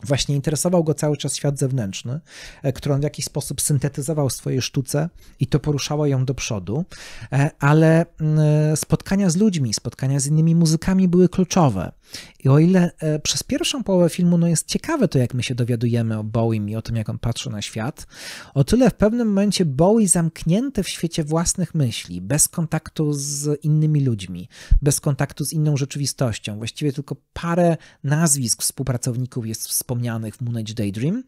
Właśnie interesował go cały czas świat zewnętrzny, e, który on w jakiś sposób syntetyzował w swojej sztuce i to poruszało ją do przodu, e, ale mm, e, spotkania z ludźmi, spotkania z innymi muzykami były kluczowe. I o ile przez pierwszą połowę filmu no jest ciekawe to, jak my się dowiadujemy o Bowie i o tym, jak on patrzy na świat, o tyle w pewnym momencie Bowie zamknięty w świecie własnych myśli, bez kontaktu z innymi ludźmi, bez kontaktu z inną rzeczywistością, właściwie tylko parę nazwisk współpracowników jest współpracowników, wspomnianych w Moon Age Daydream,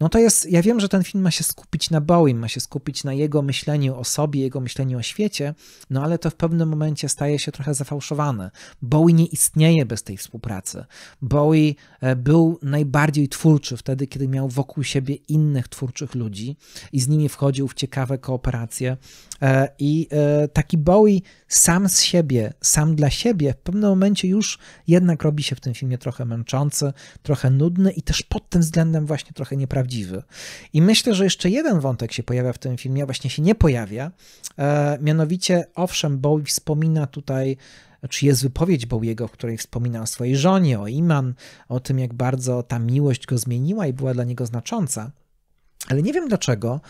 no to jest, ja wiem, że ten film ma się skupić na Bowie, ma się skupić na jego myśleniu o sobie, jego myśleniu o świecie, no ale to w pewnym momencie staje się trochę zafałszowane. Bowie nie istnieje bez tej współpracy. Bowie e, był najbardziej twórczy wtedy, kiedy miał wokół siebie innych twórczych ludzi i z nimi wchodził w ciekawe kooperacje E, I e, taki Bowie sam z siebie, sam dla siebie w pewnym momencie już jednak robi się w tym filmie trochę męczący, trochę nudny i też pod tym względem właśnie trochę nieprawdziwy. I myślę, że jeszcze jeden wątek się pojawia w tym filmie, właśnie się nie pojawia. E, mianowicie, owszem, Bowie wspomina tutaj czy jest wypowiedź Bowiego, w której wspomina o swojej żonie, o Iman, o tym, jak bardzo ta miłość go zmieniła i była dla niego znacząca. Ale nie wiem dlaczego.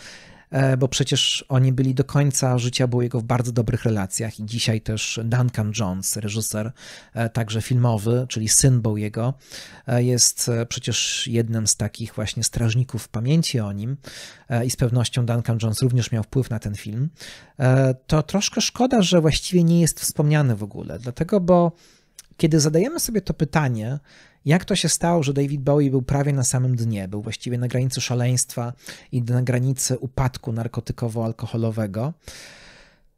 E, bo przecież oni byli do końca życia Bowiego w bardzo dobrych relacjach i dzisiaj też Duncan Jones, reżyser e, także filmowy, czyli syn Bowiego, e, jest przecież jednym z takich właśnie strażników pamięci o nim i z pewnością Duncan Jones również miał wpływ na ten film. To troszkę szkoda, że właściwie nie jest wspomniany w ogóle, dlatego bo kiedy zadajemy sobie to pytanie, jak to się stało, że David Bowie był prawie na samym dnie, był właściwie na granicy szaleństwa i na granicy upadku narkotykowo-alkoholowego?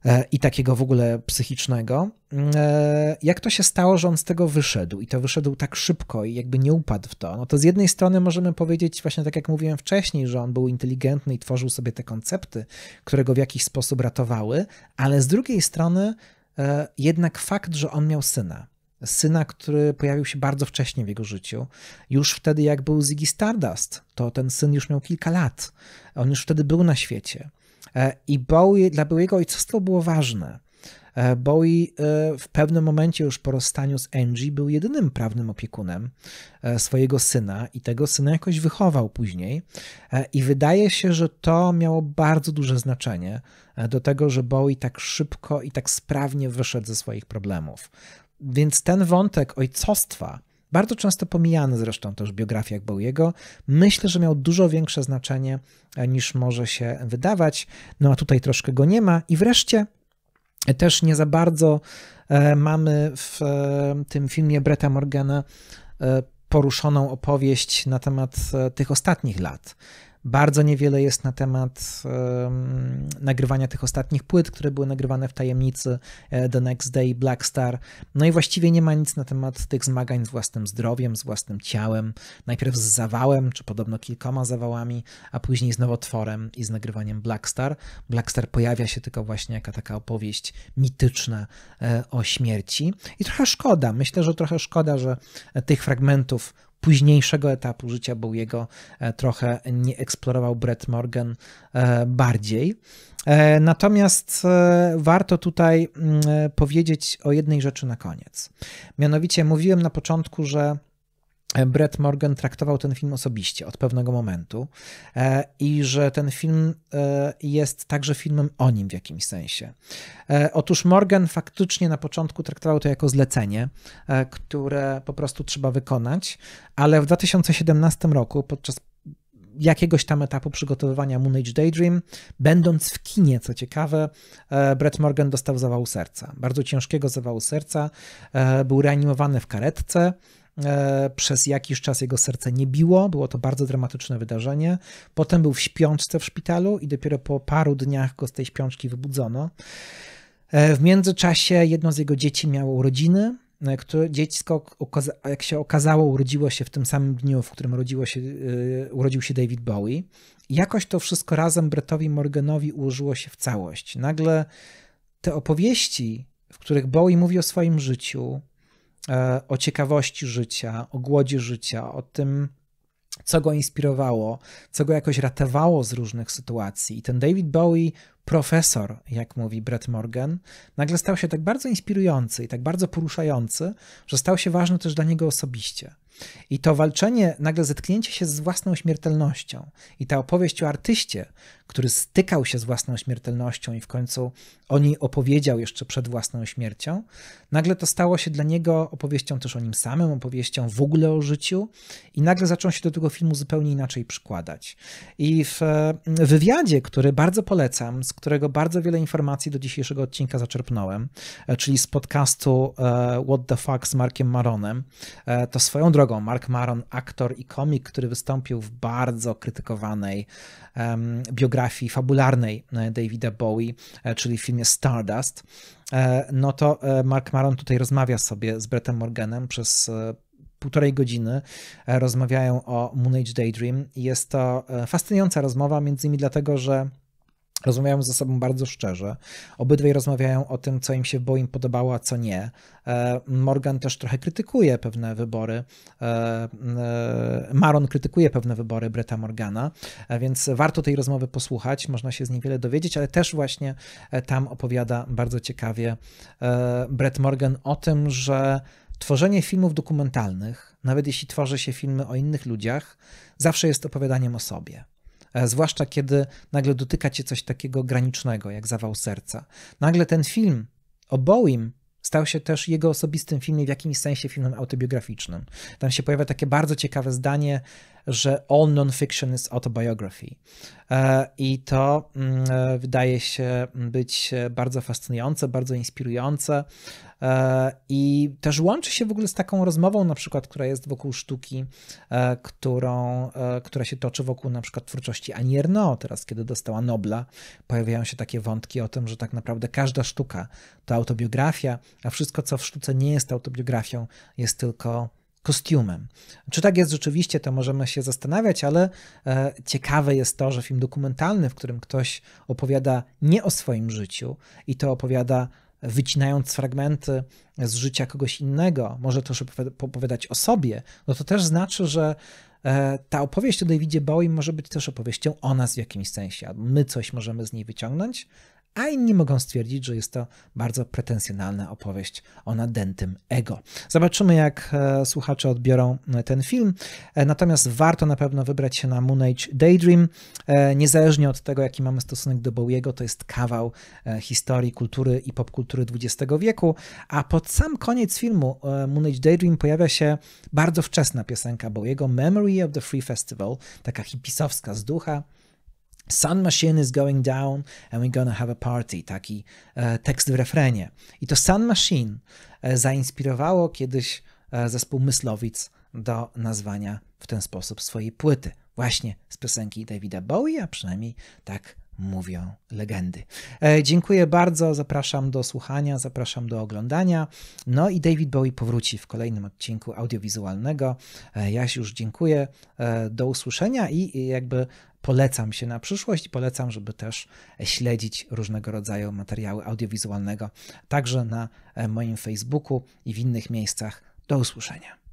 E, i takiego w ogóle psychicznego. E, jak to się stało, że on z tego wyszedł i to wyszedł tak szybko i jakby nie upadł w to? No to z jednej strony możemy powiedzieć, właśnie tak jak mówiłem wcześniej, że on był inteligentny i tworzył sobie te koncepty, które go w jakiś sposób ratowały, ale z drugiej strony e, jednak fakt, że on miał syna syna, który pojawił się bardzo wcześnie w jego życiu. Już wtedy, jak był Ziggy Stardust, to ten syn już miał kilka lat. On już wtedy był na świecie. E, I Bowie, dla byłego ojcostwo było ważne. E, Bowie e, w pewnym momencie już po rozstaniu z Angie był jedynym prawnym opiekunem swojego syna i tego syna jakoś wychował później. I wydaje się, że to miało bardzo duże znaczenie do tego, że Bowie tak szybko i tak sprawnie wyszedł ze swoich problemów. Więc ten wątek ojcostwa, bardzo często pomijany zresztą też w biografiach Bowiego, myślę, że miał dużo większe znaczenie e, niż może się wydawać. No a tutaj troszkę go nie ma. I wreszcie e, też nie za bardzo e, mamy w tym filmie Breta Morgana poruszoną opowieść na temat tych ostatnich lat. Bardzo niewiele jest na temat um, nagrywania tych ostatnich płyt, które były nagrywane w tajemnicy e, The Next Day, Black Star. No i właściwie nie ma nic na temat tych zmagań z własnym zdrowiem, z własnym ciałem. Najpierw z zawałem, czy podobno kilkoma zawałami, a później z nowotworem i z nagrywaniem Black Star. Black Star pojawia się tylko właśnie jaka taka opowieść mityczna e, o śmierci. I trochę szkoda, myślę, że trochę szkoda, że e, tych fragmentów późniejszego etapu życia jego e, trochę nie eksplorował Brett Morgan e, bardziej. E, natomiast warto tutaj mm, powiedzieć o jednej rzeczy na koniec. Mianowicie mówiłem na początku, że Brett Morgan traktował ten film osobiście od pewnego momentu e, i że ten film e, jest także filmem o nim w jakimś sensie. E, otóż Morgan faktycznie na początku traktował to jako zlecenie, które po prostu trzeba wykonać, ale w 2017 roku podczas jakiegoś tam etapu przygotowywania Moon Age Daydream. Będąc w kinie, co ciekawe, Brett Morgan dostał zawału serca, bardzo ciężkiego zawału serca. Był reanimowany w karetce, E, przez jakiś czas jego serce nie biło, było to bardzo dramatyczne wydarzenie. Potem był w śpiączce w szpitalu i dopiero po paru dniach go z tej śpiączki wybudzono. E, w międzyczasie jedno z jego dzieci miało urodziny. E, które dziecko, jak się okazało, urodziło się w tym samym dniu, w którym urodziło się, urodził się David Bowie. I jakoś to wszystko razem Brettowi Morganowi ułożyło się w całość. Nagle te opowieści, w których Bowie mówi o swoim życiu, E, o ciekawości życia, o głodzie życia, o tym, co go inspirowało, co go jakoś ratowało z różnych sytuacji. I ten David Bowie, profesor, jak mówi Brett Morgan, nagle stał się tak bardzo inspirujący i tak bardzo poruszający, że stał się ważny też dla niego osobiście. I to walczenie, nagle zetknięcie się z własną śmiertelnością i ta opowieść o artyście, który stykał się z własną śmiertelnością i w końcu o niej opowiedział jeszcze przed własną śmiercią, nagle to stało się dla niego opowieścią też o nim samym, opowieścią w ogóle o życiu i nagle zaczął się do tego filmu zupełnie inaczej przykładać. I w e, wywiadzie, który bardzo polecam, z którego bardzo wiele informacji do dzisiejszego odcinka zaczerpnąłem, e, czyli z podcastu e, What the Fuck z Markiem Maronem, to swoją drogą drogą, Mark Maron, aktor i komik, który wystąpił w bardzo krytykowanej um, biografii fabularnej e, Davida Bowie, e, czyli w filmie Stardust, e, no to Mark Maron tutaj rozmawia sobie z Brettem Morganem przez półtorej godziny rozmawiają o Moon Age Daydream. Jest to fascynująca rozmowa, między innymi dlatego, że rozmawiają ze sobą bardzo szczerze. Obydwie rozmawiają o tym, co im się bo im podobało, a co nie. E, Morgan też trochę krytykuje pewne wybory. E, e, Maron krytykuje pewne wybory Breta Morgana, więc warto tej rozmowy posłuchać, można się z niej wiele dowiedzieć, ale też właśnie tam opowiada bardzo ciekawie Brett Morgan o tym, że tworzenie filmów dokumentalnych, nawet jeśli tworzy się filmy o innych ludziach, zawsze jest opowiadaniem o sobie. E, zwłaszcza kiedy nagle dotyka cię coś takiego granicznego, jak zawał serca. Nagle ten film o Bowiem stał się też jego osobistym filmem, w jakimś sensie filmem autobiograficznym. Tam się pojawia takie bardzo ciekawe zdanie, że all non-fiction is autobiography. E, I to mm, e, wydaje się być e, bardzo fascynujące, bardzo inspirujące i też łączy się w ogóle z taką rozmową na przykład, która jest wokół sztuki, którą, która się toczy wokół na przykład twórczości Annie Ernaux. Teraz, kiedy dostała Nobla, pojawiają się takie wątki o tym, że tak naprawdę każda sztuka to autobiografia, a wszystko, co w sztuce nie jest autobiografią, jest tylko kostiumem. Czy tak jest rzeczywiście, to możemy się zastanawiać, ale e, ciekawe jest to, że film dokumentalny, w którym ktoś opowiada nie o swoim życiu i to opowiada wycinając fragmenty z życia kogoś innego, może też opowiadać o sobie, no to też znaczy, że e, ta opowieść o Davidzie Bowie może być też opowieścią o nas w jakimś sensie. My coś możemy z niej wyciągnąć, a inni mogą stwierdzić, że jest to bardzo pretensjonalna opowieść o nadętym ego. Zobaczymy, jak e, słuchacze odbiorą e, ten film. E, natomiast warto na pewno wybrać się na Moon Age Daydream. Niezależnie od tego, jaki mamy stosunek do Bowiego, to jest kawał historii, kultury i popkultury XX wieku. A pod sam koniec filmu Moon Age Daydream pojawia się bardzo wczesna piosenka Bowiego, Memory of the Free Festival, taka hipisowska z ducha. Sun Machine is going down and we're gonna have a party. Taki e, tekst w refrenie. I to Sun Machine e, zainspirowało kiedyś e, zespół Myslowic do nazwania w ten sposób swojej płyty. Właśnie z piosenki Davida Bowie, a przynajmniej tak mówią legendy. E, dziękuję bardzo, zapraszam do słuchania, zapraszam do oglądania. No i David Bowie powróci w kolejnym odcinku audiowizualnego. E, ja już dziękuję, e, do usłyszenia i, i jakby polecam się na przyszłość i polecam, żeby też śledzić różnego rodzaju materiały audiowizualnego, także na e, moim Facebooku i w innych miejscach. Do usłyszenia.